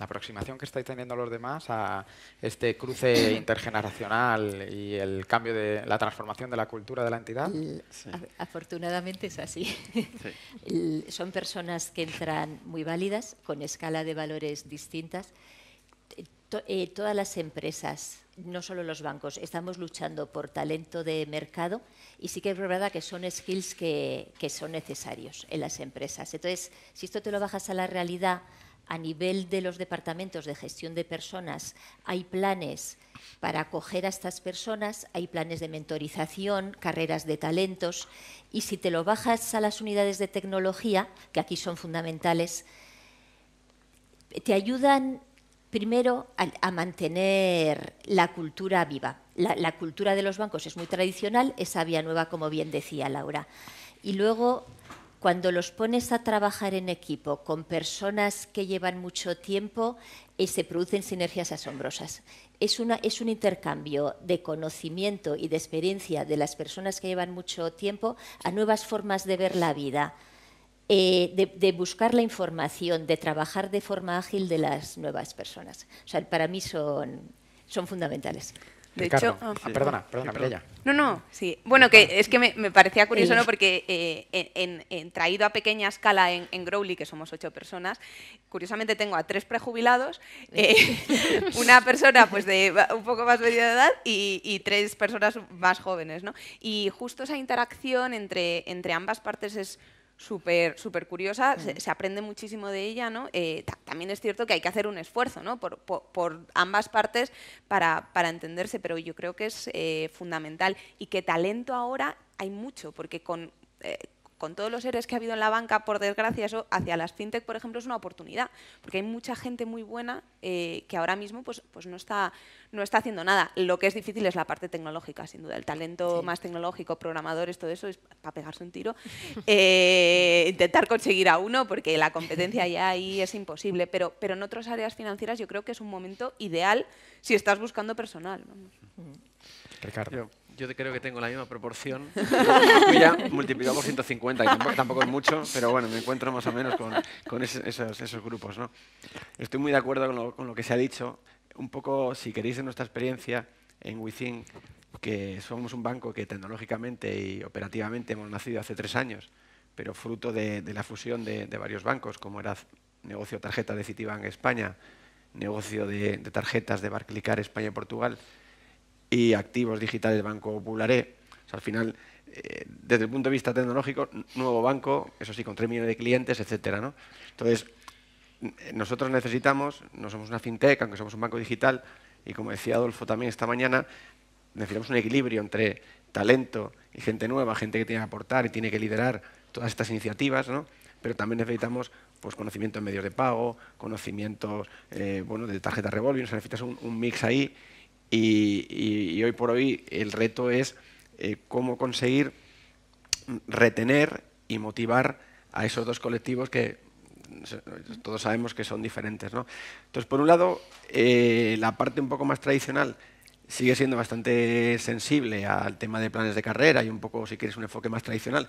la aproximación que estáis teniendo los demás a este cruce intergeneracional y el cambio de la transformación de la cultura de la entidad? Afortunadamente es así. Son personas que entran muy válidas, con escala de valores distintas. Eh, todas las empresas, no solo los bancos, estamos luchando por talento de mercado y sí que es verdad que son skills que, que son necesarios en las empresas. Entonces, si esto te lo bajas a la realidad a nivel de los departamentos de gestión de personas hay planes para acoger a estas personas, hay planes de mentorización, carreras de talentos y si te lo bajas a las unidades de tecnología, que aquí son fundamentales, te ayudan primero a, mantener la cultura viva. La, cultura de los bancos es muy tradicional, esa vía nueva, como bien decía Laura. Y luego cuando los pones a trabajar en equipo con personas que llevan mucho tiempo, eh, se producen sinergias asombrosas. Es, un intercambio de conocimiento y de experiencia de las personas que llevan mucho tiempo a nuevas formas de ver la vida. Eh, de, buscar la información, de trabajar de forma ágil de las nuevas personas. O sea, para mí son fundamentales. De hecho, ah, perdona, perdona, No, no, sí. Bueno, que es que me, parecía curioso, ¿no? Porque eh, en, traído a pequeña escala en, Growly, que somos ocho personas, curiosamente tengo a tres prejubilados, eh, una persona pues de un poco más media de edad y, tres personas más jóvenes, ¿no? Y justo esa interacción entre, entre ambas partes es súper super curiosa, se, aprende muchísimo de ella, ¿no? Eh, también es cierto que hay que hacer un esfuerzo, ¿no? Por, ambas partes para, entenderse, pero yo creo que es eh, fundamental y que talento ahora hay mucho, porque con... Eh, con todos los seres que ha habido en la banca, por desgracia, eso hacia las fintech, por ejemplo, es una oportunidad, porque hay mucha gente muy buena eh, que ahora mismo pues, pues, no, está, no está haciendo nada. Lo que es difícil es la parte tecnológica, sin duda, el talento más tecnológico, programadores, todo eso, es para pegarse un tiro, eh, intentar conseguir a uno, porque la competencia ya ahí es imposible, pero, pero en otras áreas financieras yo creo que es un momento ideal si estás buscando personal. Ricardo yo creo que tengo la misma proporción. ya multiplicado por 150, tampoco, es mucho, pero bueno, me encuentro más o menos con, esos, grupos. Estoy muy de acuerdo con lo, que se ha dicho. Un poco, si queréis, de nuestra experiencia en Within, que somos un banco que tecnológicamente y operativamente hemos nacido hace tres años, pero fruto de, la fusión de, varios bancos, como era negocio tarjeta de Citibank España, negocio de, tarjetas de Barclicar España y Portugal, y activos digitales del Banco Popular. al final, eh, desde el punto de vista tecnológico, nuevo banco, eso sí, con 3 millones de clientes, etcétera. ¿no? Entonces, nosotros necesitamos, no somos una fintech, aunque somos un banco digital, y como decía Adolfo también esta mañana, necesitamos un equilibrio entre talento y gente nueva, gente que tiene que aportar y tiene que liderar todas estas iniciativas, ¿no? pero también necesitamos pues, conocimiento en medios de pago, conocimiento eh, bueno, de tarjetas revolving, necesitas un mix ahí y, hoy por hoy el reto es eh, cómo conseguir retener y motivar a esos dos colectivos que todos sabemos que son diferentes. ¿no? Entonces, por un lado, eh, la parte un poco más tradicional sigue siendo bastante sensible al tema de planes de carrera y un poco, si quieres, un enfoque más tradicional.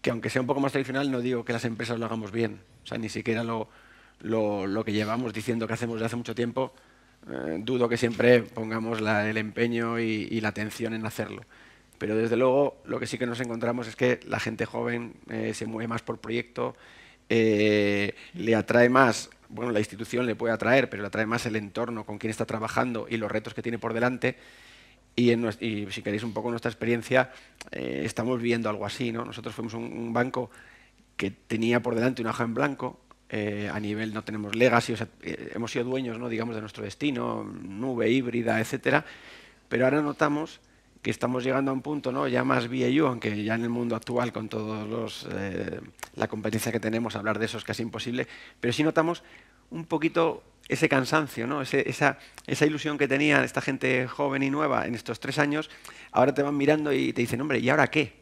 Que aunque sea un poco más tradicional, no digo que las empresas lo hagamos bien. O sea, ni siquiera lo, lo, lo que llevamos diciendo que hacemos desde hace mucho tiempo eh, dudo que siempre pongamos el empeño y, la atención en hacerlo. Pero desde luego lo que sí que nos encontramos es que la gente joven eh, se mueve más por proyecto, eh, le atrae más, bueno, la institución le puede atraer, pero le atrae más el entorno con quien está trabajando y los retos que tiene por delante. Y, si queréis un poco nuestra experiencia, estamos viendo algo así. ¿no? Nosotros fuimos un, un banco que tenía por delante una hoja en blanco, eh, a nivel no tenemos legacy, eh, hemos sido dueños, digamos, de nuestro destino, nube híbrida, etcétera, pero ahora notamos que estamos llegando a un punto ya más BAU, aunque ya en el mundo actual con todos eh, la competencia que tenemos, hablar de eso es casi imposible, pero sí notamos un poquito ese cansancio, esa, ilusión que tenía esta gente joven y nueva en estos tres años, ahora te van mirando y te dicen, hombre, ¿y ahora qué?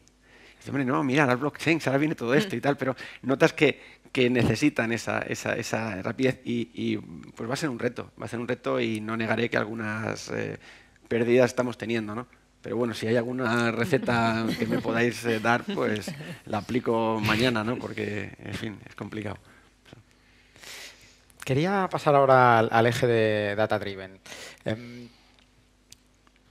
hombre, no, mira, ahora blockchain, ahora viene todo esto y mm. tal, pero notas que, que necesitan esa, esa, esa rapidez y, pues va a ser un reto, va a ser un reto y no negaré que algunas eh, pérdidas estamos teniendo, ¿no? Pero bueno, si hay alguna receta que me podáis eh, dar, pues la aplico mañana, ¿no? Porque, en fin, es complicado. Quería pasar ahora al, eje de Data Driven. Em,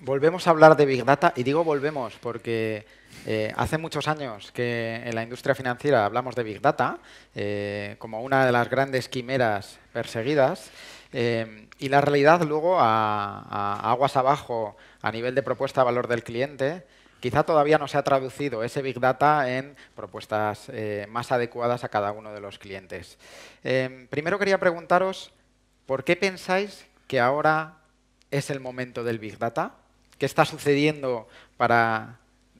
volvemos a hablar de Big Data y digo volvemos porque eh, hace muchos años que en la industria financiera hablamos de Big Data eh, como una de las grandes quimeras perseguidas eh, y la realidad luego a, a, aguas abajo a nivel de propuesta de valor del cliente. Quizá todavía no se ha traducido ese Big Data en propuestas más adecuadas a cada uno de los clientes. primero quería preguntaros, ¿por qué pensáis que ahora es el momento del Big Data? ¿Qué está sucediendo para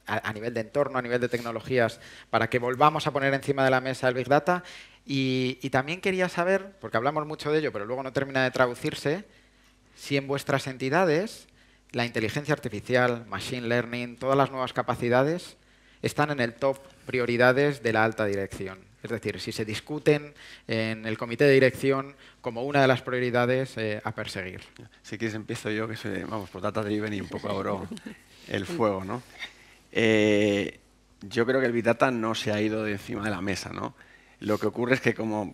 a, nivel de entorno, a nivel de tecnologías, para que volvamos a poner encima de la mesa el Big Data. Y, también quería saber, porque hablamos mucho de ello, pero luego no termina de traducirse, si en vuestras entidades la inteligencia artificial, machine learning, todas las nuevas capacidades están en el top prioridades de la alta dirección. Es decir, si se discuten en el comité de dirección como una de las prioridades eh, a perseguir. Si quieres empiezo yo, que soy, vamos, por data driven y un poco abro el fuego, ¿no? Eh, yo creo que el Big Data no se ha ido de encima de la mesa. ¿no? Lo que ocurre es que como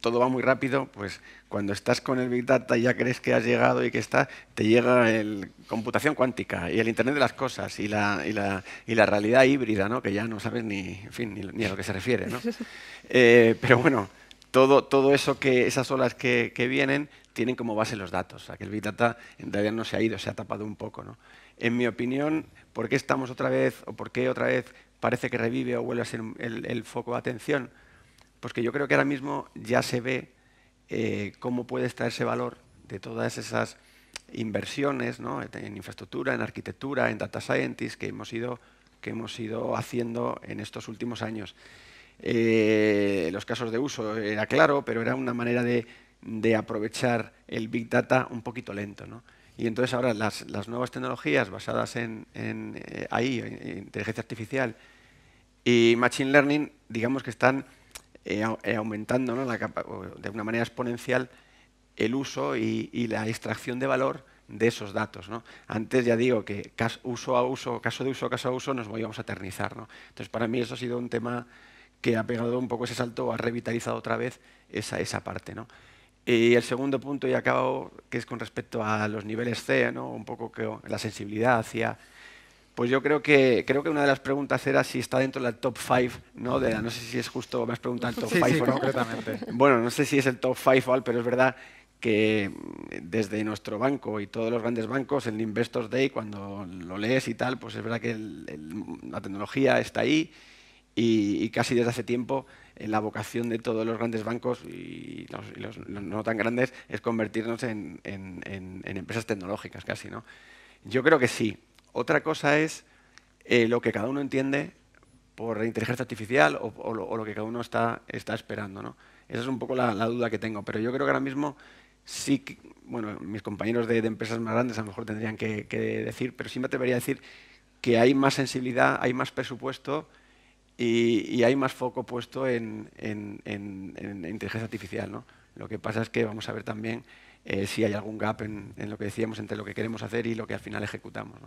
todo va muy rápido, pues cuando estás con el Big Data y ya crees que has llegado y que está, te llega la computación cuántica y el Internet de las cosas y la, y realidad híbrida, que ya no sabes ni, a lo que se refiere. ¿no? Eh, pero bueno, todo, eso que, esas olas que, vienen tienen como base los datos. O que el Big Data en realidad no se ha ido, se ha tapado un poco en mi opinión, ¿por qué estamos otra vez o por qué otra vez parece que revive o vuelve a ser el, foco de atención? Pues que yo creo que ahora mismo ya se ve eh, cómo puede estar ese valor de todas esas inversiones en infraestructura, en arquitectura, en data scientists que hemos ido, que hemos ido haciendo en estos últimos años. Eh, los casos de uso era claro, pero era una manera de, de aprovechar el Big Data un poquito lento. ¿no? Y entonces ahora las, nuevas tecnologías basadas eh, en, en inteligencia artificial y machine learning, digamos que están eh, eh, aumentando de una manera exponencial el uso y, la extracción de valor de esos datos. ¿no? Antes ya digo que caso, uso a uso, caso de uso caso a uso, nos volvíamos a eternizar. ¿no? Entonces, para mí eso ha sido un tema que ha pegado un poco ese salto, ha revitalizado otra vez esa, esa parte. ¿no? Y el segundo punto, y acabo, que es con respecto a los niveles C, ¿no? un poco que, la sensibilidad hacia... Pues yo creo que, creo que una de las preguntas era si está dentro del top five, ¿no? De no sé si es justo, me has preguntado el top 5 o no. Bueno, no sé si es el top five o algo, pero es verdad que desde nuestro banco y todos los grandes bancos, el Investors Day, cuando lo lees y tal, pues es verdad que la tecnología está ahí y casi desde hace tiempo la vocación de todos los grandes bancos y los, no tan grandes es convertirnos en, empresas tecnológicas casi. ¿no? Yo creo que sí. Otra cosa es eh, lo que cada uno entiende por inteligencia artificial o, lo, que cada uno está, esperando. ¿no? Esa es un poco la, duda que tengo, pero yo creo que ahora mismo sí, bueno, mis compañeros de, empresas más grandes a lo mejor tendrían que, que decir, pero sí me atrevería a decir que hay más sensibilidad, hay más presupuesto y, hay más foco puesto en, inteligencia artificial. ¿no? Lo que pasa es que vamos a ver también eh, si hay algún gap en, lo que decíamos entre lo que queremos hacer y lo que al final ejecutamos.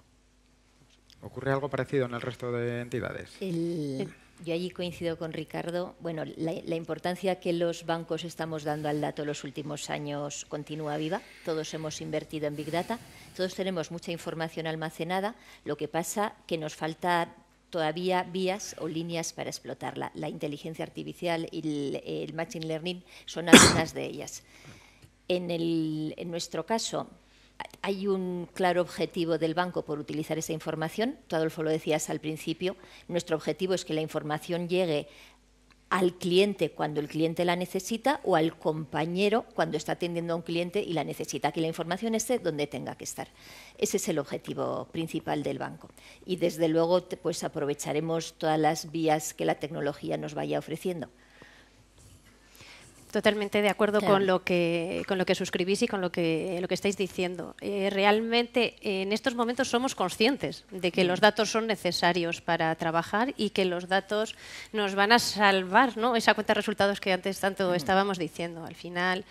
¿Ocurre algo parecido en el resto de entidades? yo allí coincido con Ricardo. Bueno, la, la, importancia que los bancos estamos dando al dato los últimos años continúa viva. Todos hemos invertido en Big Data, todos tenemos mucha información almacenada. Lo que pasa que nos falta todavía vías o líneas para explotarla. La inteligencia artificial y el, machine learning son algunas de ellas. En, en nuestro caso, hay un claro objetivo del banco por utilizar esa información. Tú, Adolfo, lo decías al principio. Nuestro objetivo es que la información llegue al cliente cuando el cliente la necesita o al compañero cuando está atendiendo a un cliente y la necesita, que la información esté donde tenga que estar. Ese es el objetivo principal del banco. Y desde luego pues aprovecharemos todas las vías que la tecnología nos vaya ofreciendo totalmente de acuerdo con lo que con lo que suscribís y con lo que lo que estáis diciendo. Eh, realmente en estos momentos somos conscientes de que los datos son necesarios para trabajar y que los datos nos van a salvar, ¿no? Esa cuenta de resultados que antes tanto mm. estábamos diciendo. Al final.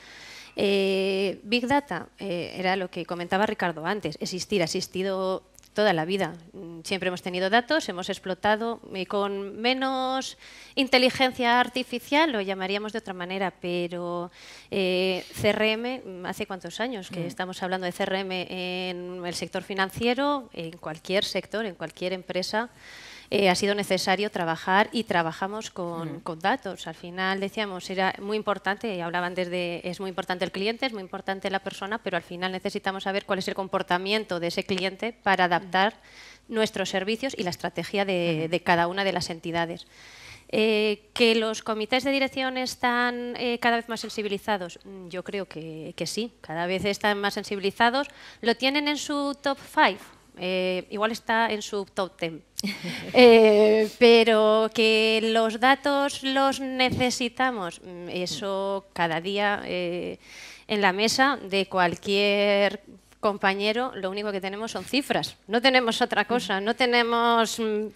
Eh, Big Data eh, era lo que comentaba Ricardo antes, existir, ha existido toda la vida. Siempre hemos tenido datos, hemos explotado y con menos inteligencia artificial, lo llamaríamos de otra manera, pero eh, CRM, hace cuántos años que mm. estamos hablando de CRM en el sector financiero, en cualquier sector, en cualquier empresa. Eh, ha sido necesario trabajar y trabajamos con, datos. Al final decíamos, era muy importante, hablaban desde, es muy importante el cliente, es muy importante la persona, pero al final necesitamos saber cuál es el comportamiento de ese cliente para adaptar nuestros servicios y la estrategia de, cada una de las entidades. Eh, ¿Que los comités de dirección están eh, cada vez más sensibilizados? Mm, yo creo que, sí, cada vez están más sensibilizados. ¿Lo tienen en su top five? Eh, igual está en su top 10. Eh, pero que los datos los necesitamos, mm, eso cada día eh, en la mesa de cualquier compañero, lo único que tenemos son cifras, no tenemos otra cosa, no tenemos... Mm,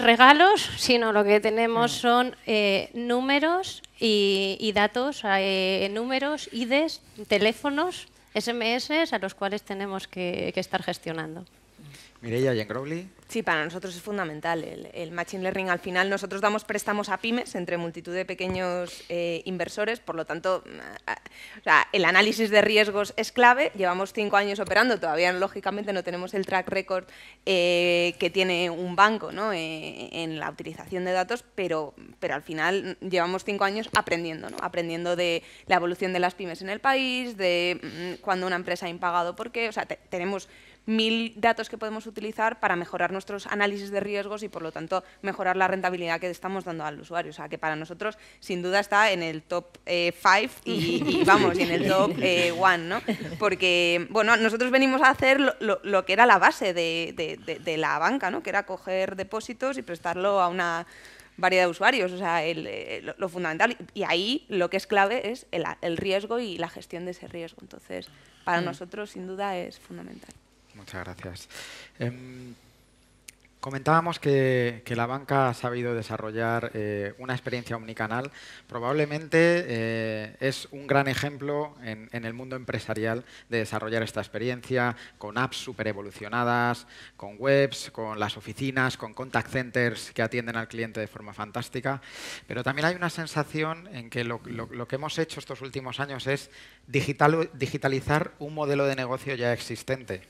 regalos, sino lo que tenemos son números y, datos, números, IDs, teléfonos SMS a los cuales tenemos que, que estar gestionando. Mireia y Crowley. Sí, para nosotros es fundamental el, Machine Learning. Al final nosotros damos préstamos a pymes entre multitud de pequeños eh, inversores, por lo tanto el análisis de riesgos es clave. Llevamos cinco años operando, todavía lógicamente no tenemos el track record eh, que tiene un banco eh, en la utilización de datos, pero, pero al final llevamos cinco años aprendiendo, ¿no? aprendiendo de la evolución de las pymes en el país, de mm, cuando una empresa ha impagado por qué. O sea, tenemos mil datos que podemos utilizar para mejorar nuestros análisis de riesgos y, por lo tanto, mejorar la rentabilidad que estamos dando al usuario. O sea, que para nosotros, sin duda, está en el top eh, five y, vamos, en el top 1, eh, ¿no? Porque, bueno, nosotros venimos a hacer lo, que era la base de, de, la banca, ¿no? Que era coger depósitos y prestarlo a una variedad de usuarios, o sea, eh, lo, fundamental. Y ahí lo que es clave es el, riesgo y la gestión de ese riesgo. Entonces, para mm. nosotros, sin duda, es fundamental. Muchas gracias. Em, comentábamos que, la banca ha sabido desarrollar eh, una experiencia omnicanal. Probablemente eh, es un gran ejemplo en, el mundo empresarial de desarrollar esta experiencia con apps super evolucionadas, con webs, con las oficinas, con contact centers que atienden al cliente de forma fantástica. Pero también hay una sensación en que lo, que hemos hecho estos últimos años es digitalizar un modelo de negocio ya existente.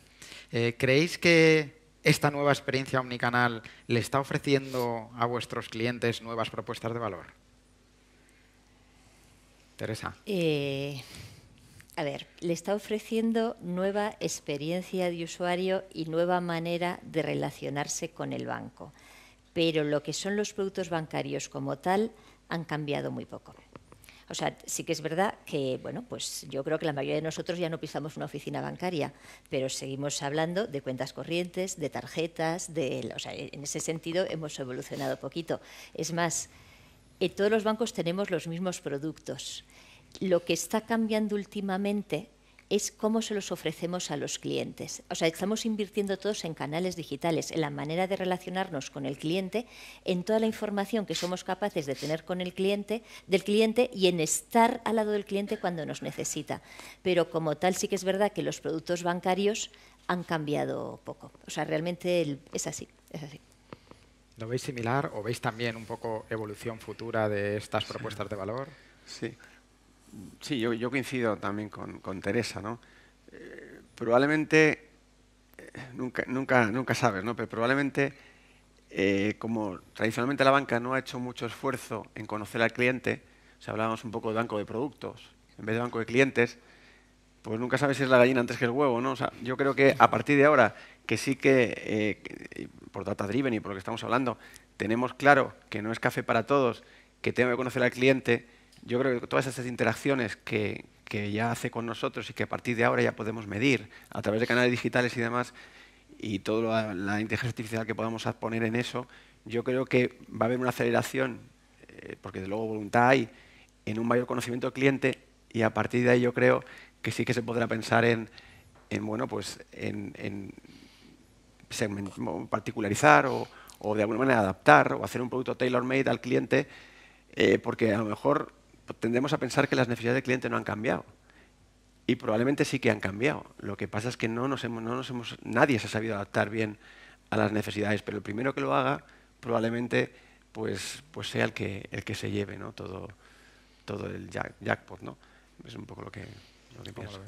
Eh, ¿Creéis que esta nueva experiencia omnicanal le está ofreciendo a vuestros clientes nuevas propuestas de valor? Teresa. Eh, a ver, le está ofreciendo nueva experiencia de usuario y nueva manera de relacionarse con el banco. Pero lo que son los productos bancarios como tal han cambiado muy poco. O sea, sí que es verdad que, bueno, pues yo creo que la mayoría de nosotros ya no pisamos una oficina bancaria, pero seguimos hablando de cuentas corrientes, de tarjetas, de, o sea, en ese sentido hemos evolucionado poquito. Es más, en todos los bancos tenemos los mismos productos. Lo que está cambiando últimamente es cómo se los ofrecemos a los clientes. O sea, estamos invirtiendo todos en canales digitales, en la manera de relacionarnos con el cliente, en toda la información que somos capaces de tener con el cliente, del cliente y en estar al lado del cliente cuando nos necesita. Pero como tal sí que es verdad que los productos bancarios han cambiado poco. O sea, realmente es así, es así. ¿Lo veis similar o veis también un poco evolución futura de estas propuestas de valor? Sí. Sí, yo, coincido también con, Teresa, ¿no? Eh, probablemente, eh, nunca, nunca, sabes, ¿no? Pero probablemente, eh, como tradicionalmente la banca no ha hecho mucho esfuerzo en conocer al cliente, o sea, hablábamos un poco de banco de productos, en vez de banco de clientes, pues nunca sabes si es la gallina antes que el huevo, ¿no? O yo creo que a partir de ahora, que sí que, por data driven y por lo que estamos hablando, tenemos claro que no es café para todos, que tengo que conocer al cliente, yo creo que todas esas interacciones que, ya hace con nosotros y que a partir de ahora ya podemos medir a través de canales digitales y demás, y toda la, inteligencia artificial que podamos poner en eso, yo creo que va a haber una aceleración, eh, porque de luego voluntad hay, en un mayor conocimiento del cliente y a partir de ahí yo creo que sí que se podrá pensar en, bueno, pues en, particularizar o, de alguna manera adaptar o hacer un producto tailor-made al cliente, eh, porque a lo mejor tendemos a pensar que las necesidades del cliente no han cambiado. Y probablemente sí que han cambiado. Lo que pasa es que no nos hemos, no nos hemos, nadie se ha sabido adaptar bien a las necesidades, pero el primero que lo haga probablemente pues, pues sea el que, el que se lleve ¿no? todo, todo el jackpot. ¿no? Es un poco lo que, lo que pienso.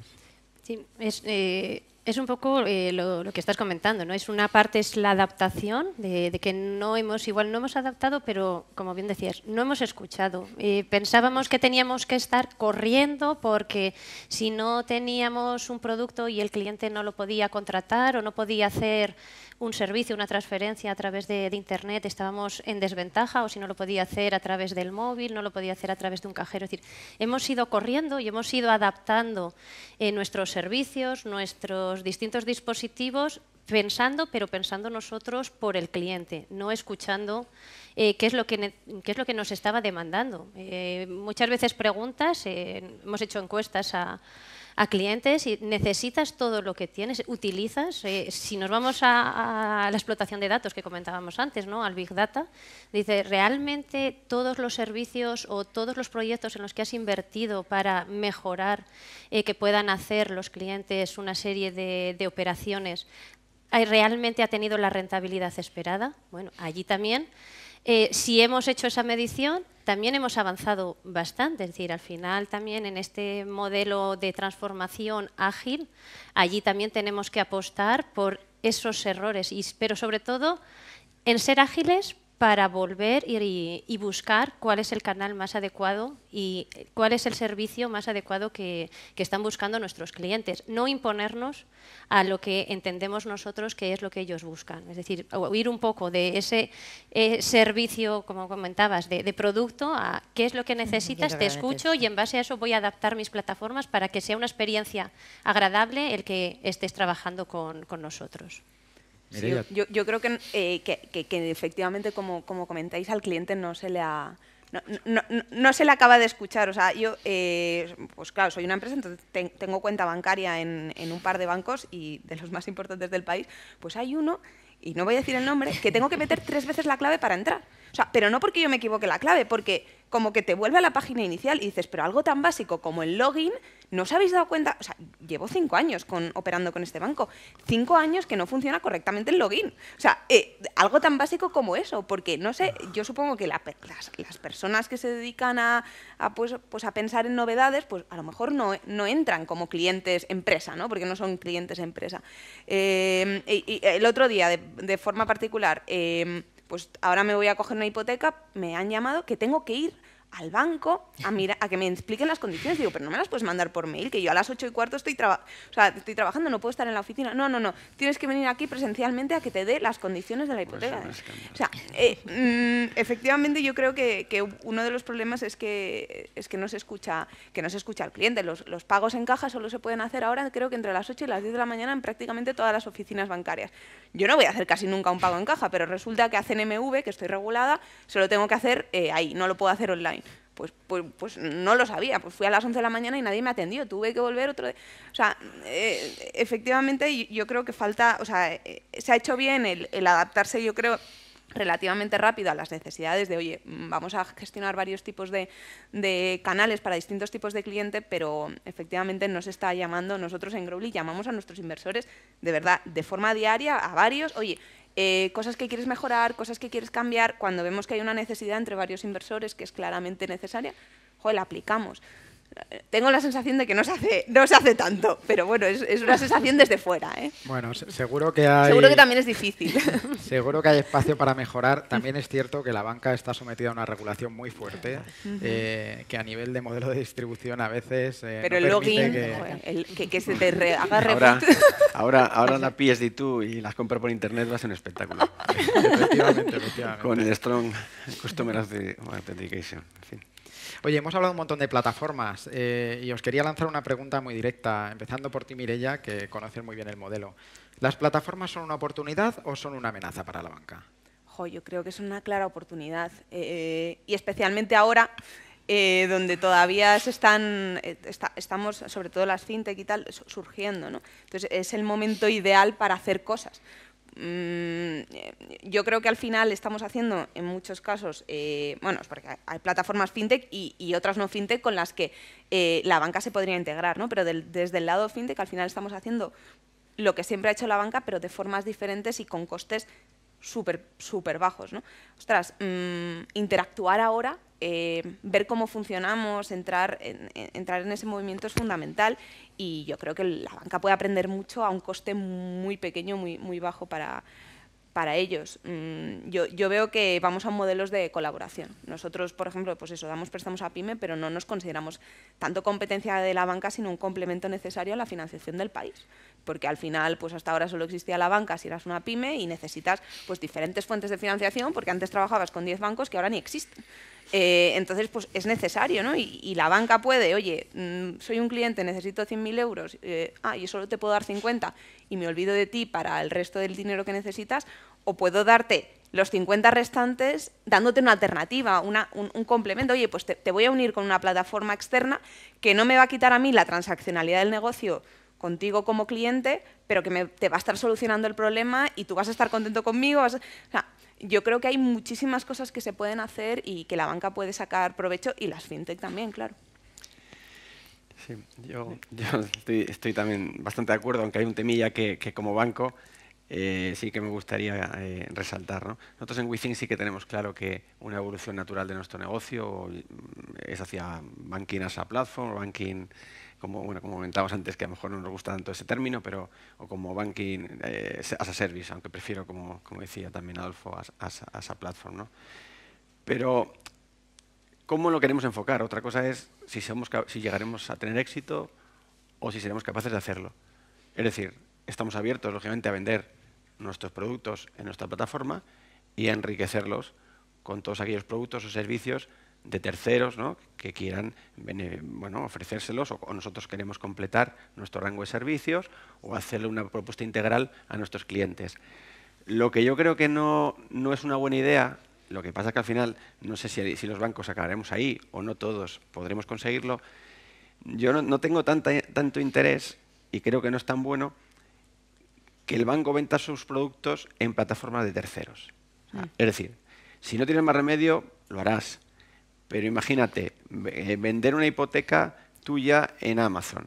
Sí, es, eh, es un poco eh, lo, que estás comentando, ¿no? Es una parte es la adaptación, de, que no hemos, igual no hemos adaptado, pero como bien decías, no hemos escuchado. Eh, pensábamos que teníamos que estar corriendo porque si no teníamos un producto y el cliente no lo podía contratar o no podía hacer un servicio, una transferencia a través de, Internet, estábamos en desventaja o si no lo podía hacer a través del móvil, no lo podía hacer a través de un cajero. Es decir, hemos ido corriendo y hemos ido adaptando eh, nuestros servicios, nuestros distintos dispositivos pensando, pero pensando nosotros por el cliente, no escuchando eh, qué, es lo que qué es lo que nos estaba demandando. Eh, muchas veces preguntas, eh, hemos hecho encuestas a a clientes y necesitas todo lo que tienes, utilizas. Eh, si nos vamos a, la explotación de datos que comentábamos antes, ¿no? al Big Data, dice, ¿realmente todos los servicios o todos los proyectos en los que has invertido para mejorar eh, que puedan hacer los clientes una serie de, de operaciones, ¿realmente ha tenido la rentabilidad esperada? Bueno, allí también eh, si hemos hecho esa medición, también hemos avanzado bastante, es decir, al final también en este modelo de transformación ágil, allí también tenemos que apostar por esos errores, y, pero sobre todo en ser ágiles para volver y, buscar cuál es el canal más adecuado y cuál es el servicio más adecuado que, están buscando nuestros clientes. No imponernos a lo que entendemos nosotros que es lo que ellos buscan. Es decir, oír un poco de ese eh, servicio, como comentabas, de, producto a qué es lo que necesitas, te escucho y en base a eso voy a adaptar mis plataformas para que sea una experiencia agradable el que estés trabajando con nosotros yo, yo, creo eh, que, que, efectivamente, como, como comentáis, al cliente no se le ha... No, no, no, se le acaba de escuchar. O sea, yo, eh, pues claro, soy una empresa, entonces tengo cuenta bancaria en, en, un par de bancos y de los más importantes del país. Pues hay uno, y no voy a decir el nombre, que tengo que meter tres veces la clave para entrar. O sea, pero no porque yo me equivoque la clave, porque como que te vuelve a la página inicial y dices, pero algo tan básico como el login, ¿no os habéis dado cuenta? O sea, llevo cinco años con, operando con este banco, cinco años que no funciona correctamente el login. O sea, eh, algo tan básico como eso, porque no sé, ah. yo supongo que las, las, personas que se dedican a, pues, pues a pensar en novedades, pues a lo mejor no, no entran como clientes empresa, ¿no? Porque no son clientes empresa. Em, y, el otro día, de, forma particular, em, pues ahora me voy a coger una hipoteca, me han llamado que tengo que ir al banco a, mira, a que me expliquen las condiciones. Digo, pero no me las puedes mandar por mail, que yo a las 8 y cuarto estoy, estoy trabajando, no puedo estar en la oficina. No, no, no. Tienes que venir aquí presencialmente a que te dé las condiciones de la pues hipoteca. sea, eh, mm, efectivamente yo creo que, que, uno de los problemas es que, es que no se escucha que no se escucha al cliente. Los, pagos en caja solo se pueden hacer ahora, creo que entre las 8 y las 10 de la mañana en prácticamente todas las oficinas bancarias. Yo no voy a hacer casi nunca un pago en caja, pero resulta que a CNMV, que estoy regulada, solo tengo que hacer eh, ahí, no lo puedo hacer online. Pues, pues, pues, no lo sabía, pues fui a las 11 de la mañana y nadie me atendió, tuve que volver otro día. O sea, eh, efectivamente yo creo que falta, o sea, eh, se ha hecho bien el, adaptarse, yo creo relativamente rápido a las necesidades de, oye, mm, vamos a gestionar varios tipos de, de canales para distintos tipos de cliente, pero efectivamente nos está llamando, nosotros en Growly llamamos a nuestros inversores, de verdad, de forma diaria, a varios, oye, eh, cosas que quieres mejorar, cosas que quieres cambiar, cuando vemos que hay una necesidad entre varios inversores que es claramente necesaria, joder, la aplicamos tengo la sensación de que no se hace, no se hace tanto, pero bueno, es, una sensación desde fuera. ¿eh? Bueno, seguro que hay... Seguro que también es difícil. seguro que hay espacio para mejorar. También es cierto que la banca está sometida a una regulación muy fuerte, eh, que a nivel de modelo de distribución a veces... Eh, pero el login, que... que, se te haga ahora, ahora, la PSD2 y las compras por internet va a ser un espectáculo. efectivamente, Con el Strong Customer Authentication. En fin. Oye, hemos hablado un montón de plataformas eh, y os quería lanzar una pregunta muy directa, empezando por ti, Mirella, que conoces muy bien el modelo. ¿Las plataformas son una oportunidad o son una amenaza para la banca? yo creo que es una clara oportunidad eh, y especialmente ahora eh, donde todavía se están, estamos, sobre todo las fintech y tal, surgiendo. ¿no? Entonces es el momento ideal para hacer cosas. Mm, yo creo que al final estamos haciendo en muchos casos, eh, bueno, es porque hay plataformas fintech y, otras no fintech con las que eh, la banca se podría integrar, ¿no? Pero desde el lado fintech al final estamos haciendo lo que siempre ha hecho la banca, pero de formas diferentes y con costes súper súper bajos, ¿no? Ostras, mm, interactuar ahora, eh, ver cómo funcionamos, entrar entrar en ese movimiento es fundamental y yo creo que la banca puede aprender mucho a un coste muy pequeño, muy, muy bajo para, para ellos. Mm, yo, yo, veo que vamos a modelos de colaboración. Nosotros, por ejemplo, pues eso, damos préstamos a PyME, pero no nos consideramos tanto competencia de la banca, sino un complemento necesario a la financiación del país. Porque al final, pues hasta ahora solo existía la banca si eras una PyME y necesitas pues diferentes fuentes de financiación, porque antes trabajabas con 10 bancos que ahora ni existen. Eh, entonces, pues es necesario, ¿no? Y, la banca puede, oye, mm, soy un cliente, necesito 100.000 euros, eh, ah, yo solo te puedo dar 50 y me olvido de ti para el resto del dinero que necesitas, o puedo darte los 50 restantes dándote una alternativa, un, complemento. Oye, pues te, voy a unir con una plataforma externa que no me va a quitar a mí la transaccionalidad del negocio contigo como cliente, pero que me, te va a estar solucionando el problema y tú vas a estar contento conmigo. Vas a, yo creo que hay muchísimas cosas que se pueden hacer y que la banca puede sacar provecho y las fintech también, claro. Sí, yo, estoy, también bastante de acuerdo, aunque hay un temilla que, como banco eh, sí que me gustaría eh, resaltar. ¿no? Nosotros en WeThink sí que tenemos claro que una evolución natural de nuestro negocio mm, es hacia banking as a platform, banking como, bueno, comentábamos antes, que a lo mejor no nos gusta tanto ese término, pero, o como banking eh, as a service, aunque prefiero, como, decía también Adolfo, as, as, a platform. ¿no? Pero, ¿cómo lo queremos enfocar? Otra cosa es si, si llegaremos a tener éxito o si seremos capaces de hacerlo. Es decir, estamos abiertos, lógicamente, a vender nuestros productos en nuestra plataforma y a enriquecerlos con todos aquellos productos o servicios de terceros ¿no? que quieran bueno, ofrecérselos o nosotros queremos completar nuestro rango de servicios o hacerle una propuesta integral a nuestros clientes. Lo que yo creo que no, no es una buena idea, lo que pasa es que al final, no sé si, los bancos acabaremos ahí o no todos podremos conseguirlo, yo no, no tengo tanto interés y creo que no es tan bueno que el banco venda sus productos en plataformas de terceros. Mm. Es decir, si no tienes más remedio, lo harás pero imagínate, eh, vender una hipoteca tuya en Amazon.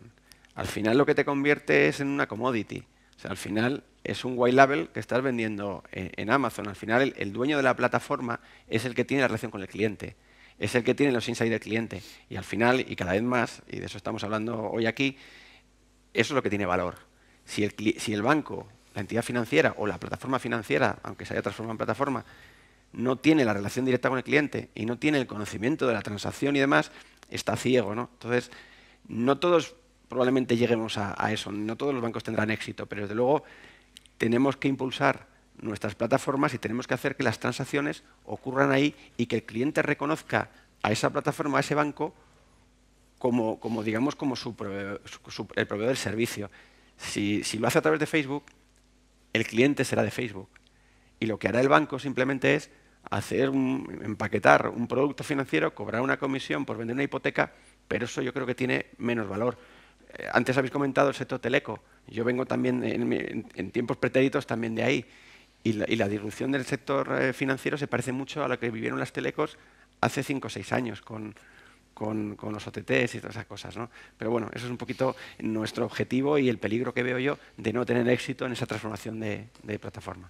Al final lo que te convierte es en una commodity. O sea, al final es un white label que estás vendiendo eh, en Amazon. Al final el, dueño de la plataforma es el que tiene la relación con el cliente es el que tiene los insights del cliente. Y al final, y cada vez más, y de eso estamos hablando hoy aquí, eso es lo que tiene valor. Si el, si el banco, la entidad financiera o la plataforma financiera, aunque se haya transformado en plataforma, no tiene la relación directa con el cliente y no tiene el conocimiento de la transacción y demás, está ciego. ¿no? Entonces, no todos probablemente lleguemos a, eso, no todos los bancos tendrán éxito, pero desde luego tenemos que impulsar nuestras plataformas y tenemos que hacer que las transacciones ocurran ahí y que el cliente reconozca a esa plataforma, a ese banco, como, digamos, como el proveedor del servicio. Si, si, lo hace a través de Facebook, el cliente será de Facebook. Y lo que hará el banco simplemente es hacer empaquetar un producto financiero, cobrar una comisión por vender una hipoteca, pero eso yo creo que tiene menos valor. Eh, antes habéis comentado el sector teleco. Yo vengo también en, tiempos pretéritos también de ahí. Y la, disrupción del sector eh, financiero se parece mucho a lo que vivieron las telecos hace 5 o 6 años con, los OTTs y todas esas cosas. ¿no? Pero bueno, eso es un poquito nuestro objetivo y el peligro que veo yo de no tener éxito en esa transformación de plataforma.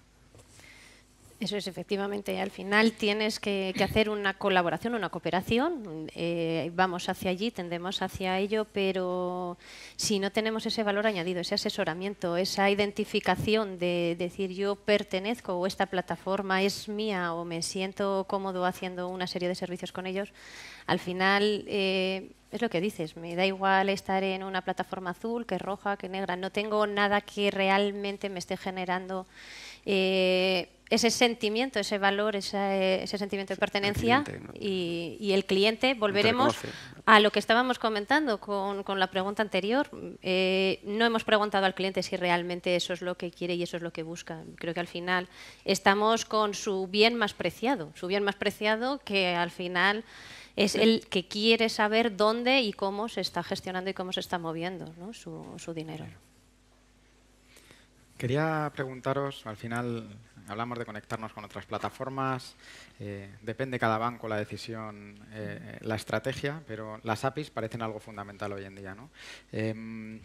Eso es, efectivamente. Al final tienes que, hacer una colaboración, una cooperación. Eh, vamos hacia allí, tendemos hacia ello, pero si no tenemos ese valor añadido, ese asesoramiento, esa identificación de decir yo pertenezco o esta plataforma es mía o me siento cómodo haciendo una serie de servicios con ellos, al final... Eh, es lo que dices, me da igual estar en una plataforma azul que roja, que negra, no tengo nada que realmente me esté generando eh, ese sentimiento, ese valor, ese, sentimiento de pertenencia y, el cliente, volveremos a lo que estábamos comentando con, la pregunta anterior. Eh, no hemos preguntado al cliente si realmente eso es lo que quiere y eso es lo que busca. Creo que al final estamos con su bien más preciado, su bien más preciado que al final es el que quiere saber dónde y cómo se está gestionando y cómo se está moviendo su, su dinero. Quería preguntaros, al final hablamos de conectarnos con otras plataformas, eh, depende cada banco la decisión, eh, eh, la estrategia, pero las APIs parecen algo fundamental hoy en día. Em,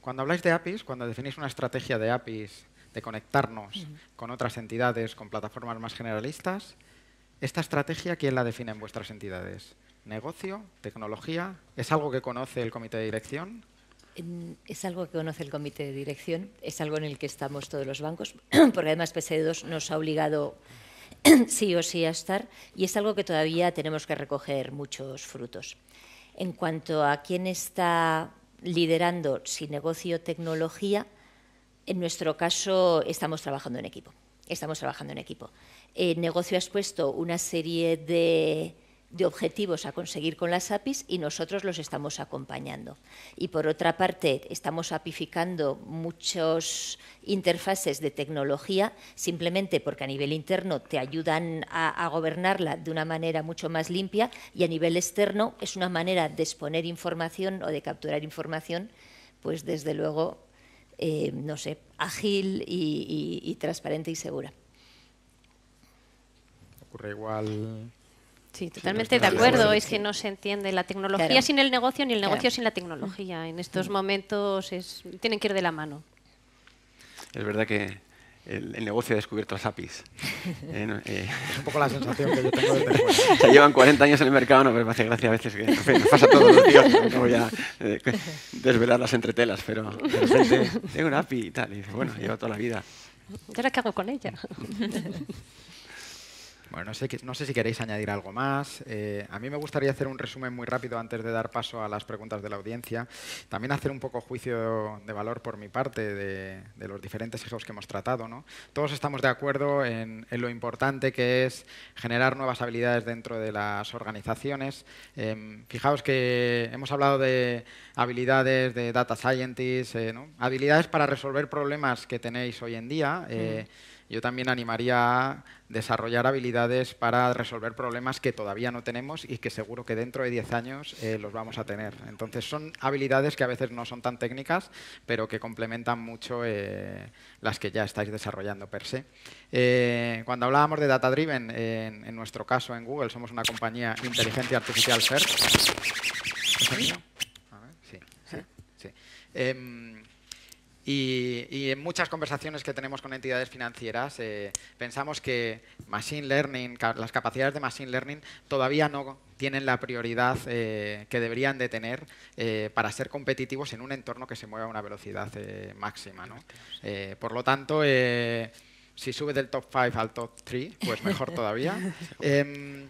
cuando habláis de APIs, cuando definís una estrategia de APIs, de conectarnos con otras entidades, con plataformas más generalistas, ¿esta estrategia quién la define en vuestras entidades? ¿Negocio? ¿Tecnología? ¿Es algo que conoce el comité de dirección? Es algo que conoce el comité de dirección, es algo en el que estamos todos los bancos, porque además PSD2 e nos ha obligado sí o sí a estar y es algo que todavía tenemos que recoger muchos frutos. En cuanto a quién está liderando si negocio tecnología, en nuestro caso estamos trabajando en equipo. Estamos trabajando en equipo. El eh, negocio has puesto una serie de de objetivos a conseguir con las APIs y nosotros los estamos acompañando. Y por otra parte, estamos apificando muchos interfaces de tecnología simplemente porque a nivel interno te ayudan a, gobernarla de una manera mucho más limpia y a nivel externo es una manera de exponer información o de capturar información, pues desde luego, eh, no sé, ágil y, y transparente y segura ocurre igual Sí, totalmente de acuerdo. Es que no se entiende la tecnología sin el negocio ni el negocio sin la tecnología. En estos mm. momentos es, tienen que ir de la mano. Es verdad que el, negocio ha descubierto las APIs. Eh, es un poco la sensación que yo tengo de Se llevan 40 años en el mercado, no, pero me hace gracia a veces que pasa todo los días. No voy a eh, desvelar las entretelas, pero tengo una API y tal. Y bueno, lleva toda la vida. ¿Y ahora qué hago con ella? Bueno, no sé, si queréis añadir algo más. Eh, a mí me gustaría hacer un resumen muy rápido antes de dar paso a las preguntas de la audiencia. También hacer un poco juicio de valor por mi parte de, los diferentes ejes que hemos tratado. Todos estamos de acuerdo en, lo importante que es generar nuevas habilidades dentro de las organizaciones. Em, fijaos que hemos hablado de habilidades de data scientists, eh, habilidades para resolver problemas que tenéis hoy en día. Eh, mm yo también animaría a desarrollar habilidades para resolver problemas que todavía no tenemos y que seguro que dentro de 10 años eh, los vamos a tener. Entonces son habilidades que a veces no son tan técnicas, pero que complementan mucho eh, las que ya estáis desarrollando per se. Eh, cuando hablábamos de Data Driven, en, nuestro caso en Google somos una compañía de inteligencia artificial ser. sí, sí. Em, y, en muchas conversaciones que tenemos con entidades financieras eh, pensamos que machine learning, las capacidades de machine learning todavía no tienen la prioridad eh, que deberían de tener eh, para ser competitivos en un entorno que se mueve a una velocidad máxima. ¿no? por lo tanto, si sube del top 5 al top 3, pues mejor todavía. Em,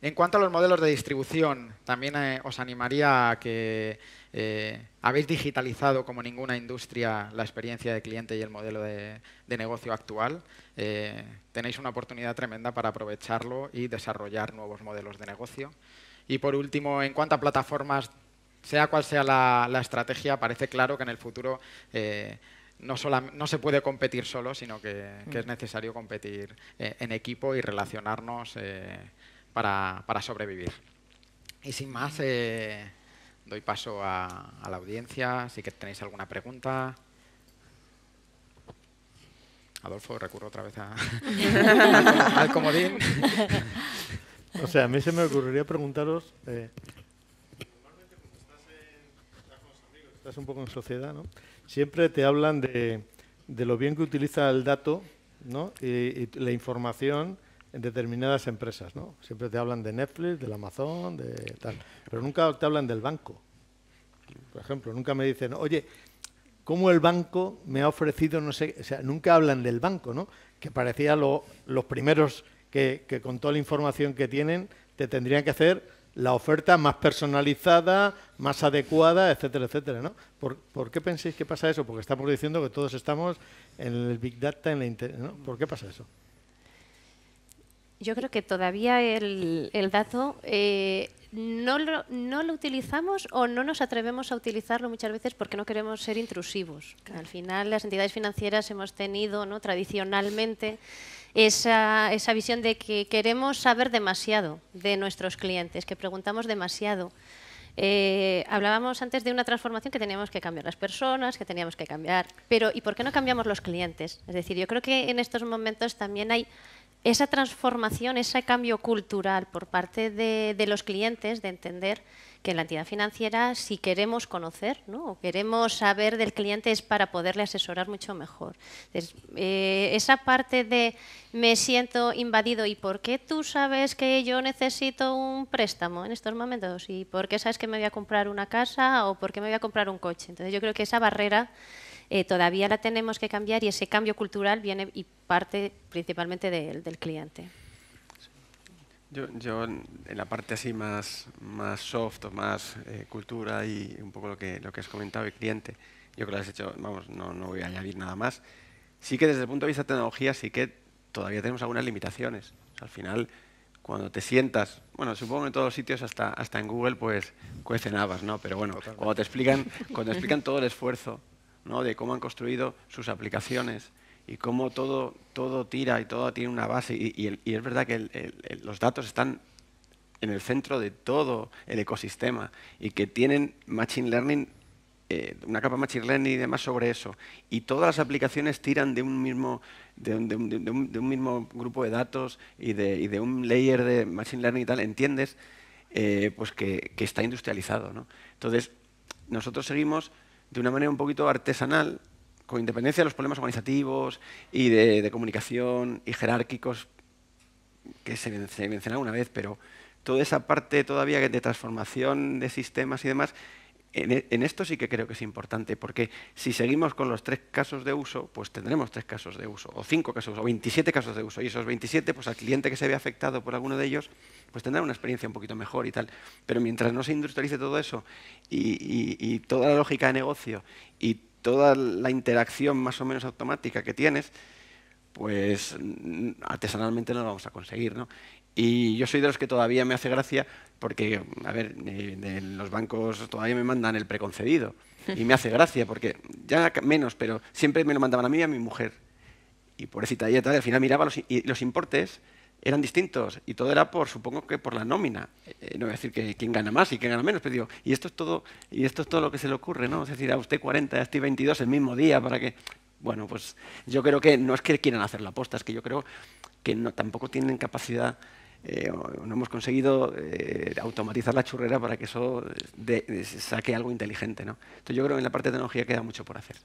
en cuanto a los modelos de distribución, también os animaría a que eh, habéis digitalizado como ninguna industria la experiencia de cliente y el modelo de, negocio actual. Eh, tenéis una oportunidad tremenda para aprovecharlo y desarrollar nuevos modelos de negocio. Y por último, en cuanto a plataformas, sea cual sea la, estrategia, parece claro que en el futuro eh, no, no, se puede competir solo, sino que, es mm. necesario competir en equipo y relacionarnos para, para, sobrevivir. Y sin más doy paso a, la audiencia, si que tenéis alguna pregunta. Adolfo, recurro otra vez a, al comodín. O sea, a mí se me ocurriría preguntaros... Eh, normalmente cuando estás, en, con los amigos, estás un poco en sociedad, ¿no? Siempre te hablan de, de lo bien que utiliza el dato ¿no? y la información en determinadas empresas, ¿no? Siempre te hablan de Netflix, del Amazon, de tal, pero nunca te hablan del banco. Por ejemplo, nunca me dicen, oye, ¿cómo el banco me ha ofrecido, no sé, o sea, nunca hablan del banco, ¿no? Que parecía los primeros que, con toda la información que tienen te tendrían que hacer la oferta más personalizada, más adecuada, etcétera, etcétera. ¿no? ¿Por, ¿Por, qué pensáis que pasa eso? Porque estamos diciendo que todos estamos en el Big Data, en la Internet, ¿no? ¿Por qué pasa eso? Yo creo que todavía el, dato eh, no, lo, utilizamos o no nos atrevemos a utilizarlo muchas veces porque no queremos ser intrusivos. Al final las entidades financieras hemos tenido ¿no? tradicionalmente esa, visión de que queremos saber demasiado de nuestros clientes, que preguntamos demasiado. Eh, hablábamos antes de una transformación que teníamos que cambiar las personas, que teníamos que cambiar, pero ¿y por qué no cambiamos los clientes? Es decir, yo creo que en estos momentos también hay esa transformación, ese cambio cultural por parte de, los clientes de entender que la entidad financiera, si queremos conocer ¿no? queremos saber del cliente, es para poderle asesorar mucho mejor. Eh, esa parte de me siento invadido y por qué tú sabes que yo necesito un préstamo en estos momentos y por qué sabes que me voy a comprar una casa o por qué me voy a comprar un coche. Entonces, yo creo que esa barrera eh, todavía la tenemos que cambiar y ese cambio cultural viene y parte principalmente del cliente. Yo, yo, en la parte así más, más soft o más eh, cultura y un poco lo que, lo que has comentado y cliente, yo creo que lo has hecho, vamos, no, no, voy a añadir nada más. Sí que desde el punto de vista de tecnología sí que todavía tenemos algunas limitaciones. al final, cuando te sientas, bueno, supongo en todos los sitios, hasta, hasta en Google, pues cuecen habas, ¿no? Pero bueno, cuando te explican, cuando te explican todo el esfuerzo de cómo han construido sus aplicaciones y cómo todo, todo tira y todo tiene una base. Y, es verdad que los datos están en el centro de todo el ecosistema y que tienen Machine Learning, eh, una capa Machine Learning y demás sobre eso. Y todas las aplicaciones tiran de un mismo, de mismo grupo de datos y, de, un layer de Machine Learning y tal, ¿entiendes? Eh, pues que, está industrializado. Entonces, nosotros seguimos de una manera un poquito artesanal, con independencia de los problemas organizativos y de, comunicación y jerárquicos que se, se mencionaba una vez, pero toda esa parte todavía de transformación de sistemas y demás e, en, esto sí que creo que es importante, porque si seguimos con los tres casos de uso, pues tendremos tres casos de uso, o cinco casos o 27 casos de uso, y esos 27, pues al cliente que se ve afectado por alguno de ellos, pues tendrá una experiencia un poquito mejor y tal. Pero mientras no se industrialice todo eso y, y toda la lógica de negocio y toda la interacción más o menos automática que tienes, pues artesanalmente no lo vamos a conseguir. ¿no? Y yo soy de los que todavía me hace gracia porque, a ver, eh, de los bancos todavía me mandan el preconcedido. Y me hace gracia porque, ya menos, pero siempre me lo mandaban a mí y a mi mujer. Y pobrecita y tal, al final miraba los, y los importes eran distintos y todo era por, supongo que por la nómina. Eh, eh, no voy a decir que quién gana más y quién gana menos, pero digo, y esto es todo, y esto es todo lo que se le ocurre, ¿no? Es decir, a usted 40, a usted 22 el mismo día para que... Bueno, pues yo creo que no es que quieran hacer la aposta, es que yo creo que no, tampoco tienen capacidad eh, no hemos conseguido eh, automatizar la churrera para que eso saque algo inteligente. ¿no? Entonces yo creo que en la parte de tecnología queda mucho por hacer.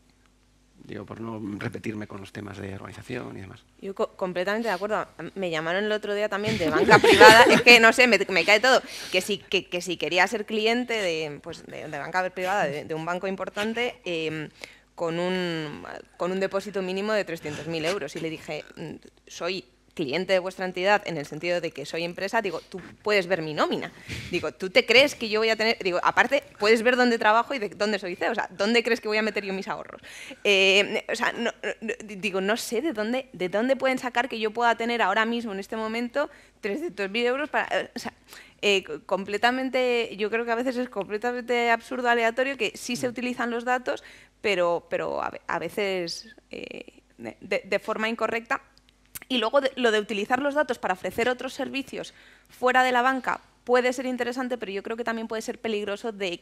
Digo, por no repetirme con los temas de organización y demás. Yo completamente de acuerdo. Me llamaron el otro día también de banca privada. Es que, no sé, me, cae todo. Que si, que, si quería ser cliente de, pues, banca privada, de, un banco importante, em, con, un, con un depósito mínimo de 300.000 euros. Y le dije, mm, soy cliente de vuestra entidad en el sentido de que soy empresa, digo, tú puedes ver mi nómina. Digo, tú te crees que yo voy a tener, digo, aparte, puedes ver dónde trabajo y de dónde soy CEO, o sea, dónde crees que voy a meter yo mis ahorros. Eh, o sea, digo, no sé de dónde, de dónde pueden sacar que yo pueda tener ahora mismo, en este momento, 300.000 euros para... Eh, o sea, eh, completamente, yo creo que a veces es completamente absurdo, aleatorio, que sí se mm. utilizan los datos, pero, pero a, veces de, forma incorrecta y luego lo de utilizar los datos para ofrecer otros servicios fuera de la banca puede ser interesante, pero yo creo que también puede ser peligroso de,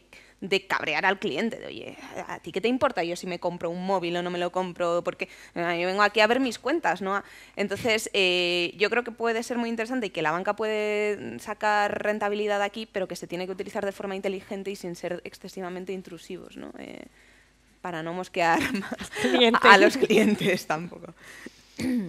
cabrear al cliente. De, Oye, ¿a ti qué te importa yo si me compro un móvil o no me lo compro? Porque eh, yo vengo aquí a ver mis cuentas, ¿no? Entonces, eh, yo creo que puede ser muy interesante y que la banca puede sacar rentabilidad aquí, pero que se tiene que utilizar de forma inteligente y sin ser excesivamente intrusivos, ¿no? Eh, para no mosquear a los clientes tampoco.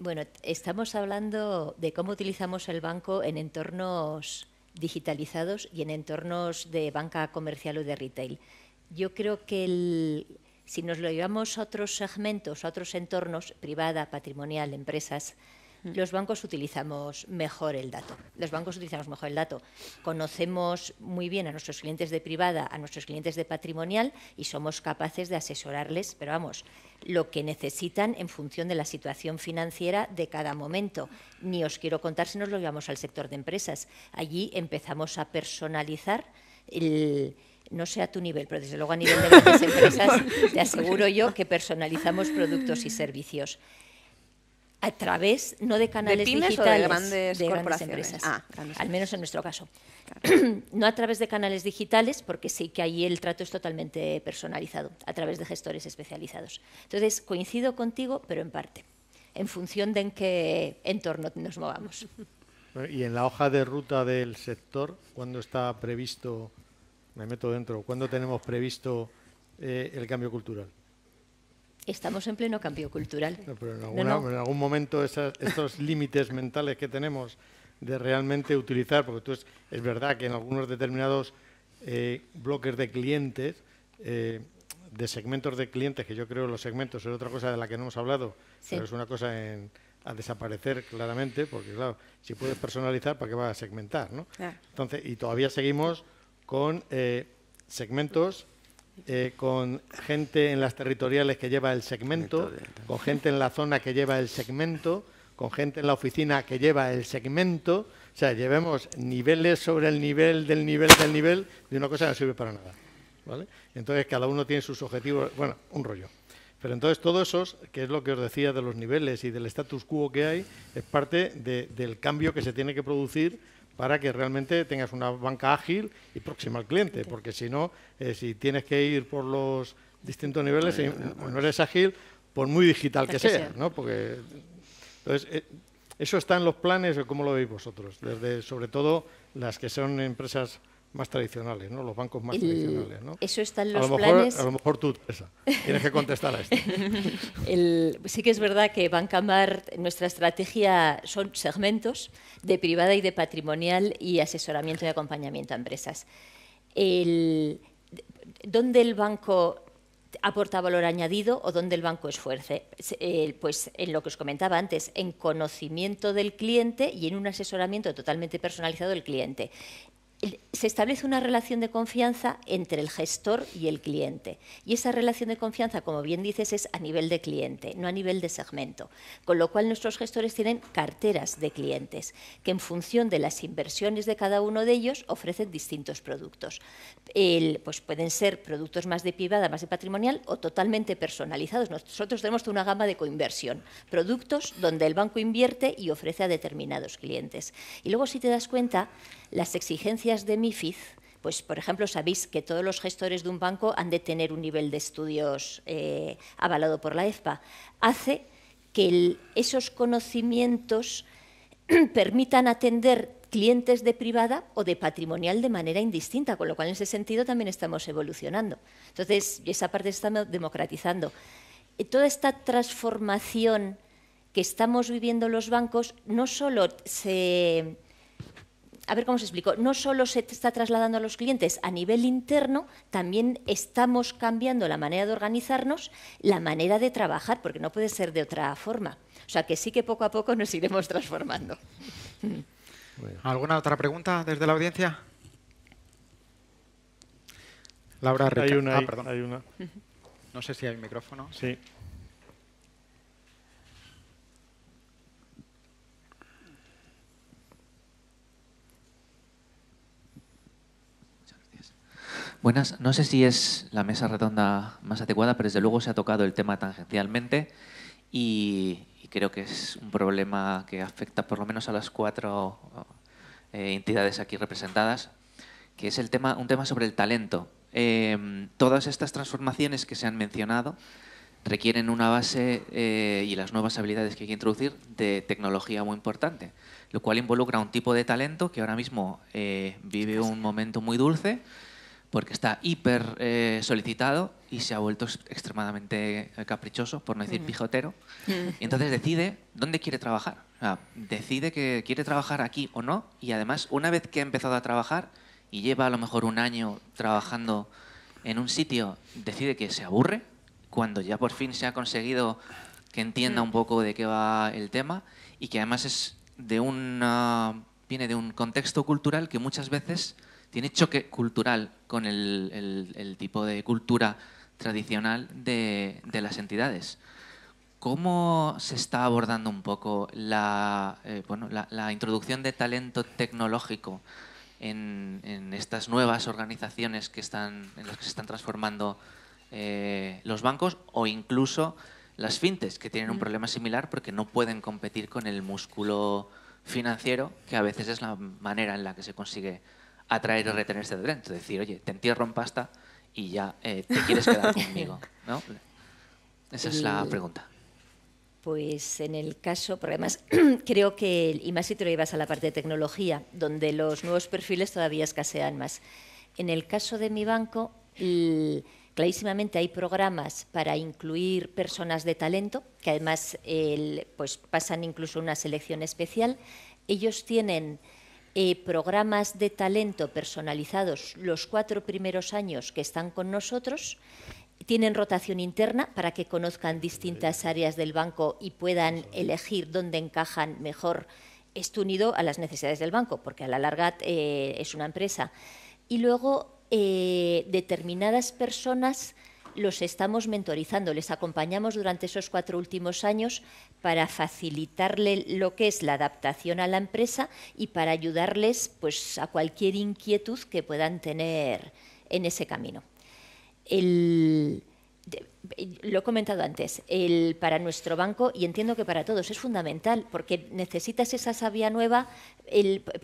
Bueno, estamos hablando de cómo utilizamos el banco en entornos digitalizados y en entornos de banca comercial o de retail. Yo creo que si nos lo llevamos a otros segmentos, a otros entornos, privada, patrimonial, empresas, mm. los bancos utilizamos mejor el dato. Los bancos utilizamos mejor el dato. Conocemos muy bien a nuestros clientes de privada, a nuestros clientes de patrimonial y somos capaces de asesorarles, pero vamos, lo que necesitan en función de la situación financiera de cada momento. Ni os quiero contar si nos lo llevamos al sector de empresas. Allí empezamos a personalizar no sé a tu nivel, pero desde luego a nivel de grandes empresas, te aseguro yo que personalizamos productos y servicios a través, no de canales digitales, de grandes, empresas. Ah, al menos en nuestro caso. No a través de canales digitales, porque sí que ahí el trato es totalmente personalizado, a través de gestores especializados. Entonces, coincido contigo, pero en parte, en función de en qué entorno nos movamos. Eh, y en la hoja de ruta del sector, ¿cuándo está previsto, me meto dentro, cuándo tenemos previsto eh, el cambio cultural? Estamos en pleno cambio cultural. pero en, algún momento estos límites mentales que tenemos de realmente utilizar, porque tú es, verdad que en algunos determinados eh, bloques de clientes, eh, de segmentos de clientes, que yo creo los segmentos es otra cosa de la que no hemos hablado, pero es una cosa a desaparecer claramente, porque claro, si puedes personalizar, ¿para qué vas a segmentar? ¿no? Entonces, y todavía seguimos con eh, segmentos eh, con gente en las territoriales que lleva el segmento, con gente en la zona que lleva el segmento, con gente en la oficina que lleva el segmento. O sea, llevemos niveles sobre el nivel del nivel del nivel y una cosa no sirve para nada. Entonces, cada uno tiene sus objetivos. Bueno, un rollo. Pero entonces todo eso, que es lo que os decía de los niveles y del status quo que hay, es parte del cambio que se tiene que producir para que realmente tengas una banca ágil y próxima al cliente, porque si no, eh, si tienes que ir por los distintos niveles, eh, no, no, eres ágil, por muy digital que, sea, ¿no? Porque, entonces, eh, eso está en los planes, ¿cómo lo veis vosotros? Desde, sobre todo, las que son empresas más tradicionales, ¿no? Los bancos más tradicionales, ¿no? Eso está en los planes... a lo mejor tú, Teresa, tienes que contestar a esto. sí que es verdad que Banca Mar, nuestra estrategia son segmentos de privada y de patrimonial y asesoramiento y acompañamiento a empresas. ¿Dónde el banco aporta valor añadido o dónde el banco esfuerce. Eh, pues en lo que os comentaba antes, en conocimiento del cliente y en un asesoramiento totalmente personalizado del cliente se establece una relación de confianza entre el gestor y el cliente. Y esa relación de confianza, como bien dices, es a nivel de cliente, no a nivel de segmento. Con lo cual nuestros gestores tienen carteras de clientes que en función de las inversiones de cada uno de ellos ofrecen distintos productos. pues pueden ser productos más de privada, más de patrimonial o totalmente personalizados. Nosotros tenemos una gama de coinversión, productos donde el banco invierte y ofrece a determinados clientes. Y luego si te das cuenta, las exigencias de MIFID, pues por ejemplo sabéis que todos los gestores de un banco han de tener un nivel de estudios eh, avalado por la EFPA, hace que esos conocimientos permitan atender clientes de privada o de patrimonial de manera indistinta, con lo cual en ese sentido también estamos evolucionando. Entonces, esa parte se está democratizando. Eh, toda esta transformación que estamos viviendo los bancos no solo se a ver cómo se explico, no solo se está trasladando a los clientes a nivel interno, también estamos cambiando la manera de organizarnos, la manera de trabajar, porque no puede ser de otra forma. O sea que sí que poco a poco nos iremos transformando. ¿Alguna otra pregunta desde la audiencia? Laura Hay una, ah, perdón. Hay una. No sé si hay micrófono. Sí. Buenas, no sé si es la mesa redonda más adecuada, pero desde luego se ha tocado el tema tangencialmente y, creo que es un problema que afecta por lo menos a las cuatro eh, entidades aquí representadas, que es el tema, un tema sobre el talento. Em, todas estas transformaciones que se han mencionado requieren una base eh, y las nuevas habilidades que hay que introducir de tecnología muy importante, lo cual involucra un tipo de talento que ahora mismo eh, vive un momento muy dulce porque está hiper eh, solicitado y se ha vuelto extremadamente eh, caprichoso, por no decir mm. pijotero. Mm. Y entonces decide dónde quiere trabajar. decide que quiere trabajar aquí o no y además una vez que ha empezado a trabajar y lleva a lo mejor un año trabajando en un sitio, decide que se aburre cuando ya por fin se ha conseguido que entienda un mm. poco de qué va el tema y que además es de un viene de un contexto cultural que muchas veces tiene choque cultural con el, tipo de cultura tradicional de, las entidades. ¿Cómo se está abordando un poco la, eh, la, introducción de talento tecnológico en, estas nuevas organizaciones que están, en las que se están transformando eh, los bancos o incluso las fintes, que tienen un problema similar porque no pueden competir con el músculo financiero, que a veces es la manera en la que se consigue atraer o retener este es Decir, oye, te entierro en pasta y ya eh, te quieres quedar conmigo. ¿no? Esa es la pregunta. Pues en el caso, porque además creo que, y más si te lo llevas a la parte de tecnología, donde los nuevos perfiles todavía escasean más. En el caso de mi banco, clarísimamente hay programas para incluir personas de talento, que además el, pues, pasan incluso una selección especial. Ellos tienen programas de talento personalizados los cuatro primeros años que están con nosotros. Tienen rotación interna para que conozcan distintas áreas del banco y puedan elegir dónde encajan mejor. Esto unido a las necesidades del banco, porque a la larga eh, es una empresa. Y luego, eh, determinadas personas los estamos mentorizando, les acompañamos durante esos cuatro últimos años para facilitarle lo que es la adaptación a la empresa y para ayudarles pues, a cualquier inquietud que puedan tener en ese camino lo he comentado antes, el, para nuestro banco, y entiendo que para todos es fundamental, porque necesitas esa savia nueva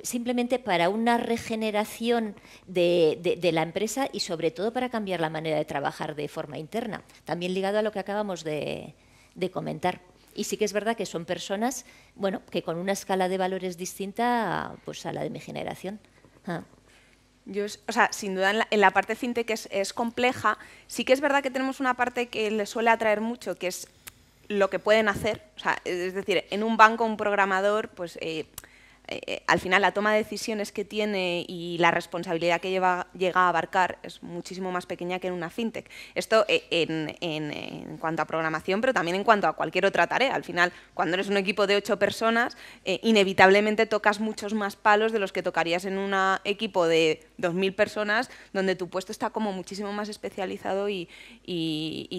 simplemente para una regeneración de, la empresa y sobre todo para cambiar la manera de trabajar de forma interna, también ligado a lo que acabamos de, comentar. Y sí que es verdad que son personas, bueno, que con una escala de valores distinta pues, a la de mi generación. Ah sea, sin duda en la, parte fintech es, compleja. Sí que es verdad que tenemos una parte que le suele atraer mucho, que es lo que pueden hacer. es decir, en un banco, un programador, pues eh, eh, al final la toma de decisiones que tiene y la responsabilidad que lleva, llega a abarcar es muchísimo más pequeña que en una fintech. Esto eh, en, cuanto a programación, pero también en cuanto a cualquier otra tarea. Al final, cuando eres un equipo de ocho personas, inevitablemente tocas muchos más palos de los que tocarías en un equipo de 2.000 personas, donde tu puesto está como muchísimo más especializado y,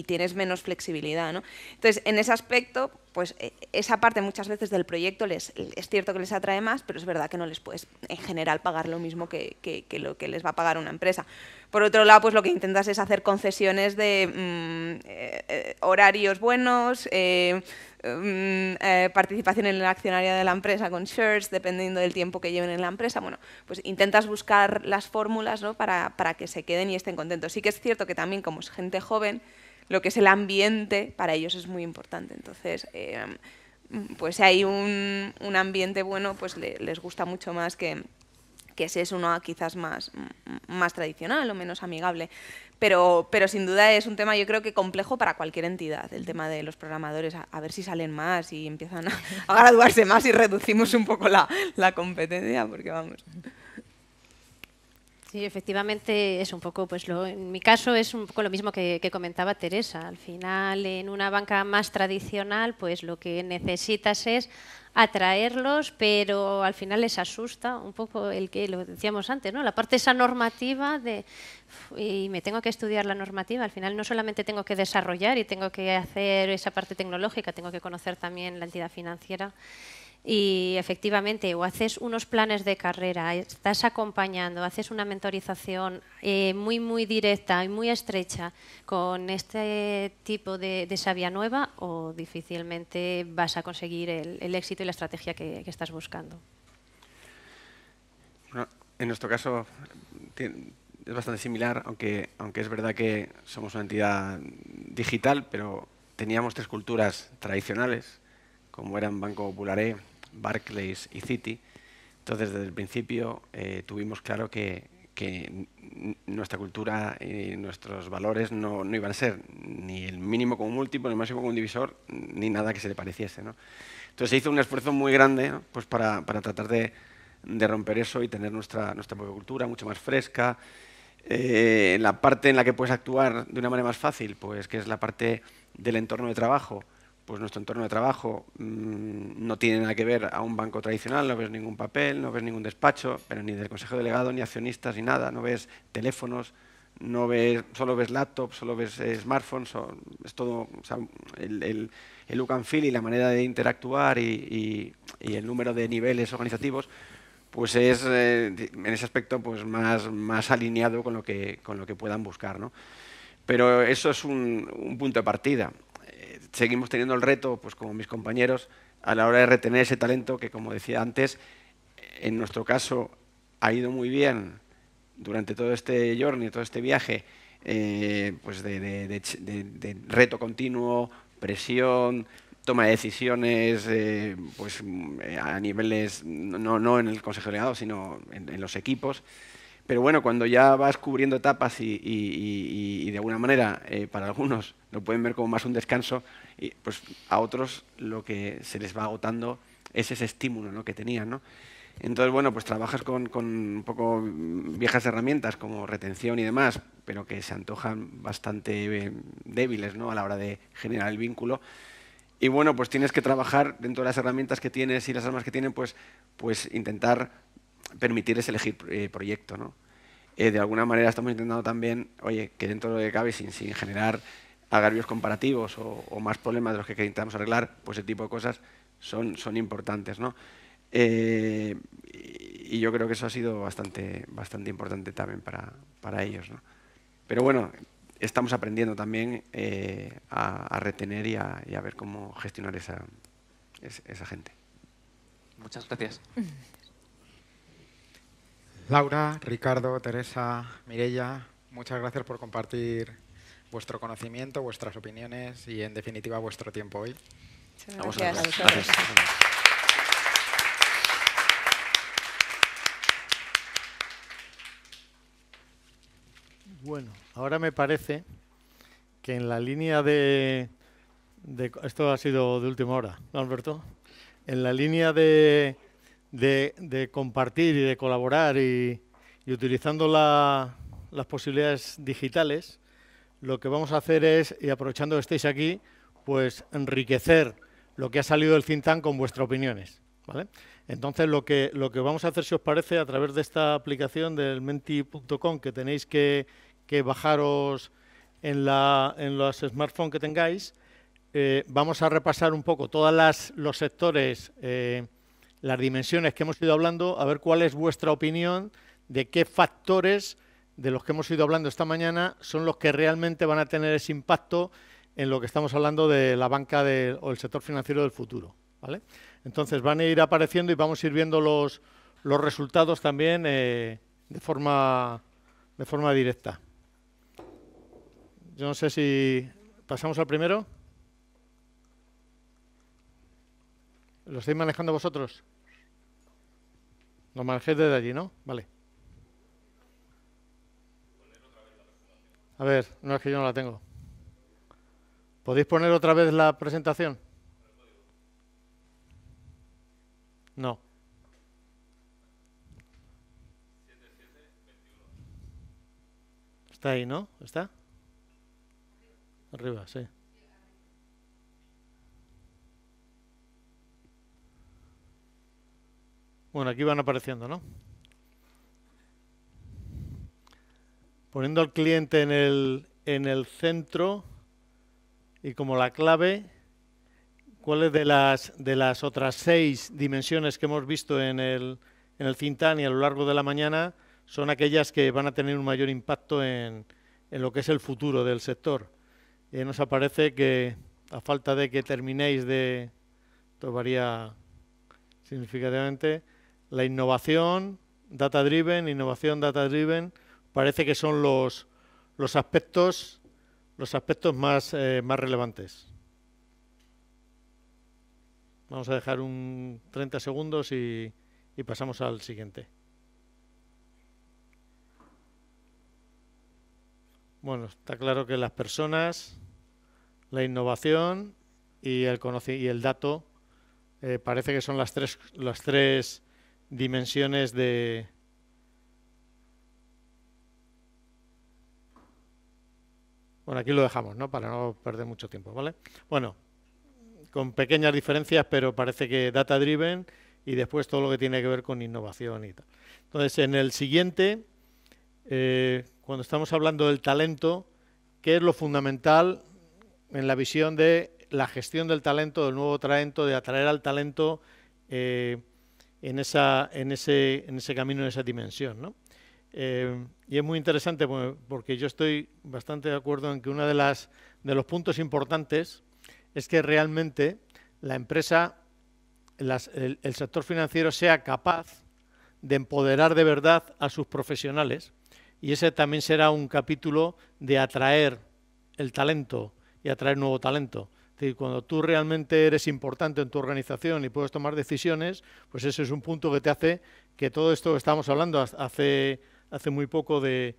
tienes menos flexibilidad. Entonces, en ese aspecto, pues eh, esa parte muchas veces del proyecto les, es cierto que les atrae más, pero es verdad que no les puedes en general pagar lo mismo que, lo que les va a pagar una empresa. Por otro lado, pues lo que intentas es hacer concesiones de mm, eh, eh, horarios buenos, Mm, eh, participación en la accionaria de la empresa con shirts, dependiendo del tiempo que lleven en la empresa. Bueno, pues intentas buscar las fórmulas para, que se queden y estén contentos. Sí que es cierto que también como es gente joven, lo que es el ambiente para ellos es muy importante. Entonces, eh, pues si hay un, ambiente bueno, pues les gusta mucho más que, que ese es uno quizás más, más tradicional o menos amigable. Pero, pero sin duda es un tema yo creo que complejo para cualquier entidad, el tema de los programadores, a, ver si salen más y empiezan a, graduarse más y reducimos un poco la, competencia, porque vamos. Sí, efectivamente es un poco, pues lo, en mi caso es un poco lo mismo que, que, comentaba Teresa. Al final, en una banca más tradicional, pues lo que necesitas es atraerlos, pero al final les asusta un poco el que lo decíamos antes, ¿no? La parte esa normativa de y me tengo que estudiar la normativa, al final no solamente tengo que desarrollar y tengo que hacer esa parte tecnológica, tengo que conocer también la entidad financiera. Y efectivamente, o haces unos planes de carrera, estás acompañando, haces una mentorización eh, muy, muy directa y muy estrecha con este tipo de, de nueva o difícilmente vas a conseguir el, éxito y la estrategia que, estás buscando. en nuestro caso es bastante similar, aunque, aunque es verdad que somos una entidad digital, pero teníamos tres culturas tradicionales, como eran Banco Popularé, e, Barclays y City, Entonces, desde el principio eh, tuvimos claro que, nuestra cultura y nuestros valores no, iban a ser ni el mínimo como múltiplo, ni el máximo como un divisor, ni nada que se le pareciese. ¿no? Entonces se hizo un esfuerzo muy grande pues para, tratar de, romper eso y tener nuestra, nuestra propia cultura mucho más fresca. Eh, la parte en la que puedes actuar de una manera más fácil, pues que es la parte del entorno de trabajo, pues nuestro entorno de trabajo mm, no tiene nada que ver a un banco tradicional, no ves ningún papel, no ves ningún despacho, pero ni del consejo delegado, ni accionistas, ni nada, no ves teléfonos, no ves, solo ves laptops, solo ves eh, smartphones, es todo, el, el, el, look and feel y la manera de interactuar y, el número de niveles organizativos, pues es eh, en ese aspecto pues más, más alineado con lo que, con lo que puedan buscar. Pero eso es un punto de partida seguimos teniendo el reto, pues como mis compañeros, a la hora de retener ese talento que, como decía antes, en nuestro caso ha ido muy bien durante todo este journey, todo este viaje, eh, pues de, reto continuo, presión, toma de decisiones, eh, pues mm, a niveles, no, no en el Consejo Delegado, sino en, los equipos. Pero bueno, cuando ya vas cubriendo etapas y, de alguna manera, eh, para algunos lo pueden ver como más un descanso, y pues a otros lo que se les va agotando es ese estímulo ¿no? que tenían. ¿no? Entonces, bueno, pues trabajas con, un poco viejas herramientas como retención y demás, pero que se antojan bastante eh, débiles ¿no? a la hora de generar el vínculo. Y bueno, pues tienes que trabajar dentro de las herramientas que tienes y las armas que tienen, pues, pues intentar permitirles elegir eh, proyecto. ¿no? Eh, de alguna manera estamos intentando también, oye, que dentro de lo que cabe, sin, sin generar agarrios comparativos o, más problemas de los que intentamos arreglar, pues ese tipo de cosas son, son importantes. ¿no? Eh, y yo creo que eso ha sido bastante, bastante importante también para, para ellos. ¿no? Pero bueno, estamos aprendiendo también eh, a, retener y a, ver cómo gestionar esa, esa, gente. Muchas gracias. Laura, Ricardo, Teresa, Mirella, muchas gracias por compartir vuestro conocimiento, vuestras opiniones y, en definitiva, vuestro tiempo hoy. gracias. Bueno, ahora me parece que en la línea de, Esto ha sido de última hora, Alberto? En la línea de, compartir y de colaborar y, utilizando las posibilidades digitales, lo que vamos a hacer es, y aprovechando que estéis aquí, pues enriquecer lo que ha salido del Cintan con vuestras opiniones. ¿vale? Entonces, lo que, lo que vamos a hacer, si os parece, a través de esta aplicación del menti.com que tenéis que, bajaros en, la, en, los smartphones que tengáis, eh, vamos a repasar un poco todos los sectores, eh, las dimensiones que hemos ido hablando, a ver cuál es vuestra opinión de qué factores de los que hemos ido hablando esta mañana son los que realmente van a tener ese impacto en lo que estamos hablando de la banca o el sector financiero del futuro. ¿vale? Entonces van a ir apareciendo y vamos a ir viendo los, los resultados también eh, de, forma, de forma directa. Yo no sé si pasamos al primero. ¿Lo estáis manejando vosotros? Lo manejéis desde allí, ¿no? Vale. A ver, no es que yo no la tengo. ¿Podéis poner otra vez la presentación? No. Está ahí, ¿no? ¿Está? Arriba, sí. Bueno, aquí van apareciendo, ¿no? poniendo al cliente en el, centro y como la clave, cuáles de las, de las otras seis dimensiones que hemos visto en el, en el y a lo largo de la mañana son aquellas que van a tener un mayor impacto en, lo que es el futuro del sector. Y eh, nos aparece que a falta de que terminéis de, esto significativamente, la innovación data-driven, innovación data-driven, parece que son los, los aspectos, los aspectos más, eh, más relevantes. Vamos a dejar un 30 segundos y, pasamos al siguiente. Bueno, está claro que las personas, la innovación y el, y el dato eh, parece que son las las tres dimensiones de, Bueno, aquí lo dejamos, ¿no? Para no perder mucho tiempo, ¿vale? Bueno, con pequeñas diferencias, pero parece que data driven y después todo lo que tiene que ver con innovación y tal. Entonces, en el siguiente, eh, cuando estamos hablando del talento, ¿qué es lo fundamental en la visión de la gestión del talento, del nuevo talento, de atraer al talento eh, en, ese, en ese camino, en esa dimensión, ¿no? Eh, y es muy interesante pues, porque yo estoy bastante de acuerdo en que uno de, de los puntos importantes es que realmente la empresa, el, sector financiero sea capaz de empoderar de verdad a sus profesionales. Y ese también será un capítulo de atraer el talento y atraer nuevo talento. Es decir, cuando tú realmente eres importante en tu organización y puedes tomar decisiones, pues ese es un punto que te hace que todo esto que estábamos hablando hace hace muy poco de,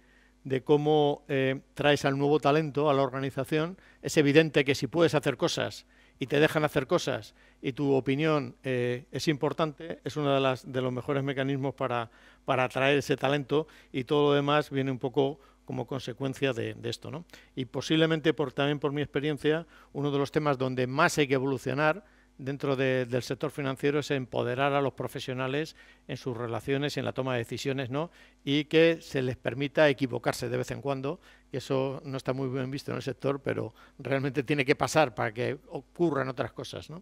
cómo eh, traes al nuevo talento a la organización, es evidente que si puedes hacer cosas y te dejan hacer cosas y tu opinión eh, es importante, es uno de, los mejores mecanismos para, atraer ese talento y todo lo demás viene un poco como consecuencia de, esto. ¿no? Y posiblemente por, también por mi experiencia, uno de los temas donde más hay que evolucionar dentro del sector financiero es empoderar a los profesionales en sus relaciones y en la toma de decisiones, ¿no? Y que se les permita equivocarse de vez en cuando. Y eso no está muy bien visto en el sector, pero realmente tiene que pasar para que ocurran otras cosas, ¿no?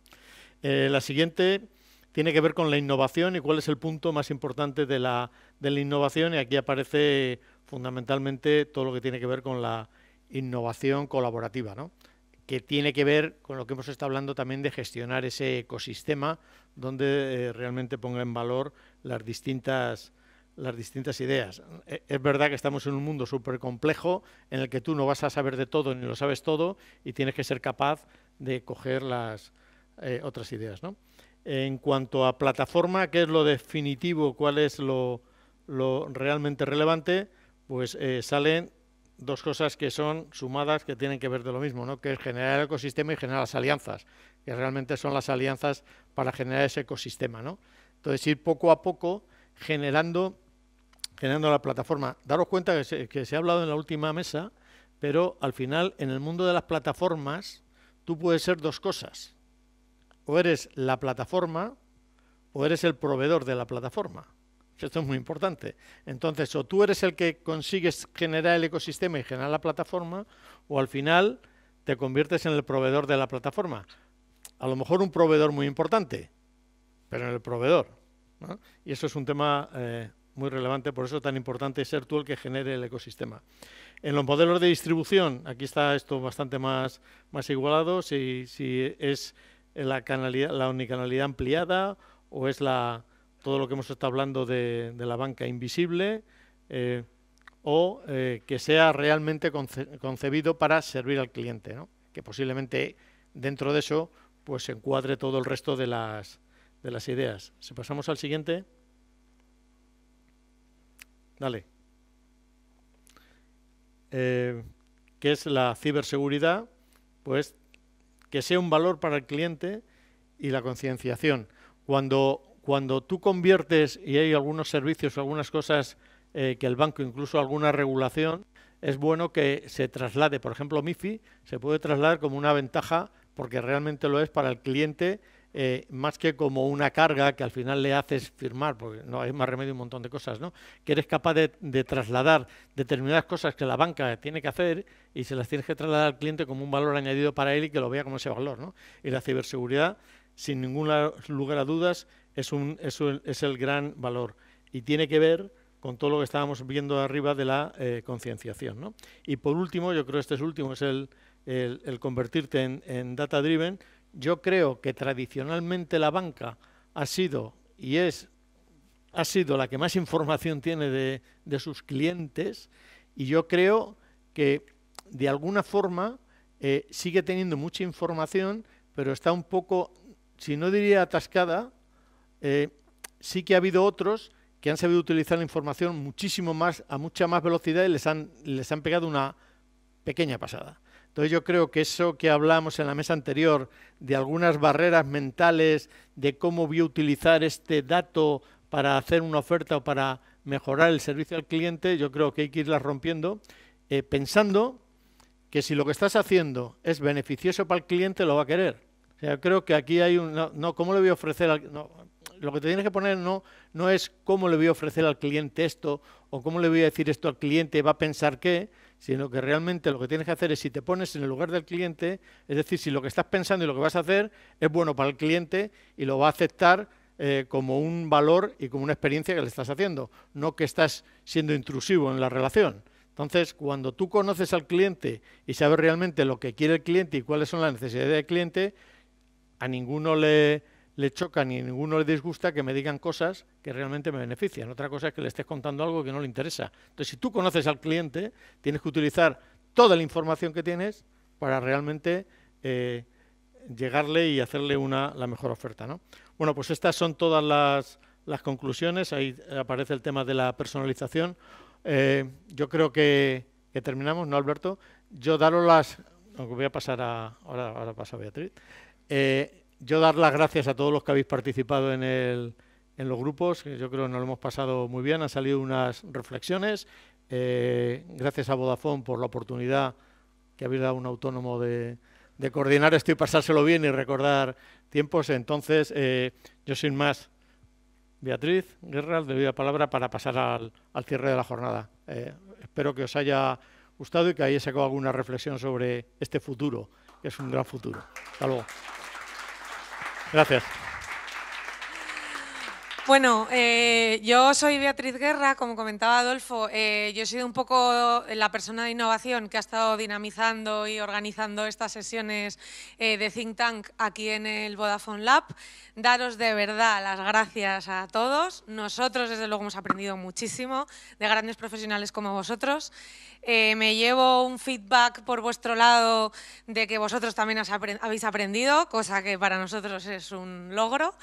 Eh, la siguiente tiene que ver con la innovación y cuál es el punto más importante de la, de la innovación. Y aquí aparece fundamentalmente todo lo que tiene que ver con la innovación colaborativa, ¿no? que tiene que ver con lo que hemos estado hablando también de gestionar ese ecosistema donde eh, realmente ponga en valor las distintas, las distintas ideas. Eh, es verdad que estamos en un mundo súper complejo en el que tú no vas a saber de todo ni lo sabes todo y tienes que ser capaz de coger las eh, otras ideas. En cuanto a plataforma, ¿qué es lo definitivo? ¿Cuál es lo, realmente relevante? Pues salen dos cosas que son sumadas que tienen que ver de lo mismo, ¿no? que es generar el ecosistema y generar las alianzas, que realmente son las alianzas para generar ese ecosistema. ¿no? Entonces, ir poco a poco generando, generando la plataforma. Daros cuenta que se ha hablado en la última mesa, pero al final, en el mundo de las plataformas, tú puedes ser dos cosas. O eres la plataforma o eres el proveedor de la plataforma. Esto es muy importante. Entonces, o tú eres el que consigues generar el ecosistema y generar la plataforma, o al final te conviertes en el proveedor de la plataforma. A lo mejor un proveedor muy importante, pero en el proveedor. Y eso es un tema eh, muy relevante, por eso tan importante ser tú el que genere el ecosistema. En los modelos de distribución, aquí está esto bastante más, más igualado, si, si es la, canalidad, la unicanalidad ampliada o es la, todo lo que hemos estado hablando de, la banca invisible, eh, o eh, que sea realmente concebido para servir al cliente, que posiblemente dentro de eso pues se encuadre todo el resto de las, de las ideas. Si pasamos al siguiente. Dale. Eh, que es la ciberseguridad, pues que sea un valor para el cliente y la concienciación. Cuando cuando tú conviertes, y hay algunos servicios, o algunas cosas eh, que el banco, incluso alguna regulación, es bueno que se traslade, por ejemplo, MIFI se puede trasladar como una ventaja, porque realmente lo es para el cliente, eh, más que como una carga que al final le haces firmar, porque no hay más remedio un montón de cosas, ¿no? Que eres capaz de, trasladar determinadas cosas que la banca tiene que hacer y se las tienes que trasladar al cliente como un valor añadido para él y que lo vea como ese valor, Y la ciberseguridad, sin ningún lugar a dudas, es, un, es, el gran valor y tiene que ver con todo lo que estábamos viendo arriba de la eh, concienciación. ¿no? Y por último, yo creo que este es último, es el, convertirte en, data-driven. Yo creo que tradicionalmente la banca ha sido y es ha sido la que más información tiene de, sus clientes y yo creo que de alguna forma eh, sigue teniendo mucha información, pero está un poco, si no diría atascada, eh, sí que ha habido otros que han sabido utilizar la información muchísimo más, a mucha más velocidad y les han, les han pegado una pequeña pasada. Entonces yo creo que eso que hablamos en la mesa anterior de algunas barreras mentales, de cómo voy a utilizar este dato para hacer una oferta o para mejorar el servicio al cliente, yo creo que hay que irlas rompiendo, eh, pensando que si lo que estás haciendo es beneficioso para el cliente, lo va a querer. O sea, yo creo que aquí hay un... ¿cómo le voy a ofrecer al...? No, lo que te tienes que poner no, no es cómo le voy a ofrecer al cliente esto o cómo le voy a decir esto al cliente, va a pensar qué, sino que realmente lo que tienes que hacer es si te pones en el lugar del cliente, es decir, si lo que estás pensando y lo que vas a hacer es bueno para el cliente y lo va a aceptar eh, como un valor y como una experiencia que le estás haciendo, no que estás siendo intrusivo en la relación. Entonces, cuando tú conoces al cliente y sabes realmente lo que quiere el cliente y cuáles son las necesidades del cliente, a ninguno le, le chocan y ninguno le disgusta que me digan cosas que realmente me benefician. Otra cosa es que le estés contando algo que no le interesa. Entonces, si tú conoces al cliente, tienes que utilizar toda la información que tienes para realmente eh, llegarle y hacerle una, la mejor oferta. ¿no? Bueno, pues estas son todas las, las, conclusiones. Ahí aparece el tema de la personalización. Eh, yo creo que, terminamos, ¿no, Alberto? Yo daros las... Voy a pasar a... Ahora, ahora pasa Beatriz. Eh, yo dar las gracias a todos los que habéis participado en, los grupos, que yo creo que nos lo hemos pasado muy bien, han salido unas reflexiones. Eh, gracias a Vodafone por la oportunidad que habéis dado a un autónomo de, coordinar esto y pasárselo bien y recordar tiempos. Entonces, eh, yo sin más, Beatriz Guerra, le doy la palabra para pasar al, cierre de la jornada. Eh, espero que os haya gustado y que hayáis sacado alguna reflexión sobre este futuro, que es un gran futuro. Hasta luego. Gracias. Bueno, eh, yo soy Beatriz Guerra, como comentaba Adolfo, eh, yo he sido un poco la persona de innovación que ha estado dinamizando y organizando estas sesiones eh, de Think Tank aquí en el Vodafone Lab. Daros de verdad las gracias a todos. Nosotros, desde luego, hemos aprendido muchísimo de grandes profesionales como vosotros. me llevo un feedback por vuestro lado de que vosotros también habéis aprendido, cosa que para nosotros es un logro.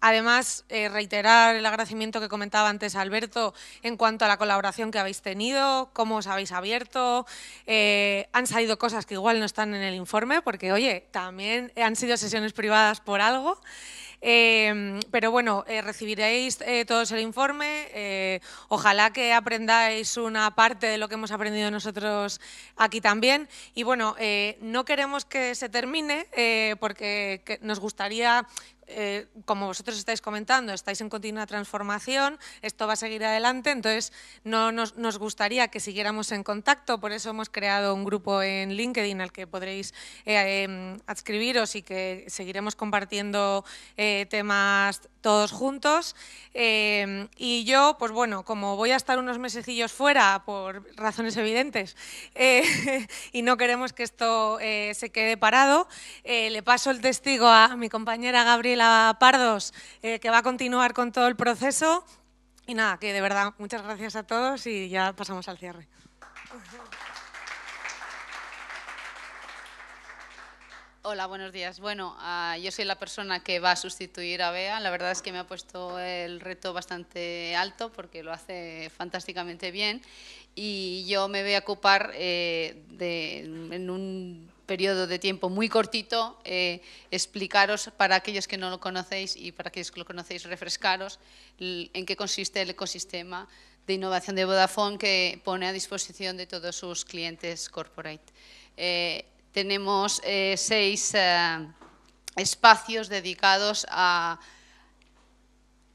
además, además eh, reiterar el agradecimiento que comentaba antes Alberto en cuanto a la colaboración que habéis tenido, cómo os habéis abierto. Eh, han salido cosas que igual no están en el informe, porque oye, también han sido sesiones privadas por algo. Eh, pero bueno, recibiréis todos el informe. ojalá que aprendáis una parte de lo que hemos aprendido nosotros aquí también. Y bueno, no queremos que se termine porque nos gustaría eh, como vosotros estáis comentando, estáis en continua transformación, esto va a seguir adelante, entonces no nos, gustaría que siguiéramos en contacto, por eso hemos creado un grupo en LinkedIn al que podréis eh, em, adscribiros y que seguiremos compartiendo eh, temas todos juntos. Em, y yo, pues bueno, como voy a estar unos mesecillos fuera por razones evidentes eh, y no queremos que esto eh, se quede parado, eh, le paso el testigo a mi compañera Gabriela Pardos, que va a continuar con todo el proceso. Y nada, que de verdad, muchas gracias a todos y ya pasamos al cierre. Hola, buenos días. Bueno, ah, yo soy la persona que va a sustituir a Bea. La verdad es que me ha puesto el reto bastante alto porque lo hace fantásticamente bien y yo me voy a ocupar eh, en un periodo de tiempo muy cortito, eh, explicaros para aquellos que no lo conocéis y para aquellos que lo conocéis, refrescaros en qué consiste el ecosistema de innovación de Vodafone que pone a disposición de todos sus clientes corporate. Eh, tenemos eh, seis eh, espacios dedicados a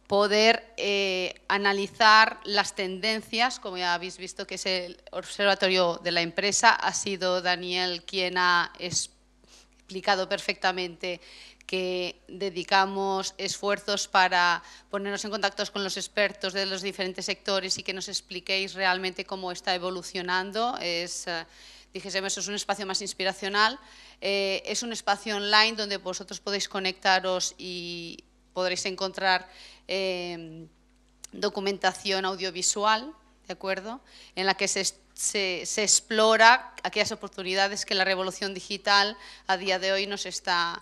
poder eh, analizar las tendencias, como ya habéis visto que es el observatorio de la empresa, ha sido Daniel quien ha explicado perfectamente que dedicamos esfuerzos para ponernos en contacto con los expertos de los diferentes sectores y que nos expliquéis realmente cómo está evolucionando es un espacio más inspiracional. Eh, es un espacio online donde vosotros podéis conectaros y podréis encontrar em, documentación audiovisual, ¿de acuerdo? En la que se, explora aquellas oportunidades que la revolución digital a día de hoy nos está,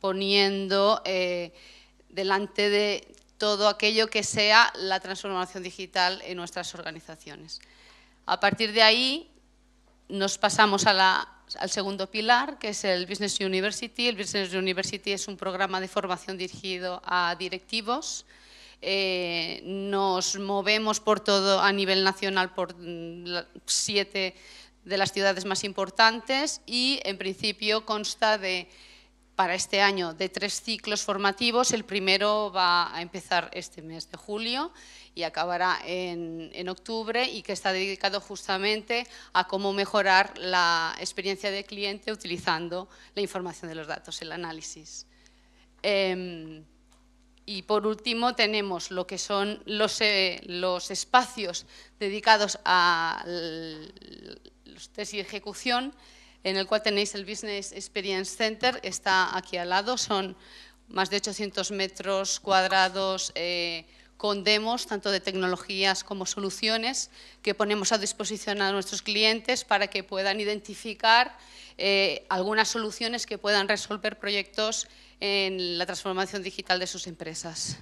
poniendo eh, delante de todo aquello que sea la transformación digital en nuestras organizaciones. A partir de ahí nos pasamos al segundo pilar, que es el Business University. El Business University es un programa de formación dirigido a directivos. Eh, nos movemos por todo a nivel nacional por mm, siete de las ciudades más importantes y en principio consta de para este año de tres ciclos formativos. El primero va a empezar este mes de julio y acabará en, en octubre y que está dedicado justamente a cómo mejorar la experiencia del cliente utilizando la información de los datos, el análisis. Em, y por último tenemos lo que son los, eh, los espacios dedicados a los test y ejecución, en el cual tenéis el Business Experience Center, está aquí al lado, son más de 800 metros cuadrados eh, con demos, tanto de tecnologías como soluciones, que ponemos a disposición a nuestros clientes para que puedan identificar eh, algunas soluciones que puedan resolver proyectos en la transformación digital de sus empresas.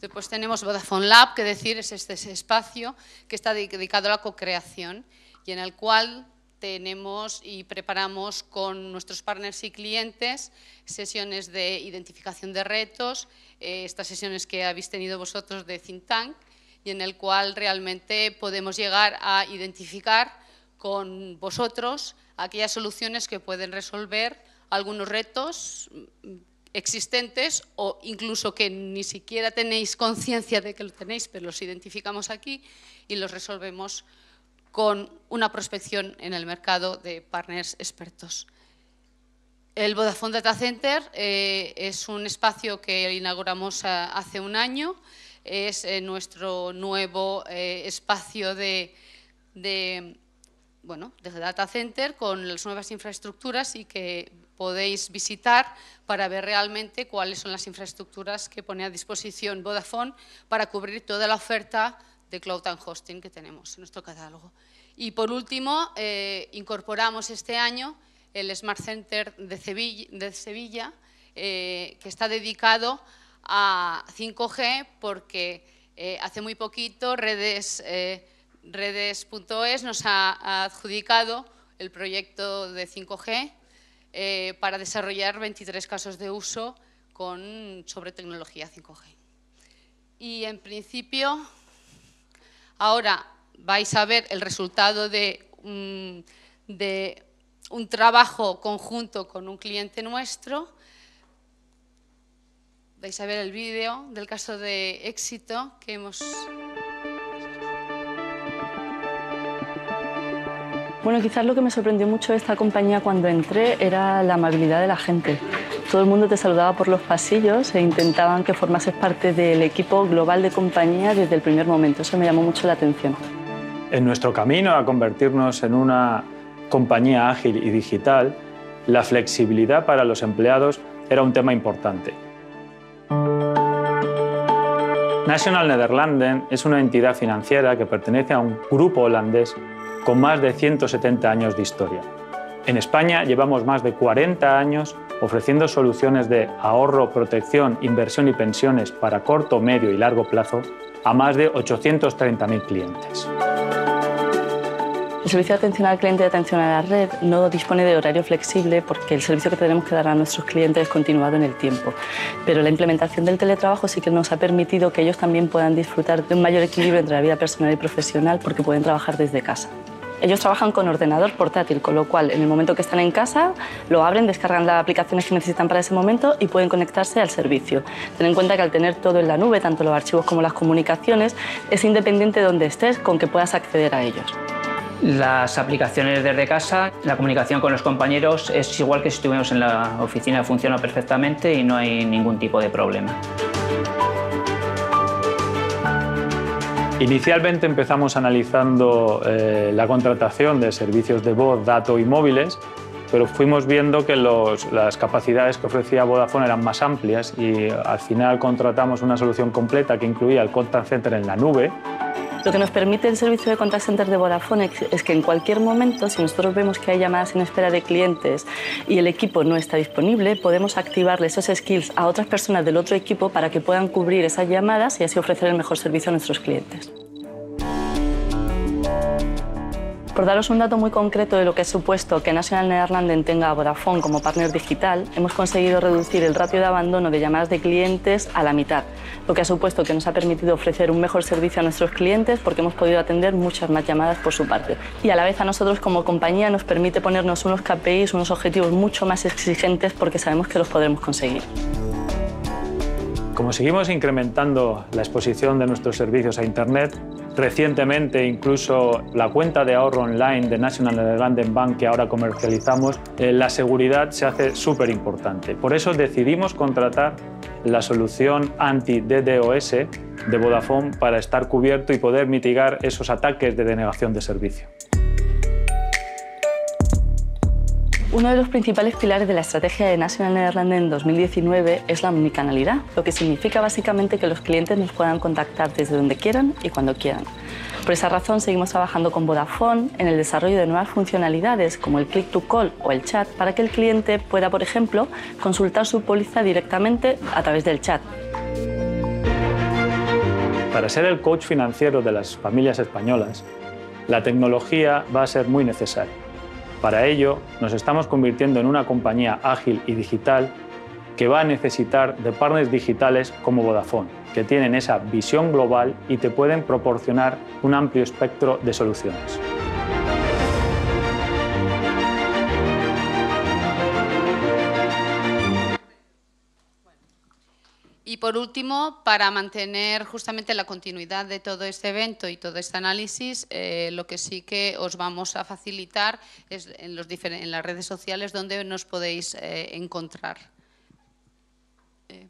Después tenemos Vodafone Lab, que decir es este espacio que está dedicado a la co-creación y en el cual tenemos y preparamos con nuestros partners y clientes sesiones de identificación de retos, eh, estas sesiones que habéis tenido vosotros de Think Tank, y en el cual realmente podemos llegar a identificar con vosotros aquellas soluciones que pueden resolver algunos retos mm, existentes o incluso que ni siquiera tenéis conciencia de que lo tenéis, pero los identificamos aquí y los resolvemos con una prospección en el mercado de partners expertos. El Vodafone Data Center eh, es un espacio que inauguramos hace un año, es eh, nuestro nuevo eh, espacio de, bueno, de Data Center con las nuevas infraestructuras y que podéis visitar para ver realmente cuáles son las infraestructuras que pone a disposición Vodafone para cubrir toda la oferta de Cloud and Hosting que tenemos en nuestro catálogo. Y por último, eh, incorporamos este año el Smart Center de Sevilla, eh, que está dedicado a 5G porque eh, hace muy poquito redes.es nos ha, adjudicado el proyecto de 5G para desarrollar 23 casos de uso con, sobre tecnología 5G. Y en principio, ahora vais a ver el resultado de, un trabajo conjunto con un cliente nuestro. Vais a ver el vídeo del caso de éxito que hemos... Bueno, quizás lo que me sorprendió mucho de esta compañía cuando entré era la amabilidad de la gente. Todo el mundo te saludaba por los pasillos e intentaban que formases parte del equipo global de compañía desde el primer momento. Eso me llamó mucho la atención. En nuestro camino a convertirnos en una compañía ágil y digital, la flexibilidad para los empleados era un tema importante. National Nederlanden es una entidad financiera que pertenece a un grupo holandés con más de 170 años de historia. En España llevamos más de 40 años ofreciendo soluciones de ahorro, protección, inversión y pensiones para corto, medio y largo plazo a más de 830.000 clientes. El servicio de atención al cliente de atención a la red no dispone de horario flexible porque el servicio que tenemos que dar a nuestros clientes es continuado en el tiempo. Pero la implementación del teletrabajo sí que nos ha permitido que ellos también puedan disfrutar de un mayor equilibrio entre la vida personal y profesional porque pueden trabajar desde casa. Ellos trabajan con ordenador portátil, con lo cual en el momento que están en casa lo abren, descargan las aplicaciones que necesitan para ese momento y pueden conectarse al servicio. Ten en cuenta que al tener todo en la nube, tanto los archivos como las comunicaciones, es independiente de donde estés con que puedas acceder a ellos. Las aplicaciones desde casa, la comunicación con los compañeros es igual que si estuviéramos en la oficina, funciona perfectamente y no hay ningún tipo de problema. Inicialmente empezamos analizando eh, la contratación de servicios de voz, dato y móviles, pero fuimos viendo que las capacidades que ofrecía Vodafone eran más amplias y al final contratamos una solución completa que incluía el contact center en la nube, lo que nos permite el servicio de contact center de Vodafone es que en cualquier momento, si nosotros vemos que hay llamadas en espera de clientes y el equipo no está disponible, podemos activarle esos skills a otras personas del otro equipo para que puedan cubrir esas llamadas y así ofrecer el mejor servicio a nuestros clientes. Por daros un dato muy concreto de lo que ha supuesto que National Netherlands tenga a Vodafone como partner digital, hemos conseguido reducir el ratio de abandono de llamadas de clientes a la mitad, lo que ha supuesto que nos ha permitido ofrecer un mejor servicio a nuestros clientes porque hemos podido atender muchas más llamadas por su parte. Y a la vez a nosotros como compañía nos permite ponernos unos KPIs, unos objetivos mucho más exigentes porque sabemos que los podremos conseguir. Como seguimos incrementando la exposición de nuestros servicios a Internet, recientemente incluso la cuenta de ahorro online de National London Bank que ahora comercializamos, eh, la seguridad se hace súper importante. Por eso decidimos contratar la solución anti-DDoS de Vodafone para estar cubierto y poder mitigar esos ataques de denegación de servicio. Uno de los principales pilares de la estrategia de National Netherlands en 2019 es la omnicanalidad, lo que significa básicamente que los clientes nos puedan contactar desde donde quieran y cuando quieran. Por esa razón seguimos trabajando con Vodafone en el desarrollo de nuevas funcionalidades como el click to call o el chat para que el cliente pueda, por ejemplo, consultar su póliza directamente a través del chat. Para ser el coach financiero de las familias españolas, la tecnología va a ser muy necesaria para ello, nos estamos convirtiendo en una compañía ágil y digital que va a necesitar de partners digitales como Vodafone, que tienen esa visión global y te pueden proporcionar un amplio espectro de soluciones. Y por último, para mantener justamente la continuidad de todo este evento y todo este análisis, eh, lo que sí que os vamos a facilitar es en, los las redes sociales donde nos podéis eh, encontrar. Eh,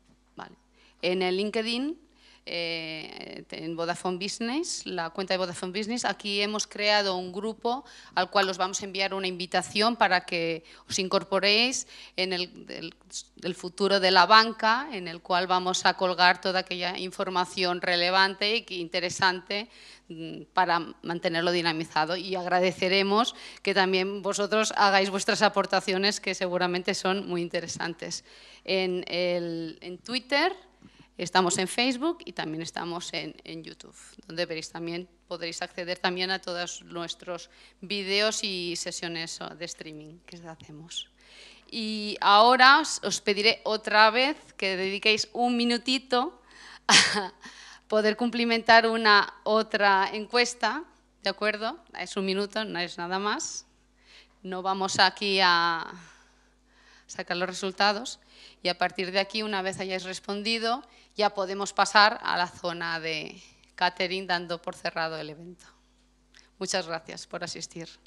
en el LinkedIn eh, en Vodafone Business, la cuenta de Vodafone Business. Aquí hemos creado un grupo al cual os vamos a enviar una invitación para que os incorporéis en el, futuro de la banca, en el cual vamos a colgar toda aquella información relevante e interesante mm, para mantenerlo dinamizado y agradeceremos que también vosotros hagáis vuestras aportaciones que seguramente son muy interesantes. En, el, en Twitter Estamos en Facebook y también estamos en, en YouTube, donde veréis también, podréis acceder también a todos nuestros vídeos y sesiones de streaming que hacemos. Y ahora os pediré otra vez que dediquéis un minutito a poder cumplimentar una otra encuesta, ¿de acuerdo? Es un minuto, no es nada más. No vamos aquí a sacar los resultados y a partir de aquí, una vez hayáis respondido, ya podemos pasar a la zona de catering dando por cerrado el evento. Muchas gracias por asistir.